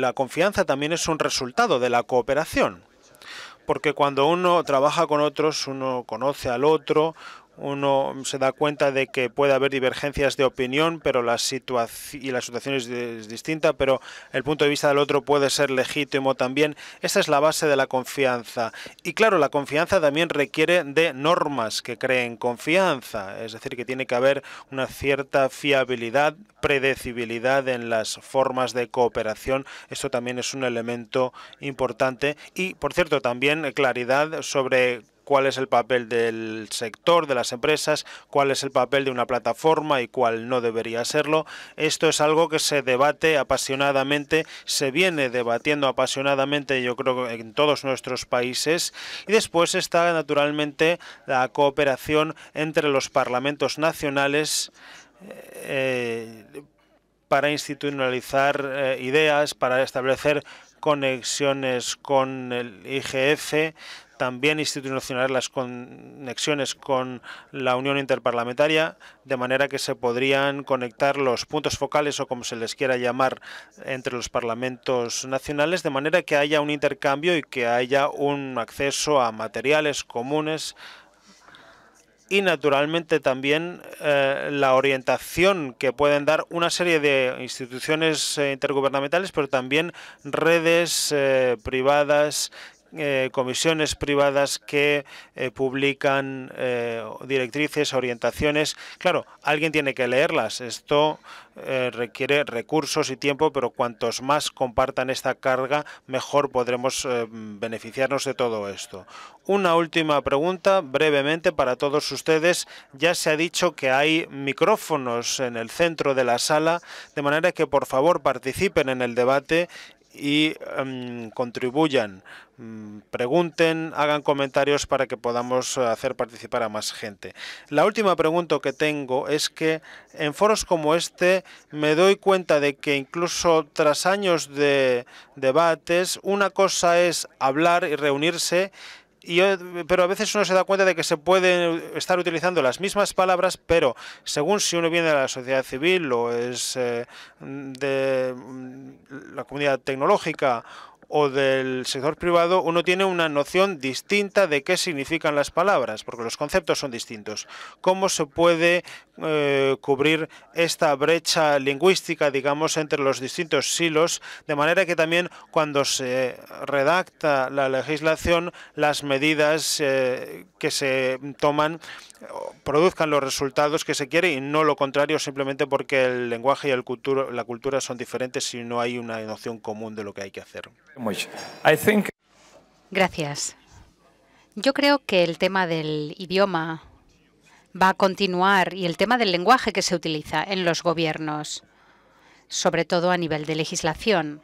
D: la confianza también es un resultado de la cooperación. Porque cuando uno trabaja con otros, uno conoce al otro, uno se da cuenta de que puede haber divergencias de opinión pero la y la situación es, distinta, pero el punto de vista del otro puede ser legítimo también. Esa es la base de la confianza. Y claro, la confianza también requiere de normas que creen confianza, es decir, que tiene que haber una cierta fiabilidad, predecibilidad en las formas de cooperación. Esto también es un elemento importante. Y, por cierto, también claridad sobre cuál es el papel del sector, de las empresas, cuál es el papel de una plataforma y cuál no debería serlo. Esto es algo que se debate apasionadamente, se viene debatiendo apasionadamente yo creo en todos nuestros países y después está naturalmente la cooperación entre los parlamentos nacionales eh, para institucionalizar eh, ideas, para establecer conexiones con el IGF, también institucionalizar las conexiones con la Unión Interparlamentaria, de manera que se podrían conectar los puntos focales o como se les quiera llamar entre los parlamentos nacionales, de manera que haya un intercambio y que haya un acceso a materiales comunes y naturalmente también eh, la orientación que pueden dar una serie de instituciones eh, intergubernamentales, pero también redes eh, privadas eh, comisiones privadas que eh, publican eh, directrices, orientaciones. Claro, alguien tiene que leerlas. Esto requiere recursos y tiempo, pero cuantos más compartan esta carga, mejor podremos beneficiarnos de todo esto. Una última pregunta, brevemente, para todos ustedes. Ya se ha dicho que hay micrófonos en el centro de la sala, de manera que por favor participen en el debate y em, contribuyan, mm, pregunten, hagan comentarios para que podamos hacer participar a más gente. La última pregunta que tengo es que en foros como este me doy cuenta de que incluso tras años de debates, una cosa es hablar y reunirse pero a veces uno se da cuenta de que se pueden estar utilizando las mismas palabras, pero según si uno viene de la sociedad civil o es eh, de mm, la comunidad tecnológica o del sector privado, uno tiene una noción distinta de qué significan las palabras, porque los conceptos son distintos. ¿Cómo se puede eh, cubrir esta brecha lingüística, digamos, entre los distintos silos, de manera que también cuando se redacta la legislación, las medidas eh, que se toman produzcan los resultados que se quiere y no lo contrario simplemente porque el lenguaje y la cultura son diferentes y no hay una noción común de lo que hay que hacer.
A: Gracias. Yo creo que el tema del idioma va a continuar y el tema del lenguaje que se utiliza en los gobiernos, sobre todo a nivel de legislación.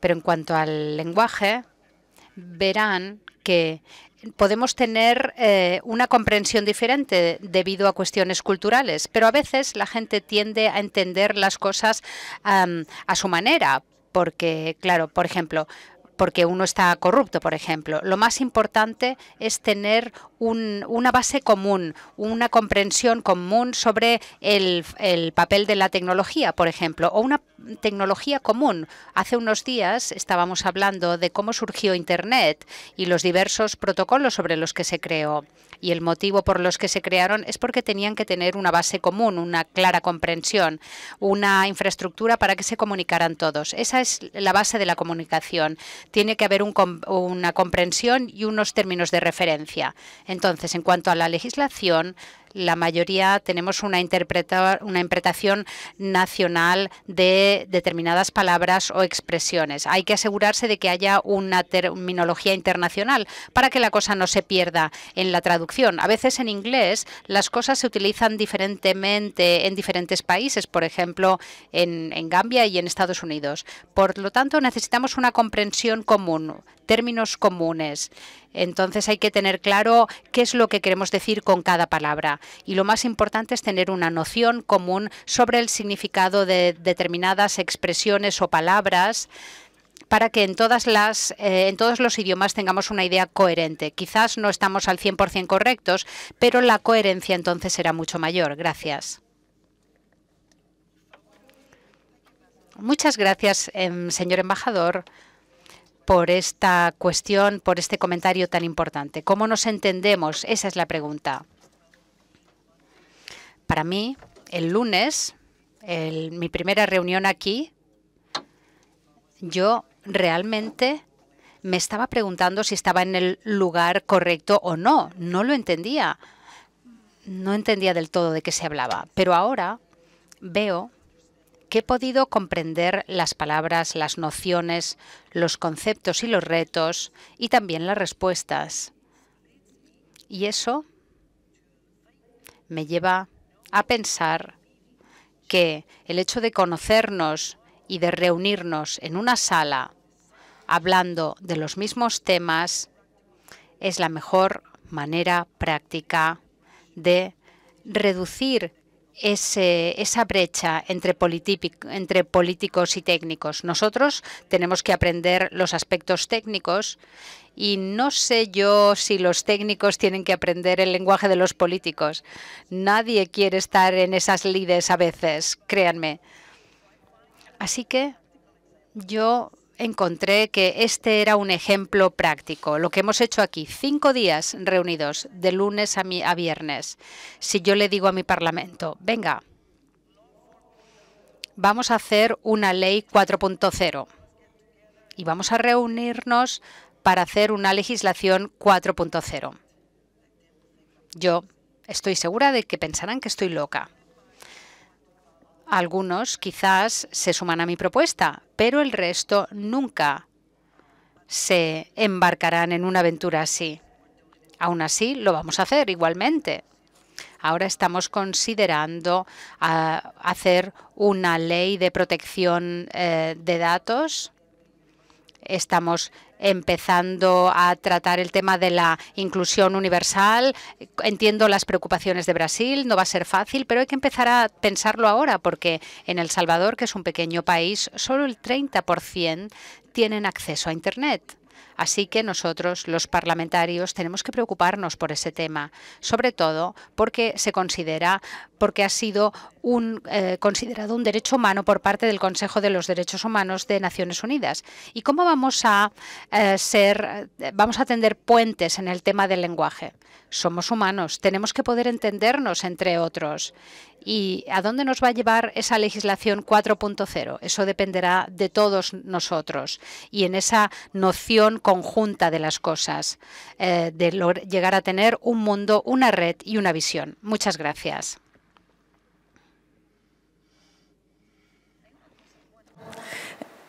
A: Pero en cuanto al lenguaje, verán que podemos tener eh, una comprensión diferente debido a cuestiones culturales, pero a veces la gente tiende a entender las cosas a su manera porque, claro, por ejemplo, porque uno está corrupto, por ejemplo. Lo más importante es tener una base común, una comprensión común sobre el papel de la tecnología, por ejemplo, o una tecnología común. Hace unos días estábamos hablando de cómo surgió Internet y los diversos protocolos sobre los que se creó. Y el motivo por los que se crearon es porque tenían que tener una base común, una clara comprensión, una infraestructura para que se comunicaran todos. Esa es la base de la comunicación tiene que haber una comprensión y unos términos de referencia. Entonces, en cuanto a la legislación, la mayoría tenemos una, una interpretación nacional de determinadas palabras o expresiones. Hay que asegurarse de que haya una terminología internacional para que la cosa no se pierda en la traducción. A veces en inglés las cosas se utilizan diferentemente en diferentes países, por ejemplo, en Gambia y en Estados Unidos. Por lo tanto, necesitamos una comprensión común, términos comunes. Entonces hay que tener claro qué es lo que queremos decir con cada palabra. Y lo más importante es tener una noción común sobre el significado de determinadas expresiones o palabras para que en, todas las, eh, en todos los idiomas tengamos una idea coherente. Quizás no estamos al 100% correctos, pero la coherencia entonces será mucho mayor. Gracias. Muchas gracias, em, señor embajador por esta cuestión, por este comentario tan importante. ¿Cómo nos entendemos? Esa es la pregunta. Para mí, el lunes, mi primera reunión aquí, yo realmente me estaba preguntando si estaba en el lugar correcto o no. No lo entendía. No entendía del todo de qué se hablaba. Pero ahora veo que he podido comprender las palabras, las nociones, los conceptos y los retos y también las respuestas. Y eso me lleva a pensar que el hecho de conocernos y de reunirnos en una sala hablando de los mismos temas es la mejor manera práctica de reducir esa brecha entre, entre políticos y técnicos. Nosotros tenemos que aprender los aspectos técnicos y no sé yo si los técnicos tienen que aprender el lenguaje de los políticos. Nadie quiere estar en esas lides a veces, créanme. Así que yo encontré que este era un ejemplo práctico. Lo que hemos hecho aquí, cinco días reunidos, de lunes a, a viernes. Si yo le digo a mi Parlamento, venga, vamos a hacer una ley 4.0 y vamos a reunirnos para hacer una legislación 4.0. Yo estoy segura de que pensarán que estoy loca. Algunos quizás se suman a mi propuesta, pero el resto nunca se embarcarán en una aventura así. Aún así, lo vamos a hacer igualmente. Ahora estamos considerando ah, hacer una ley de protección eh, de datos. Estamos empezando a tratar el tema de la inclusión universal. Entiendo las preocupaciones de Brasil, no va a ser fácil, pero hay que empezar a pensarlo ahora, porque en El Salvador, que es un pequeño país, solo el 30% tienen acceso a Internet. Así que nosotros, los parlamentarios, tenemos que preocuparnos por ese tema, sobre todo porque se considera, porque ha sido eh, considerado un derecho humano por parte del Consejo de los Derechos Humanos de Naciones Unidas. ¿Y cómo vamos a eh, ser, vamos a tender puentes en el tema del lenguaje? Somos humanos, tenemos que poder entendernos entre otros. ¿Y a dónde nos va a llevar esa legislación 4.0? Eso dependerá de todos nosotros y en esa noción conjunta de las cosas, eh, de llegar a tener un mundo, una red y una visión. Muchas gracias.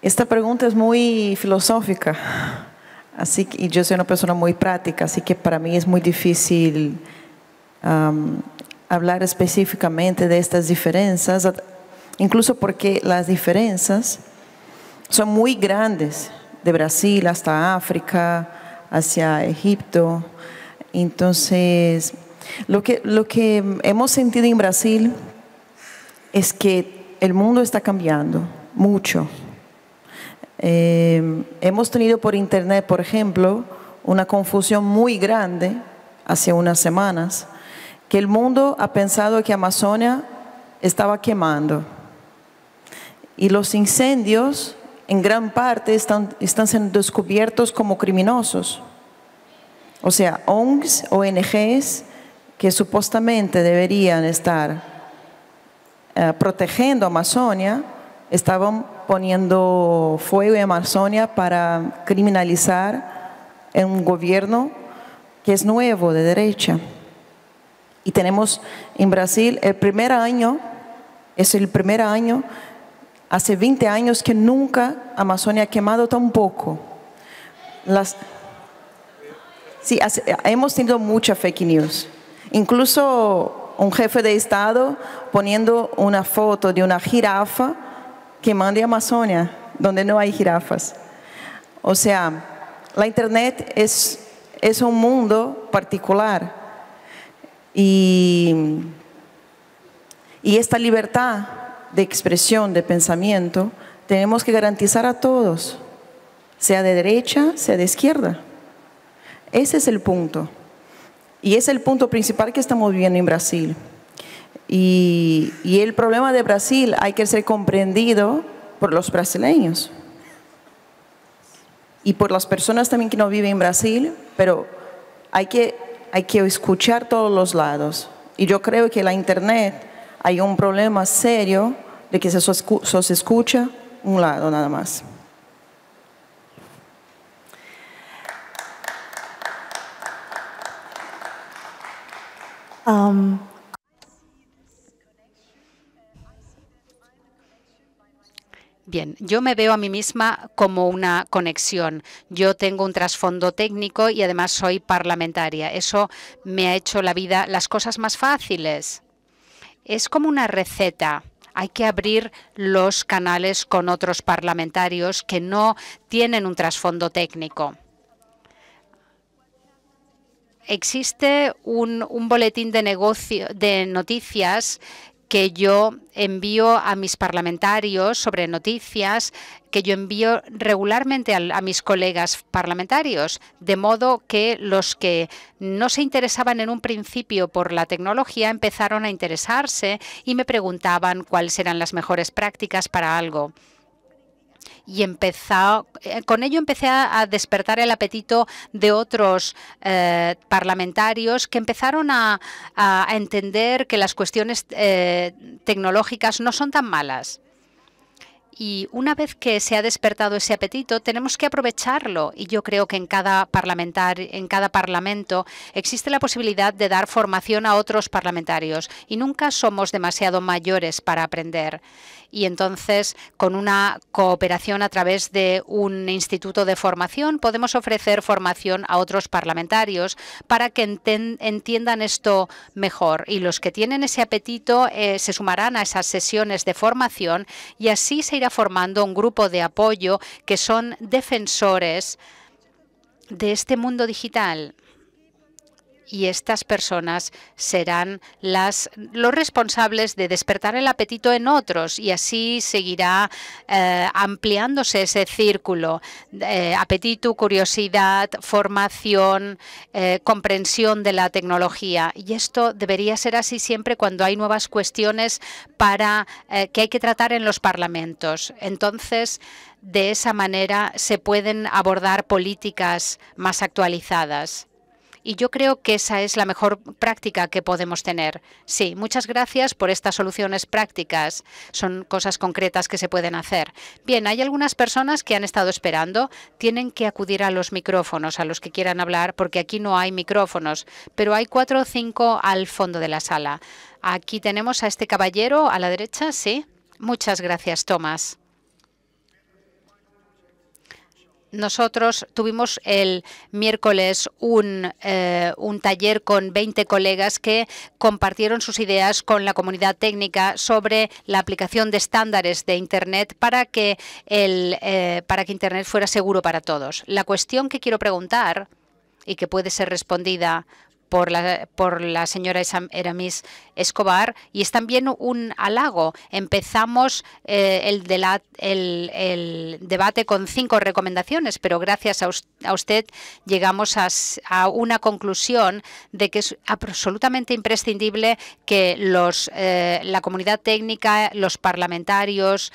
B: Esta pregunta es muy filosófica, así que y yo soy una persona muy práctica, así que para mí es muy difícil hablar específicamente de estas diferencias, incluso porque las diferencias son muy grandes, de Brasil hasta África, hacia Egipto. Entonces, lo que, lo que hemos sentido en Brasil es que el mundo está cambiando mucho. Em, hemos tenido por internet, por ejemplo, una confusión muy grande hace unas semanas que el mundo ha pensado que Amazonia estaba quemando. Y los incendios en gran parte están, siendo descubiertos como criminosos. O sea, ONGs, ONGs, que supuestamente deberían estar eh, protegiendo Amazonia, estaban poniendo fuego en Amazonia para criminalizar en un gobierno que es nuevo de derecha. Y tenemos en Brasil el primer año, es el primer año, hace 20 años que nunca Amazonia ha quemado tan poco. hemos tenido mucha fake news. Incluso un jefe de Estado poniendo una foto de una jirafa quemando Amazonia, donde no hay jirafas. O sea, la Internet es un mundo particular y, esta libertad de expresión, de pensamiento, tenemos que garantizar a todos, sea de derecha, sea de izquierda. Ese es el punto. Y es el punto principal que estamos viviendo en Brasil. Y, y, el problema de Brasil hay que ser comprendido por los brasileños y por las personas también que no viven en Brasil, pero hay que hay que escuchar todos los lados. Y yo creo que la Internet hay un problema serio de que se, escucha un lado nada más.
D: Um,
A: Bien, yo me veo a mí misma como una conexión. Yo tengo un trasfondo técnico y además soy parlamentaria. Eso me ha hecho la vida, las cosas más fáciles. Es como una receta hay que abrir los canales con otros parlamentarios que no tienen un trasfondo técnico. Existe un, boletín de, negocio, de noticias que yo envío a mis parlamentarios sobre noticias que yo envío regularmente a, mis colegas parlamentarios, de modo que los que no se interesaban en un principio por la tecnología empezaron a interesarse y me preguntaban cuáles eran las mejores prácticas para algo y eh, con ello empecé a, despertar el apetito de otros eh, parlamentarios que empezaron a, entender que las cuestiones eh, tecnológicas no son tan malas. Y una vez que se ha despertado ese apetito, tenemos que aprovecharlo. Y yo creo que en cada, parlamentar, en cada parlamento existe la posibilidad de dar formación a otros parlamentarios. Y nunca somos demasiado mayores para aprender y entonces con una cooperación a través de un instituto de formación podemos ofrecer formación a otros parlamentarios para que entiendan esto mejor y los que tienen ese apetito eh, se sumarán a esas sesiones de formación y así se irá formando un grupo de apoyo que son defensores de este mundo digital y estas personas serán las, los responsables de despertar el apetito en otros y así seguirá eh, ampliándose ese círculo. Eh, apetito, curiosidad, formación, eh, comprensión de la tecnología. Y esto debería ser así siempre cuando hay nuevas cuestiones para, que hay que tratar en los parlamentos. Entonces, de esa manera se pueden abordar políticas más actualizadas. Y yo creo que esa es la mejor práctica que podemos tener. Sí, muchas gracias por estas soluciones prácticas. Son cosas concretas que se pueden hacer. Bien, hay algunas personas que han estado esperando. Tienen que acudir a los micrófonos, a los que quieran hablar, porque aquí no hay micrófonos, pero hay cuatro o cinco al fondo de la sala. Aquí tenemos a este caballero a la derecha, sí. Muchas gracias, Tomás. Nosotros tuvimos el miércoles un, eh, un, taller con 20 colegas que compartieron sus ideas con la comunidad técnica sobre la aplicación de estándares de Internet para que, eh, para que Internet fuera seguro para todos. La cuestión que quiero preguntar y que puede ser respondida por la, por la señora Eramis Escobar y es también un halago. Empezamos eh, el, debate con cinco recomendaciones, pero gracias a, usted llegamos a, una conclusión de que es absolutamente imprescindible que los, eh, la comunidad técnica, los parlamentarios,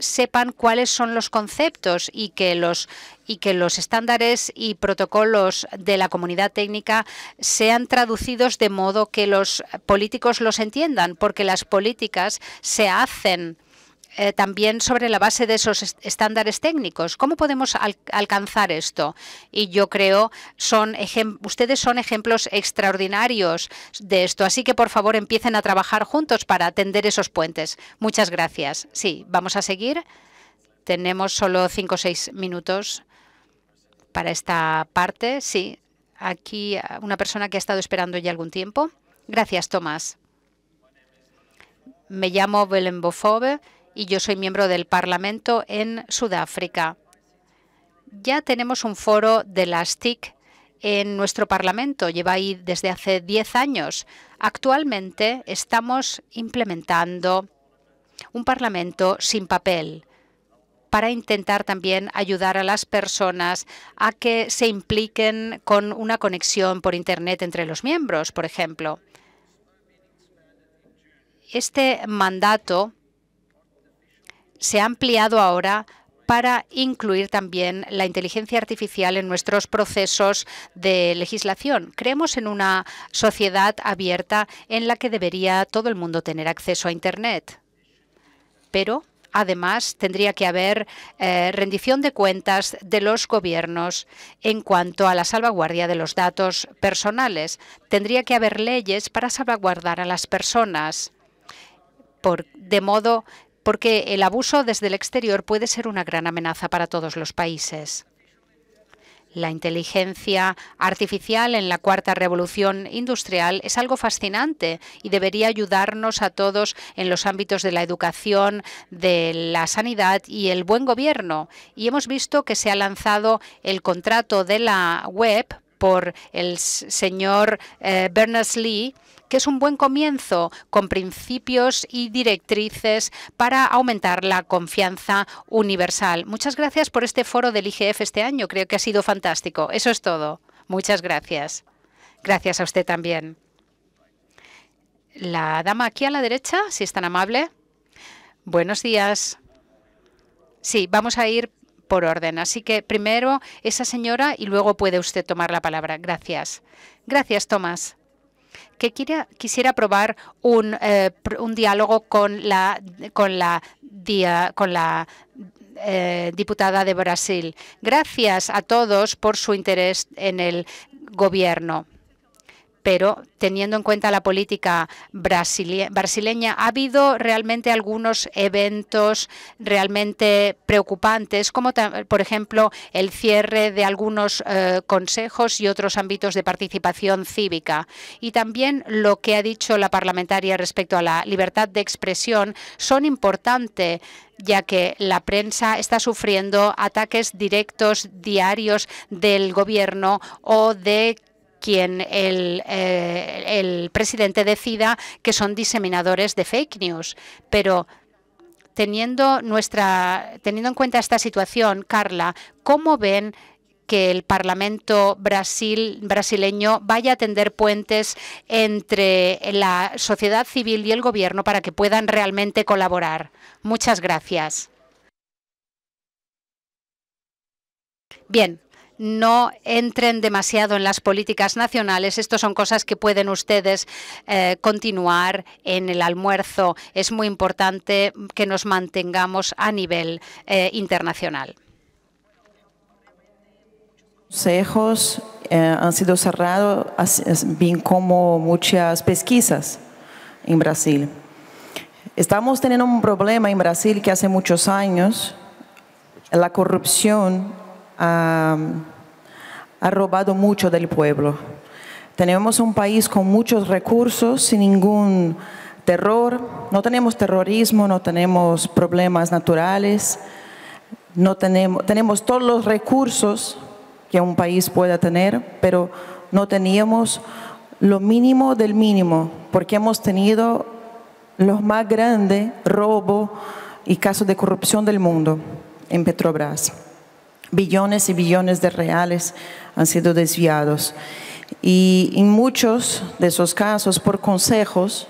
A: sepan cuáles son los conceptos y que los y que los estándares y protocolos de la comunidad técnica sean traducidos de modo que los políticos los entiendan, porque las políticas se hacen eh, también sobre la base de esos estándares técnicos. ¿Cómo podemos alcanzar esto? Y yo creo, que ustedes son ejemplos extraordinarios de esto, así que por favor empiecen a trabajar juntos para atender esos puentes. Muchas gracias. Sí, vamos a seguir. Tenemos solo cinco o seis minutos para esta parte. Sí, aquí una persona que ha estado esperando ya algún tiempo. Gracias, Tomás. Me llamo Belen Bofove y yo soy miembro del Parlamento en Sudáfrica. Ya tenemos un foro de las TIC en nuestro Parlamento, lleva ahí desde hace 10 años. Actualmente estamos implementando un Parlamento sin papel para intentar también ayudar a las personas a que se impliquen con una conexión por Internet entre los miembros, por ejemplo. Este mandato se ha ampliado ahora para incluir también la inteligencia artificial en nuestros procesos de legislación. Creemos en una sociedad abierta en la que debería todo el mundo tener acceso a Internet. Pero Además, tendría que haber eh, rendición de cuentas de los gobiernos en cuanto a la salvaguardia de los datos personales. Tendría que haber leyes para salvaguardar a las personas, de modo porque el abuso desde el exterior puede ser una gran amenaza para todos los países. La inteligencia artificial en la cuarta revolución industrial es algo fascinante y debería ayudarnos a todos en los ámbitos de la educación, de la sanidad y el buen gobierno. Y hemos visto que se ha lanzado el contrato de la web por el señor eh, Berners-Lee que es un buen comienzo con principios y directrices para aumentar la confianza universal. Muchas gracias por este foro del IGF este año. Creo que ha sido fantástico. Eso es todo. Muchas gracias. Gracias a usted también. La dama aquí a la derecha, si es tan amable. Buenos días. Sí, vamos a ir por orden. Así que primero esa señora y luego puede usted tomar la palabra. Gracias. Gracias, Tomás que quisiera aprobar un, eh, un diálogo con la, con la, con la eh, diputada de Brasil. Gracias a todos por su interés en el gobierno pero teniendo en cuenta la política brasileña, ha habido realmente algunos eventos realmente preocupantes, como por ejemplo el cierre de algunos eh, consejos y otros ámbitos de participación cívica. Y también lo que ha dicho la parlamentaria respecto a la libertad de expresión son importantes ya que la prensa está sufriendo ataques directos diarios del gobierno o de quien eh, el, presidente decida que son diseminadores de fake news. Pero teniendo, nuestra, teniendo en cuenta esta situación, Carla, ¿cómo ven que el Parlamento Brasil, brasileño vaya a tender puentes entre la sociedad civil y el gobierno para que puedan realmente colaborar. Muchas gracias. Bien, no entren demasiado en las políticas nacionales. Estas son cosas que pueden ustedes eh, continuar en el almuerzo. Es muy importante que nos mantengamos a nivel eh, internacional.
B: Consejos eh, han sido cerrados, bien como muchas pesquisas en Brasil. Estamos teniendo un problema en Brasil que hace muchos años la corrupción ha, robado mucho del pueblo. Tenemos un país con muchos recursos, sin ningún terror, no tenemos terrorismo, no tenemos problemas naturales, no tenemos, tenemos todos los recursos que un país pueda tener, pero no teníamos lo mínimo del mínimo, porque hemos tenido los más grandes robos y casos de corrupción del mundo en Petrobras billones y billones de reales han sido desviados. Y en muchos de esos casos, por consejos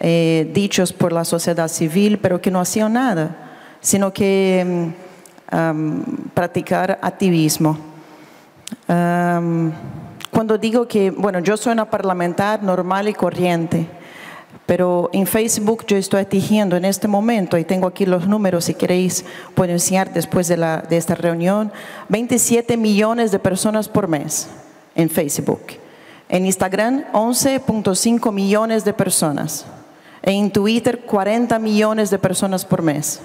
B: eh, dichos por la sociedad civil, pero que no hacían nada, sino que mm, practicar activismo. cuando digo que, bueno, yo soy una parlamentar normal y corriente, pero en Facebook yo estoy atingiendo en este momento, y tengo aquí los números si queréis, puedo enseñar después de, de esta reunión, 27 millones de personas por mes en Facebook. En Instagram, 11.5 millones de personas. En Twitter, 40 millones de personas por mes.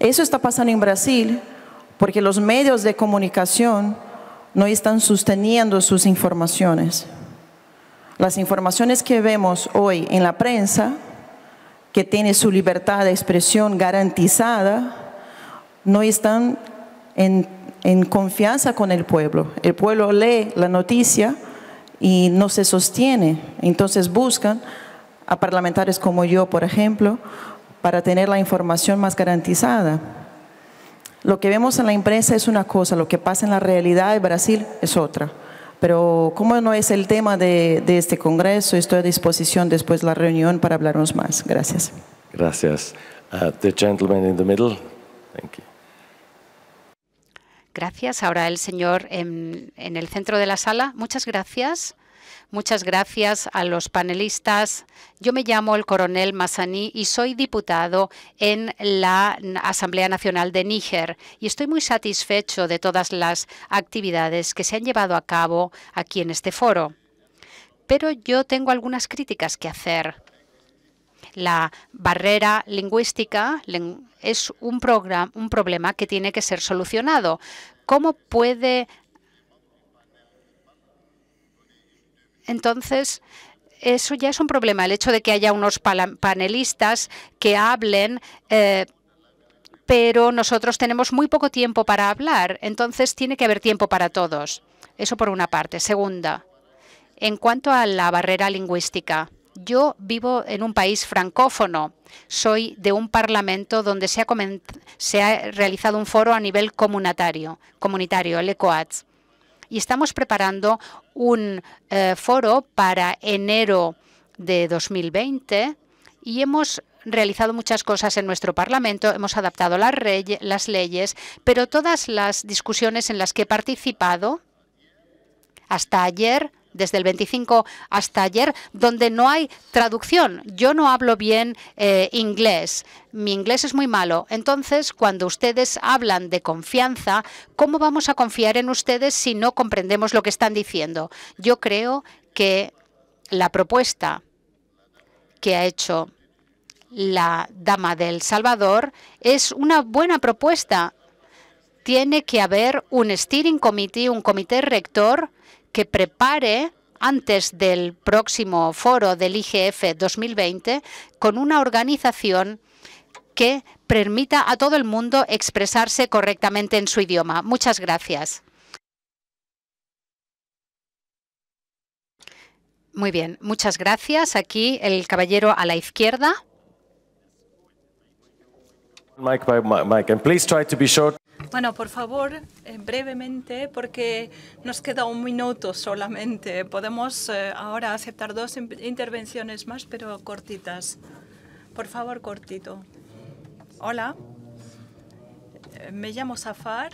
B: Eso está pasando en Brasil porque los medios de comunicación no están sosteniendo sus informaciones. Las informaciones que vemos hoy en la prensa, que tiene su libertad de expresión garantizada, no están en, confianza con el pueblo. El pueblo lee la noticia y no se sostiene. Entonces buscan a parlamentarios como yo, por ejemplo, para tener la información más garantizada. Lo que vemos en la prensa es una cosa, lo que pasa en la realidad de Brasil es otra. Pero como no es el tema de, este Congreso, estoy a disposición después de la reunión para hablarnos más. Gracias. Gracias. Uh,
A: gracias. Ahora el señor en el centro de la sala. Muchas gracias. Muchas gracias a los panelistas. Yo me llamo el coronel Massani y soy diputado en la Asamblea Nacional de Níger y estoy muy satisfecho de todas las actividades que se han llevado a cabo aquí en este foro. Pero yo tengo algunas críticas que hacer. La barrera lingüística es un, un problema que tiene que ser solucionado. ¿Cómo puede Entonces, eso ya es un problema, el hecho de que haya unos panelistas que hablen. Eh, pero nosotros tenemos muy poco tiempo para hablar, entonces tiene que haber tiempo para todos. Eso por una parte. Segunda, en cuanto a la barrera lingüística, yo vivo en un país francófono. Soy de un parlamento donde se ha, realizado un foro a nivel comunitario, comunitario el ECOATS y estamos preparando un eh, foro para enero de 2020 y hemos realizado muchas cosas en nuestro Parlamento, hemos adaptado las leyes, pero todas las discusiones en las que he participado hasta ayer desde el 25 hasta ayer, donde no hay traducción. Yo no hablo bien eh, inglés, mi inglés es muy malo. Entonces, cuando ustedes hablan de confianza, ¿cómo vamos a confiar en ustedes si no comprendemos lo que están diciendo? Yo creo que la propuesta que ha hecho la dama del Salvador es una buena propuesta. Tiene que haber un steering committee, un comité rector, que prepare antes del próximo foro del IGF 2020 con una organización que permita a todo el mundo expresarse correctamente en su idioma. Muchas gracias. Muy bien, muchas gracias. Aquí el caballero a la izquierda.
D: please to be
C: bueno, por favor, eh, brevemente, porque nos queda un minuto solamente. Podemos eh, ahora aceptar dos intervenciones más, pero cortitas. Por favor, cortito. Hola, eh, me llamo Safar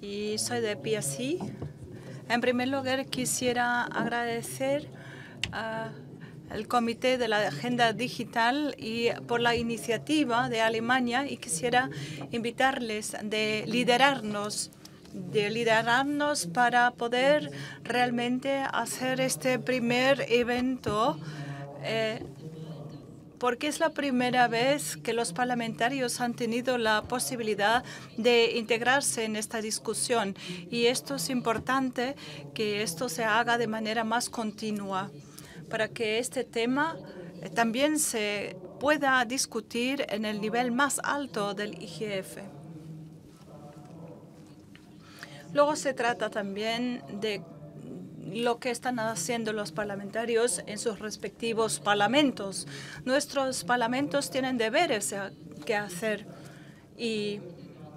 C: y soy de PSI. En primer lugar, quisiera agradecer a el Comité de la Agenda Digital y por la iniciativa de Alemania y quisiera invitarles de liderarnos de liderarnos para poder realmente hacer este primer evento eh, porque es la primera vez que los parlamentarios han tenido la posibilidad de integrarse en esta discusión y esto es importante que esto se haga de manera más continua para que este tema eh, también se pueda discutir en el nivel más alto del IGF. Luego se trata también de lo que están haciendo los parlamentarios en sus respectivos parlamentos. Nuestros parlamentos tienen deberes que hacer y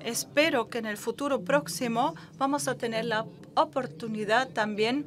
C: espero que en el futuro próximo vamos a tener la oportunidad también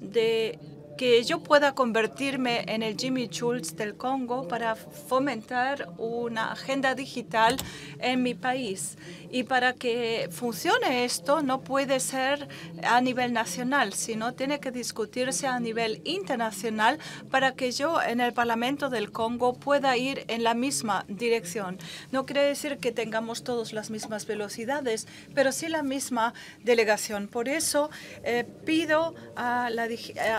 C: de que yo pueda convertirme en el Jimmy Schultz del Congo para fomentar una agenda digital en mi país. Y para que funcione esto, no puede ser a nivel nacional, sino tiene que discutirse a nivel internacional para que yo en el Parlamento del Congo pueda ir en la misma dirección. No quiere decir que tengamos todos las mismas velocidades, pero sí la misma delegación. Por eso eh, pido a la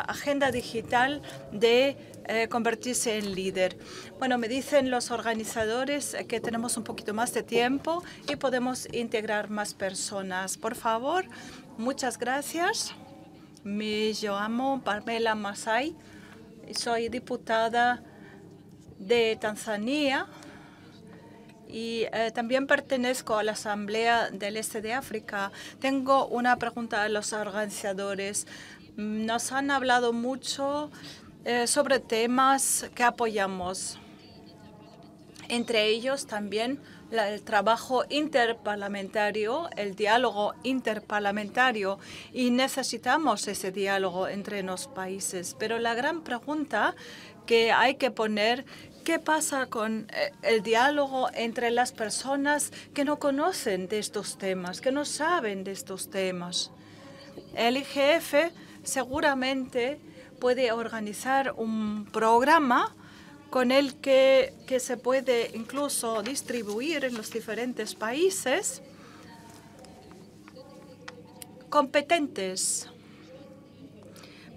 C: agenda digital de eh, convertirse en líder. Bueno, me dicen los organizadores eh, que tenemos un poquito más de tiempo y podemos integrar más personas. Por favor, muchas gracias. Me llamo Pamela Masai. Soy diputada de Tanzania y eh, también pertenezco a la Asamblea del Este de África. Tengo una pregunta a los organizadores. Mm, nos han hablado mucho eh, sobre temas que apoyamos. Entre ellos también el trabajo interparlamentario, el diálogo interparlamentario y necesitamos ese diálogo entre los países. Pero la gran pregunta que hay que poner ¿Qué pasa con eh, el diálogo entre las personas que no conocen de estos temas, que no saben de estos temas? El IGF seguramente puede organizar un programa con el que, se puede incluso distribuir en los diferentes países competentes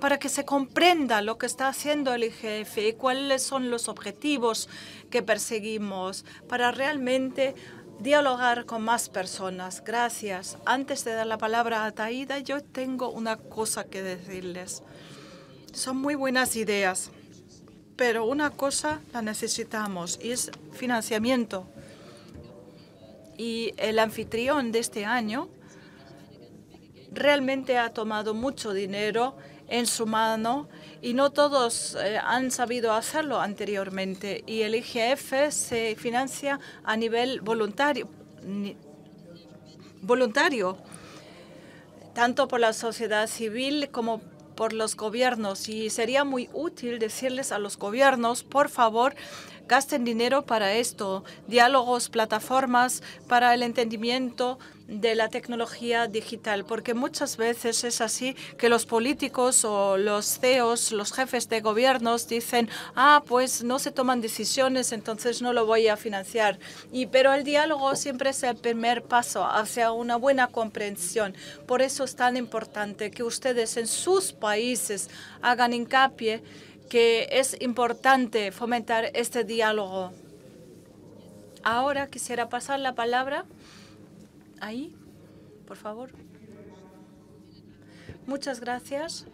C: para que se comprenda lo que está haciendo el IGF y cuáles son los objetivos que perseguimos para realmente dialogar con más personas. Gracias. Antes de dar la palabra a Taida, yo tengo una cosa que decirles. Son muy buenas ideas, pero una cosa la necesitamos y es financiamiento. Y el anfitrión de este año realmente ha tomado mucho dinero en su mano y no todos eh, han sabido hacerlo anteriormente. Y el IGF se financia a nivel voluntario, voluntario tanto por la sociedad civil como por los gobiernos y sería muy útil decirles a los gobiernos, por favor, gasten dinero para esto, diálogos, plataformas para el entendimiento de la tecnología digital, porque muchas veces es así que los políticos o los CEOs, los jefes de gobiernos dicen, ah, pues no se toman decisiones, entonces no lo voy a financiar. Y, pero el diálogo siempre es el primer paso hacia una buena comprensión. Por eso es tan importante que ustedes en sus países hagan hincapié que es importante fomentar este diálogo. Ahora quisiera pasar la palabra Ahí, por favor. Muchas gracias.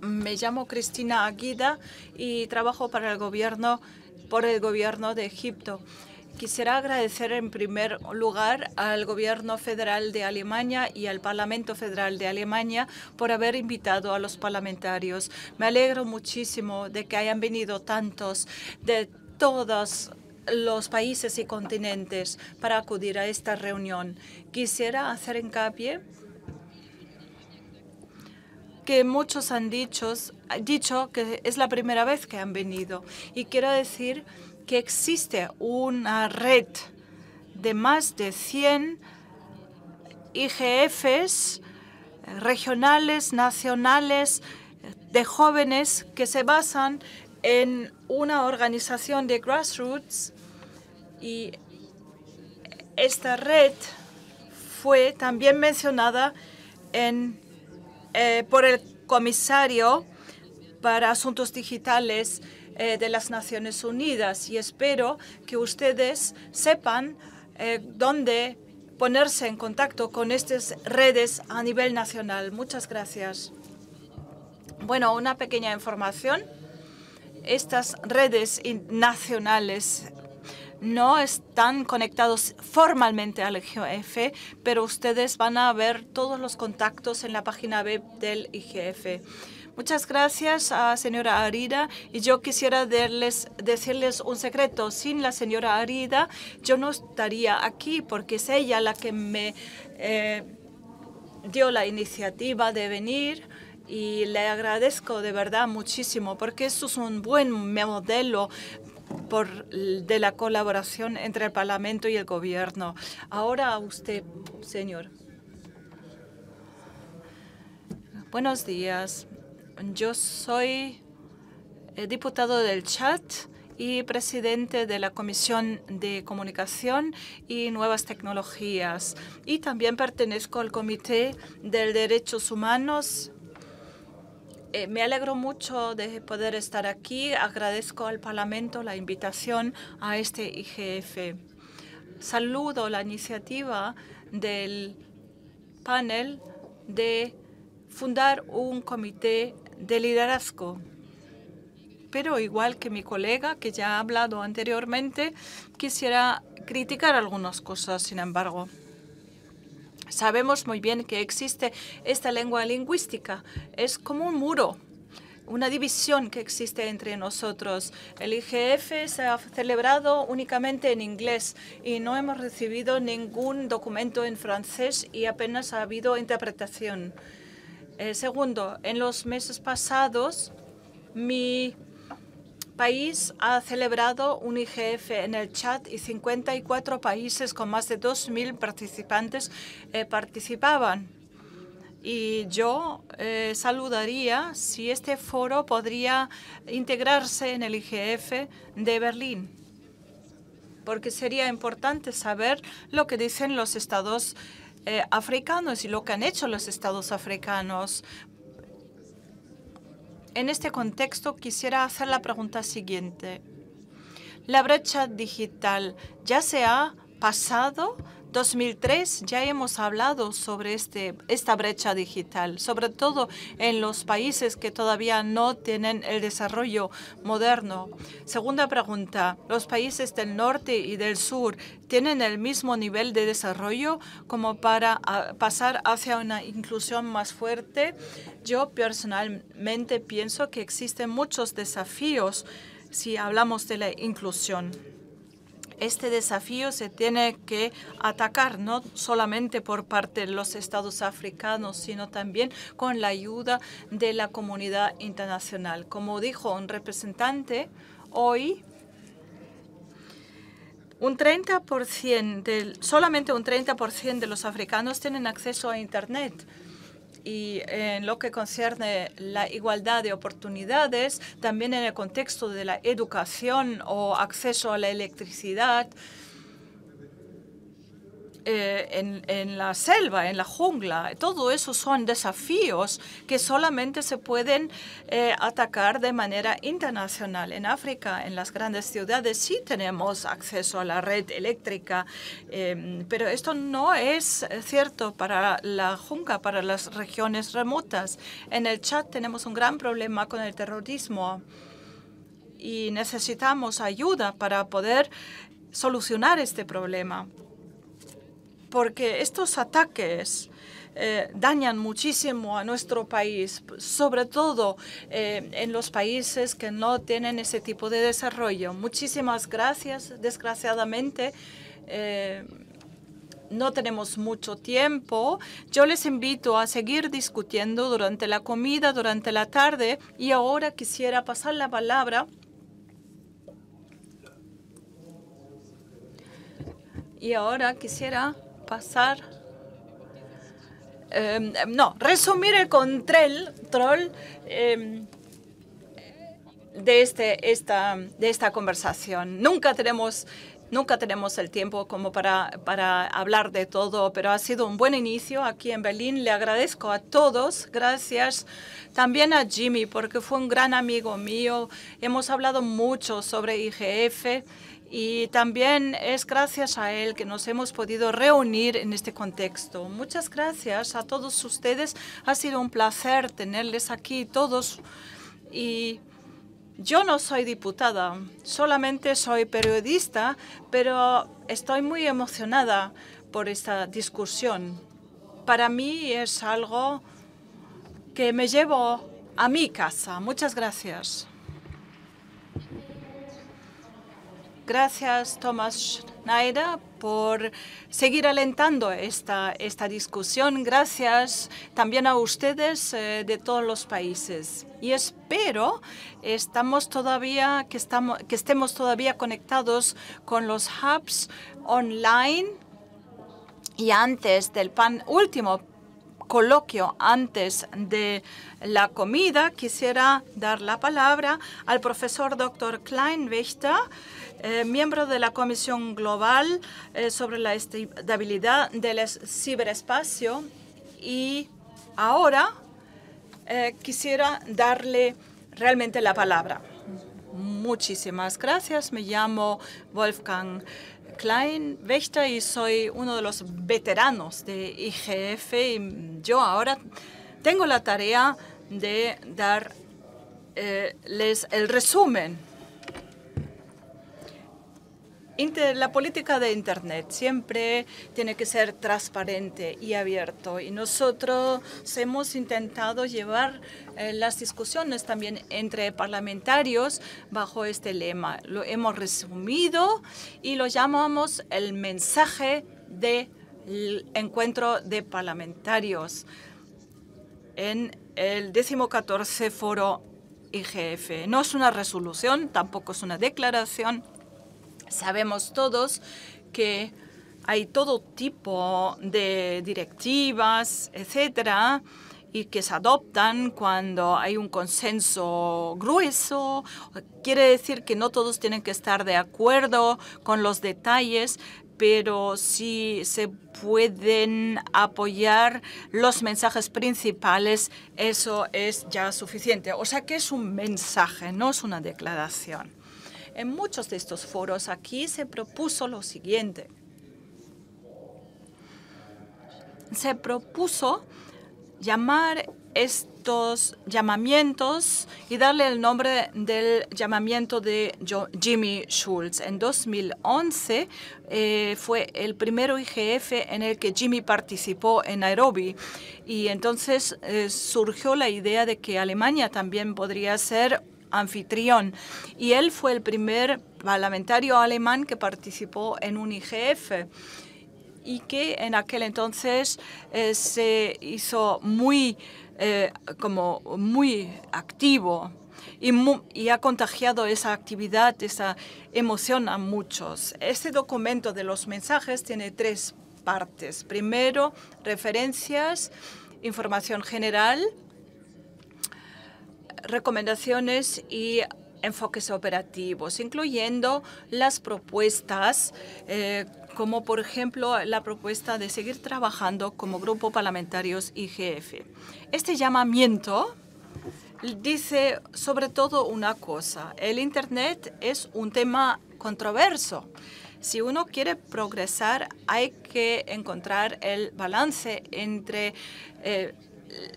C: Me llamo Cristina Aguida y trabajo para el gobierno, por el gobierno de Egipto. Quisiera agradecer en primer lugar al Gobierno Federal de Alemania y al Parlamento Federal de Alemania por haber invitado a los parlamentarios. Me alegro muchísimo de que hayan venido tantos de todas los países y continentes para acudir a esta reunión. Quisiera hacer hincapié que muchos han dicho, que es la primera vez que han venido. Y quiero decir que existe una red de más de 100 IGFs regionales, nacionales, de jóvenes que se basan en una organización de grassroots y esta red fue también mencionada eh, por el comisario para Asuntos Digitales eh, de las Naciones Unidas. Y espero que ustedes sepan eh, dónde ponerse en contacto con estas redes a nivel nacional. Muchas gracias. Bueno, una pequeña información. Estas redes nacionales no están conectados formalmente al IGF, pero ustedes van a ver todos los contactos en la página web del IGF. Muchas gracias a señora Arida y yo quisiera darles, decirles un secreto. Sin la señora Arida yo no estaría aquí porque es ella la que me eh, dio la iniciativa de venir y le agradezco de verdad muchísimo porque eso es un buen modelo por, de la colaboración entre el Parlamento y el Gobierno. Ahora usted, señor. Buenos días. Yo soy eh, diputado del Chat y presidente de la Comisión de Comunicación y Nuevas Tecnologías. Y también pertenezco al Comité de Derechos Humanos eh, me alegro mucho de poder estar aquí. Agradezco al Parlamento la invitación a este IGF. Saludo la iniciativa del panel de fundar un comité de liderazgo. Pero igual que mi colega, que ya ha hablado anteriormente, quisiera criticar algunas cosas, sin embargo. Sabemos muy bien que existe esta lengua lingüística. Es como un muro una división que existe entre nosotros. El IGF se ha celebrado únicamente en inglés y no hemos recibido ningún documento en francés y apenas ha habido interpretación. Eh, segundo, en los meses pasados mi país ha celebrado un IGF en el chat y 54 países con más de 2.000 participantes eh, participaban. Y yo eh, saludaría si este foro podría integrarse en el IGF de Berlín, porque sería importante saber lo que dicen los estados eh, africanos y lo que han hecho los estados africanos. En este contexto, quisiera hacer la pregunta siguiente. ¿La brecha digital ya se ha pasado 2003 ya hemos hablado sobre este, esta brecha digital, sobre todo en los países que todavía no tienen el desarrollo moderno. Segunda pregunta, ¿los países del norte y del sur tienen el mismo nivel de desarrollo como para ah, pasar hacia una inclusión más fuerte? Yo personalmente pienso que existen muchos desafíos si hablamos de la inclusión. Este desafío se tiene que atacar no solamente por parte de los estados africanos, sino también con la ayuda de la comunidad internacional. Como dijo un representante, hoy un 30 solamente un 30% de los africanos tienen acceso a Internet y en lo que concierne la igualdad de oportunidades, también en el contexto de la educación o acceso a la electricidad, eh, en, la selva, en la jungla. Todo eso son desafíos que solamente se pueden eh, atacar de manera internacional. En África, en las grandes ciudades, sí tenemos acceso a la red eléctrica, em, pero esto no es cierto para la jungla, para las regiones remotas. En el chat tenemos un gran problema con el terrorismo y necesitamos ayuda para poder solucionar este problema porque estos ataques eh, dañan muchísimo a nuestro país, sobre todo eh, en los países que no tienen ese tipo de desarrollo. Muchísimas gracias. Desgraciadamente, eh, no tenemos mucho tiempo. Yo les invito a seguir discutiendo durante la comida, durante la tarde. Y ahora quisiera pasar la palabra Y ahora quisiera pasar. Em, no, resumir el control troll, em, de, este, esta, de esta conversación. Nunca tenemos, nunca tenemos el tiempo como para, para hablar de todo, pero ha sido un buen inicio aquí en Berlín. Le agradezco a todos. Gracias también a Jimmy, porque fue un gran amigo mío. Hemos hablado mucho sobre IGF y también es gracias a él que nos hemos podido reunir en este contexto. Muchas gracias a todos ustedes. Ha sido un placer tenerles aquí todos. Y yo no soy diputada, solamente soy periodista, pero estoy muy emocionada por esta discusión. Para mí es algo que me llevo a mi casa. Muchas gracias. Gracias, Thomas Schneider, por seguir alentando esta, esta discusión. Gracias también a ustedes eh, de todos los países. Y espero estamos todavía, que, estamos, que estemos todavía conectados con los hubs online y antes del pan último coloquio antes de la comida, quisiera dar la palabra al profesor Dr. Kleinwächter eh, miembro de la Comisión Global eh, sobre la estabilidad del ciberespacio y ahora eh, quisiera darle realmente la palabra. Muchísimas gracias. Me llamo Wolfgang Klein Wächter y soy uno de los veteranos de IGF y yo ahora tengo la tarea de darles el resumen la política de Internet siempre tiene que ser transparente y abierto. Y nosotros hemos intentado llevar eh, las discusiones también entre parlamentarios bajo este lema. Lo hemos resumido y lo llamamos el mensaje del de encuentro de parlamentarios en el 14 foro IGF. No es una resolución, tampoco es una declaración Sabemos todos que hay todo tipo de directivas, etcétera, y que se adoptan cuando hay un consenso grueso. Quiere decir que no todos tienen que estar de acuerdo con los detalles, pero si se pueden apoyar los mensajes principales, eso es ya suficiente. O sea que es un mensaje, no es una declaración. En muchos de estos foros aquí se propuso lo siguiente. Se propuso llamar estos llamamientos y darle el nombre del llamamiento de Jimmy Schultz. En 2011 eh, fue el primero IGF en el que Jimmy participó en Nairobi y entonces eh, surgió la idea de que Alemania también podría ser anfitrión. Y él fue el primer parlamentario alemán que participó en un IGF y que en aquel entonces eh, se hizo muy, eh, como muy activo y, y, ha contagiado esa actividad, esa emoción a muchos. Este documento de los mensajes tiene tres partes. Primero, referencias, información general, recomendaciones y enfoques operativos, incluyendo las propuestas, eh, como por ejemplo la propuesta de seguir trabajando como grupo parlamentarios IGF. Este llamamiento dice sobre todo una cosa, el Internet es un tema controverso. Si uno quiere progresar, hay que encontrar el balance entre eh,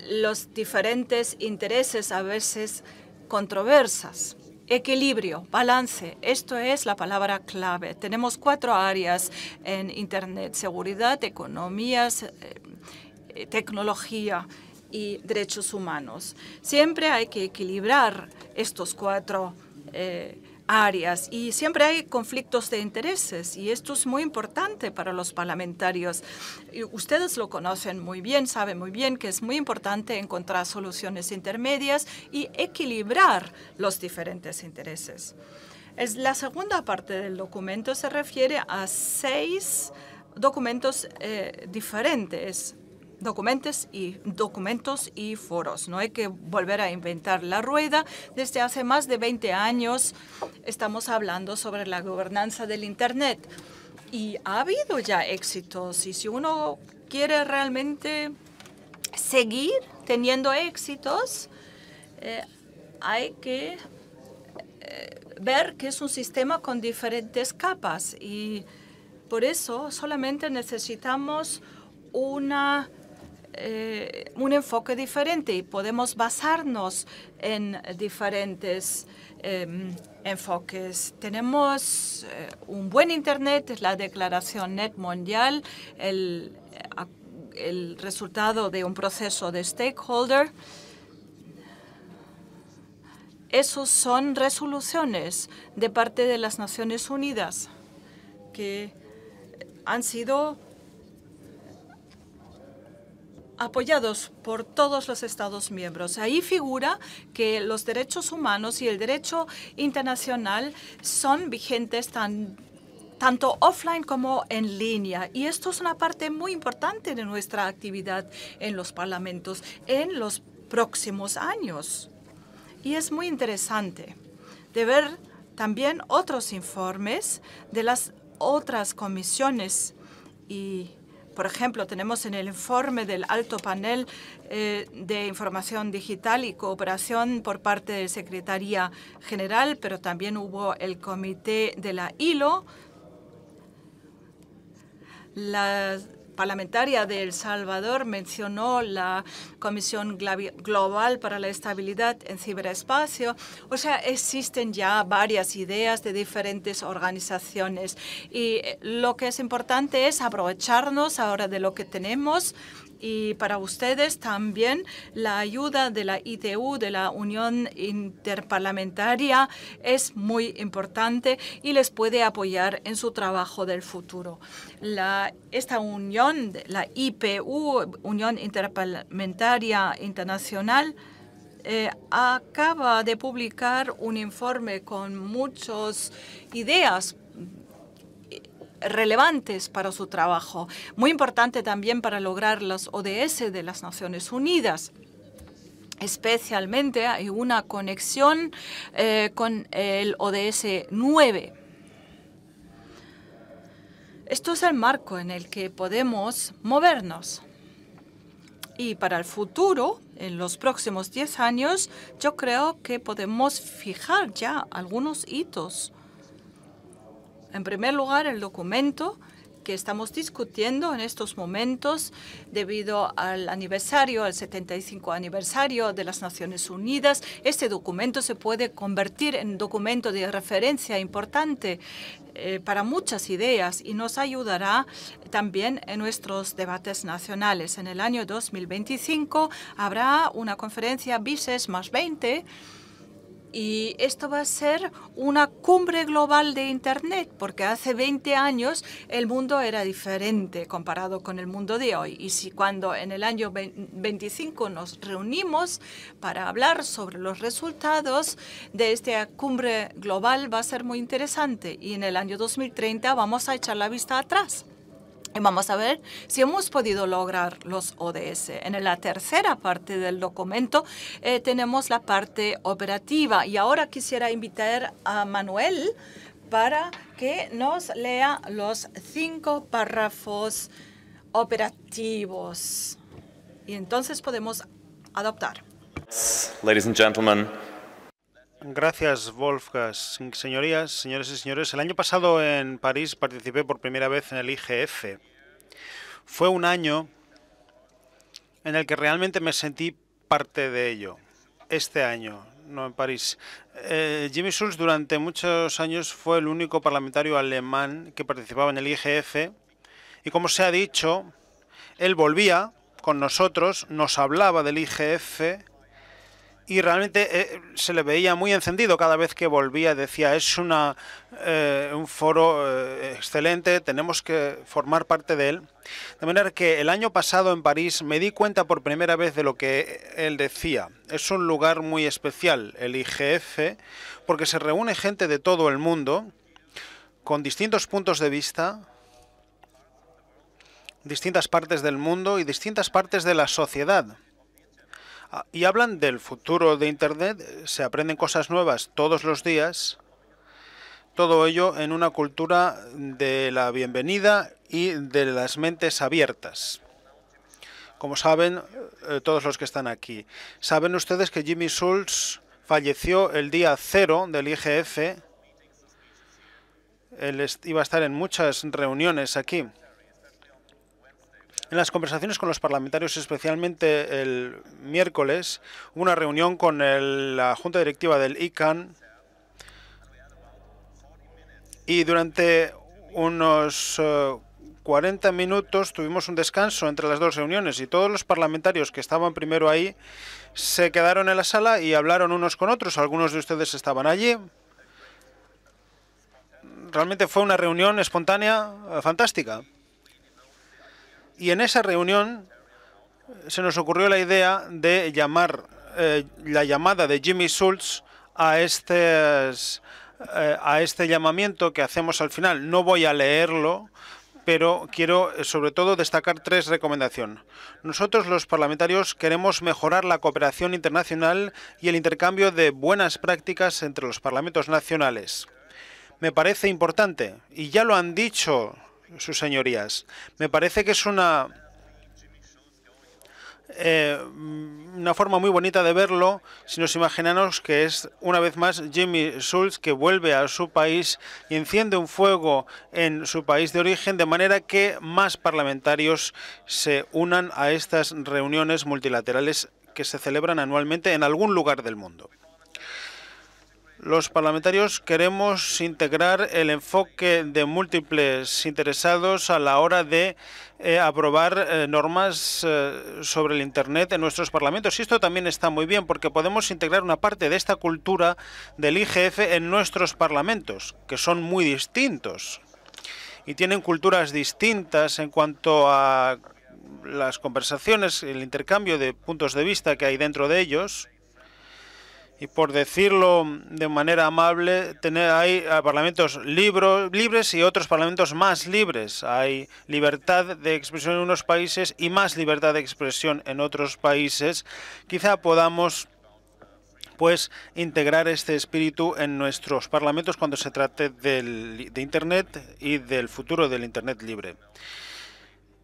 C: los diferentes intereses a veces controversas. Equilibrio, balance, esto es la palabra clave. Tenemos cuatro áreas en Internet, seguridad, economías, eh, eh, tecnología y derechos humanos. Siempre hay que equilibrar estos cuatro eh, áreas y siempre hay conflictos de intereses y esto es muy importante para los parlamentarios. Ustedes lo conocen muy bien, saben muy bien que es muy importante encontrar soluciones intermedias y equilibrar los diferentes intereses. Es la segunda parte del documento se refiere a seis documentos eh, diferentes documentos y, documentos y foros. No hay que volver a inventar la rueda. Desde hace más de 20 años estamos hablando sobre la gobernanza del Internet y ha habido ya éxitos. Y si uno quiere realmente seguir teniendo éxitos, eh, hay que eh, ver que es un sistema con diferentes capas y por eso solamente necesitamos una eh, un enfoque diferente y podemos basarnos en diferentes em, enfoques. Tenemos eh, un buen Internet, la Declaración Net Mundial, el, resultado de un proceso de stakeholder. Esos son resoluciones de parte de las Naciones Unidas que han sido apoyados por todos los Estados miembros. Ahí figura que los derechos humanos y el derecho internacional son vigentes tanto offline como en línea. Y esto es una parte muy importante de nuestra actividad en los parlamentos en los próximos años. Y es muy interesante de ver también otros informes de las otras comisiones y por ejemplo, tenemos en el informe del alto panel eh, de información digital y cooperación por parte de Secretaría General, pero también hubo el comité de la ILO, parlamentaria de El Salvador mencionó la Comisión Global para la Estabilidad en Ciberespacio. O sea, existen ya varias ideas de diferentes organizaciones y eh, lo que es importante es aprovecharnos ahora de lo que tenemos y para ustedes también la ayuda de la ITU, de la Unión Interparlamentaria, es muy importante y les puede apoyar en su trabajo del futuro. La, esta unión, la IPU, Unión Interparlamentaria Internacional, eh, acaba de publicar un informe con muchas ideas relevantes para su trabajo, muy importante también para lograr los ODS de las Naciones Unidas especialmente hay una conexión eh, con el ODS 9. Esto es el marco en el que podemos movernos. Y para el futuro, en los próximos 10 años, yo creo que podemos fijar ya algunos hitos en primer lugar, el documento que estamos discutiendo en estos momentos debido al aniversario, al 75 aniversario de las Naciones Unidas. Este documento se puede convertir en documento de referencia importante eh, para muchas ideas y nos ayudará también en nuestros debates nacionales. En el año 2025 habrá una conferencia BISES más 20 y esto va a ser una cumbre global de Internet, porque hace 20 años el mundo era diferente comparado con el mundo de hoy. Y si cuando en el año 25 nos reunimos para hablar sobre los resultados de esta cumbre global, va a ser muy interesante. Y en el año 2030 vamos a echar la vista atrás. Y vamos a ver si hemos podido lograr los ODS. En la tercera parte del documento eh, tenemos la parte operativa. Y ahora quisiera invitar a Manuel para que nos lea los cinco párrafos operativos. Y entonces podemos adoptar.
A: Ladies and gentlemen,
D: Gracias, Wolfgang. Señorías, señores y señores, el año pasado en París participé por primera vez en el IGF. Fue un año en el que realmente me sentí parte de ello. Este año, no en París. Eh, Jimmy Schulz durante muchos años fue el único parlamentario alemán que participaba en el IGF y como se ha dicho, él volvía con nosotros, nos hablaba del IGF y realmente eh, se le veía muy encendido cada vez que volvía. Decía, es una, eh, un foro eh, excelente, tenemos que formar parte de él. De manera que el año pasado en París me di cuenta por primera vez de lo que él decía. Es un lugar muy especial, el IGF, porque se reúne gente de todo el mundo, con distintos puntos de vista, distintas partes del mundo y distintas partes de la sociedad. Ah, y hablan del futuro de Internet, eh, se aprenden cosas nuevas todos los días, todo ello en una cultura de la bienvenida y de las mentes abiertas. Como saben eh, todos los que están aquí, saben ustedes que Jimmy Schultz falleció el día cero del IGF. Él iba a estar en muchas reuniones aquí. En las conversaciones con los parlamentarios, especialmente el miércoles, hubo una reunión con la Junta Directiva del ICANN y durante unos 40 eh, minutos tuvimos un descanso entre las dos reuniones y todos los parlamentarios que estaban primero ahí se quedaron en la sala y hablaron unos con otros. Algunos de ustedes estaban allí. Realmente fue una reunión espontánea fantástica. Y en esa reunión se nos ocurrió la idea de llamar eh, la llamada de Jimmy Schultz a eh, a este llamamiento que hacemos al final. No voy a leerlo, pero quiero eh, sobre todo destacar tres recomendaciones. Nosotros los parlamentarios queremos mejorar la cooperación internacional y el intercambio de buenas prácticas entre los parlamentos nacionales. Me parece importante, y ya lo han dicho sus señorías. Me parece que es una, eh, una forma muy bonita de verlo si nos imaginamos que es una vez más Jimmy Schultz que vuelve a su país y enciende un fuego en su país de origen de manera que más parlamentarios se unan a estas reuniones multilaterales que se celebran anualmente en algún lugar del mundo. Los parlamentarios queremos integrar el enfoque de múltiples interesados a la hora de eh, aprobar eh, normas eh, sobre el Internet en nuestros parlamentos. Y esto también está muy bien porque podemos integrar una parte de esta cultura del IGF en nuestros parlamentos, que son muy distintos y tienen culturas distintas en cuanto a las conversaciones, el intercambio de puntos de vista que hay dentro de ellos y por decirlo de manera amable, tener, hay ah, parlamentos libres y otros parlamentos más libres. Hay libertad de expresión en unos países y más libertad de expresión en otros países. Quizá podamos pues integrar este espíritu en nuestros parlamentos cuando se trate del, de Internet y del futuro del Internet libre.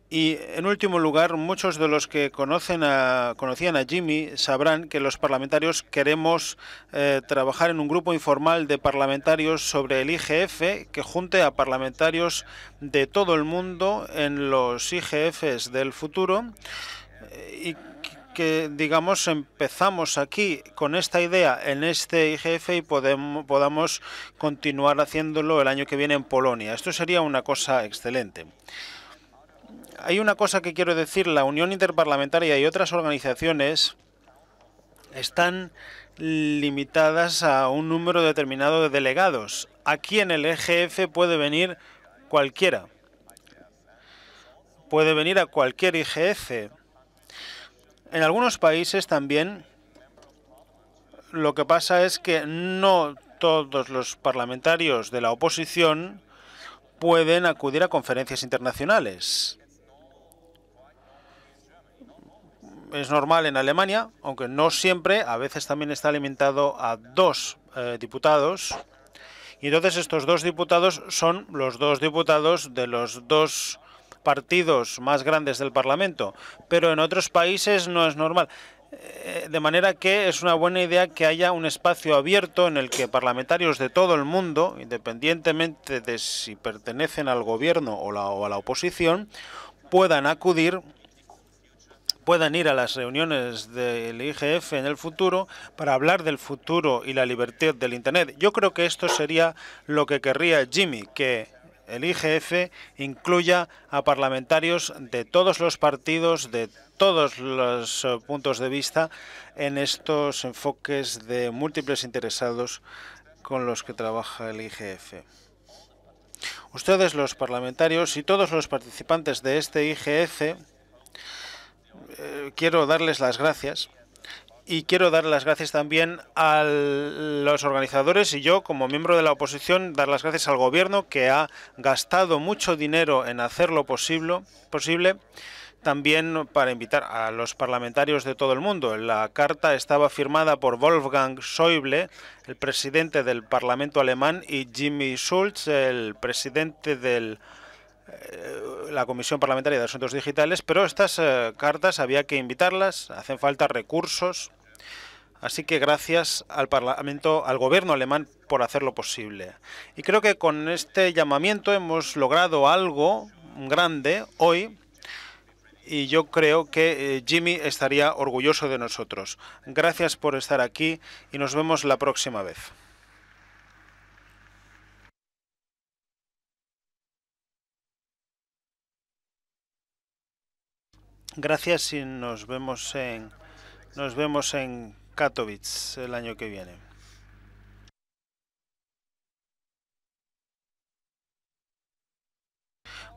D: Y en último lugar, muchos de los que conocen a, conocían a Jimmy sabrán que los parlamentarios queremos eh, trabajar en un grupo informal de parlamentarios sobre el IGF que junte a parlamentarios de todo el mundo en los IGFs del futuro eh, y que digamos empezamos aquí con esta idea en este IGF y podamos continuar haciéndolo el año que viene en Polonia. Esto sería una cosa excelente hay una cosa que quiero decir, la Unión Interparlamentaria y otras organizaciones están limitadas a un número determinado de delegados. Aquí en el EGF puede venir cualquiera. Puede venir a cualquier IGF. En algunos países también lo que pasa es que no todos los parlamentarios de la oposición pueden acudir a conferencias internacionales. es normal en Alemania, aunque no siempre, a veces también está alimentado a dos eh, diputados. Y entonces estos dos diputados son los dos diputados de los dos partidos más grandes del Parlamento, pero en otros países no es normal. Eh, de manera que es una buena idea que haya un espacio abierto en el que parlamentarios de todo el mundo, independientemente de si pertenecen al gobierno o a la oposición, puedan acudir puedan ir a las reuniones del IGF en el futuro para hablar del futuro y la libertad del Internet. Yo creo que esto sería lo que querría Jimmy, que el IGF incluya a parlamentarios de todos los partidos, de todos los eh, puntos de vista en estos enfoques de múltiples interesados con los que trabaja el IGF. Ustedes, los parlamentarios y todos los participantes de este IGF eh, quiero darles las gracias y quiero dar las gracias también a los organizadores y yo, como miembro de la oposición, dar las gracias al gobierno que ha gastado mucho dinero en hacerlo posible, posible también para invitar a los parlamentarios de todo el mundo. La carta estaba firmada por Wolfgang Schäuble, el presidente del Parlamento alemán, y Jimmy Schulz, el presidente del eh, la Comisión Parlamentaria de Asuntos Digitales, pero estas eh, cartas había que invitarlas, hacen falta recursos. Así que gracias al Parlamento, al gobierno alemán por hacerlo posible. Y creo que con este llamamiento hemos logrado algo grande hoy y yo creo que eh, Jimmy estaría orgulloso de nosotros. Gracias por estar aquí y nos vemos la próxima vez. Gracias y nos vemos en nos vemos en Katowice el año que viene.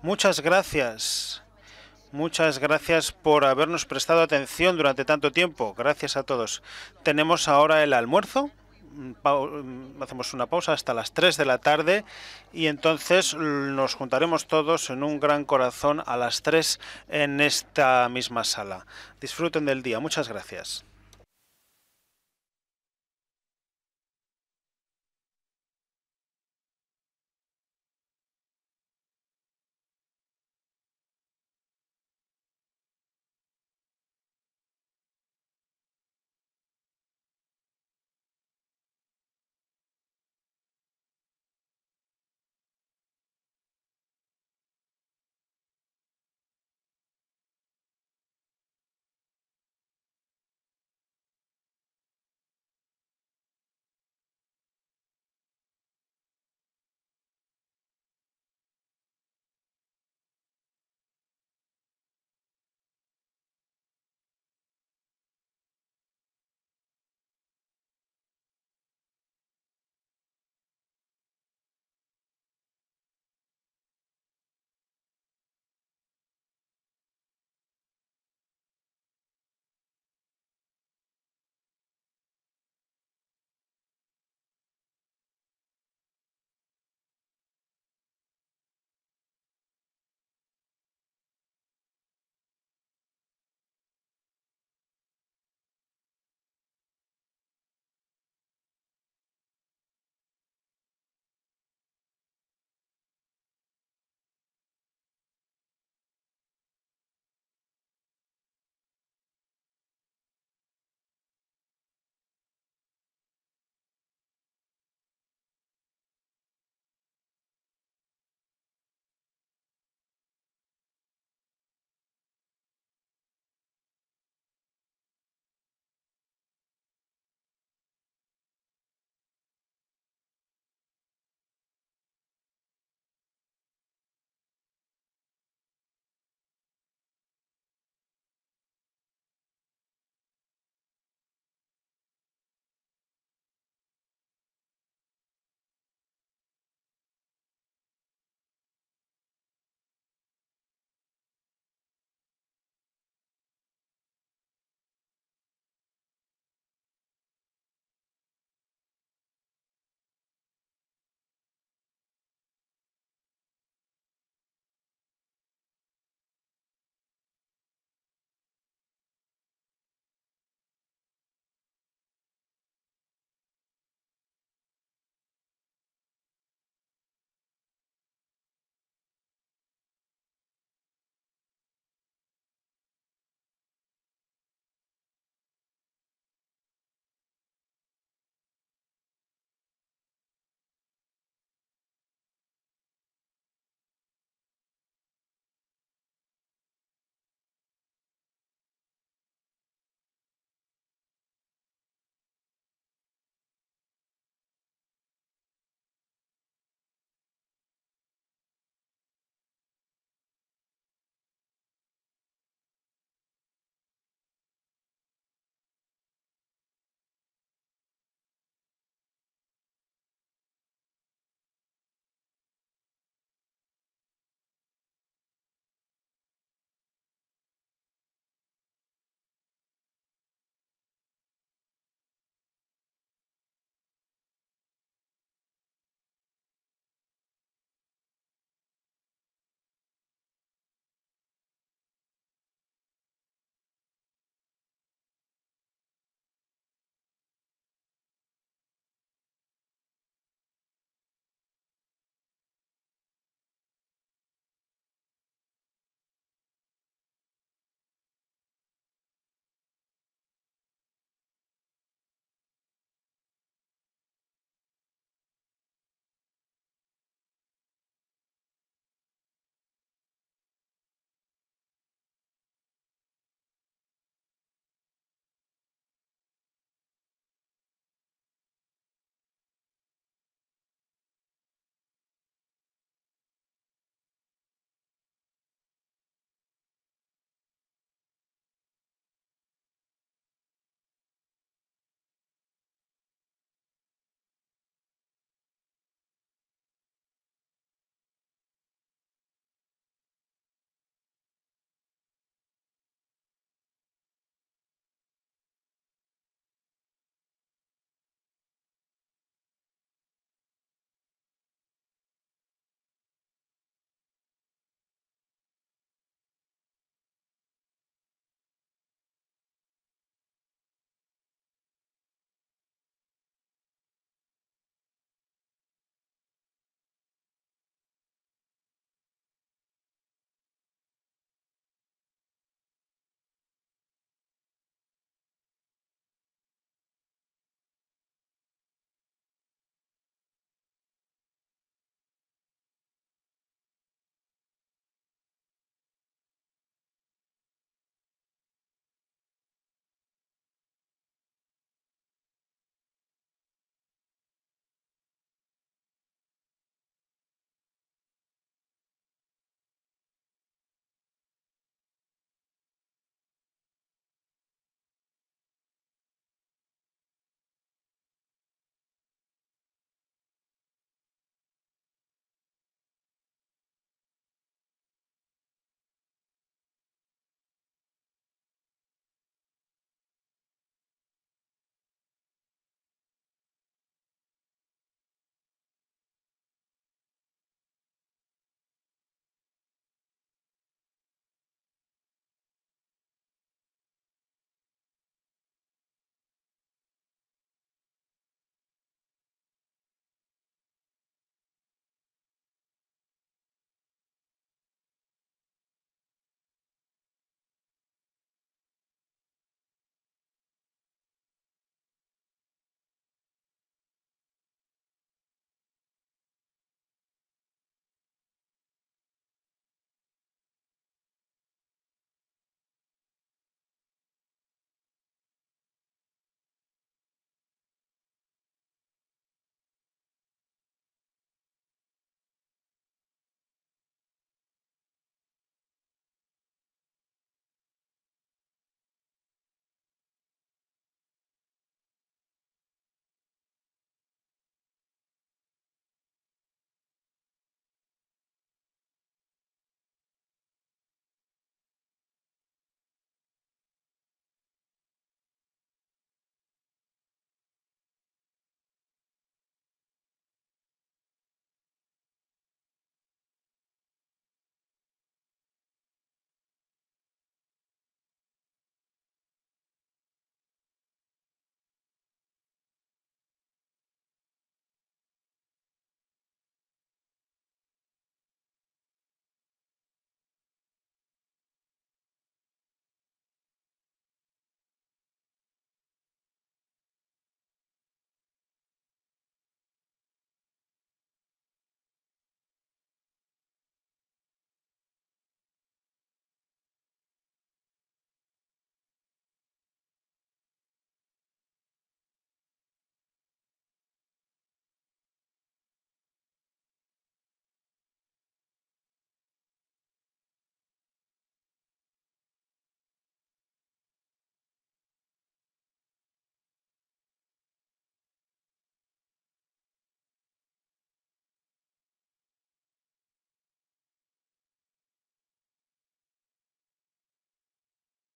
D: Muchas gracias. Muchas gracias por habernos prestado atención durante tanto tiempo. Gracias a todos. Tenemos ahora el almuerzo. Mm, hacemos una pausa hasta las 3 de la tarde y entonces nos juntaremos todos en un gran corazón a las 3 en esta misma sala. Disfruten del día. Muchas gracias.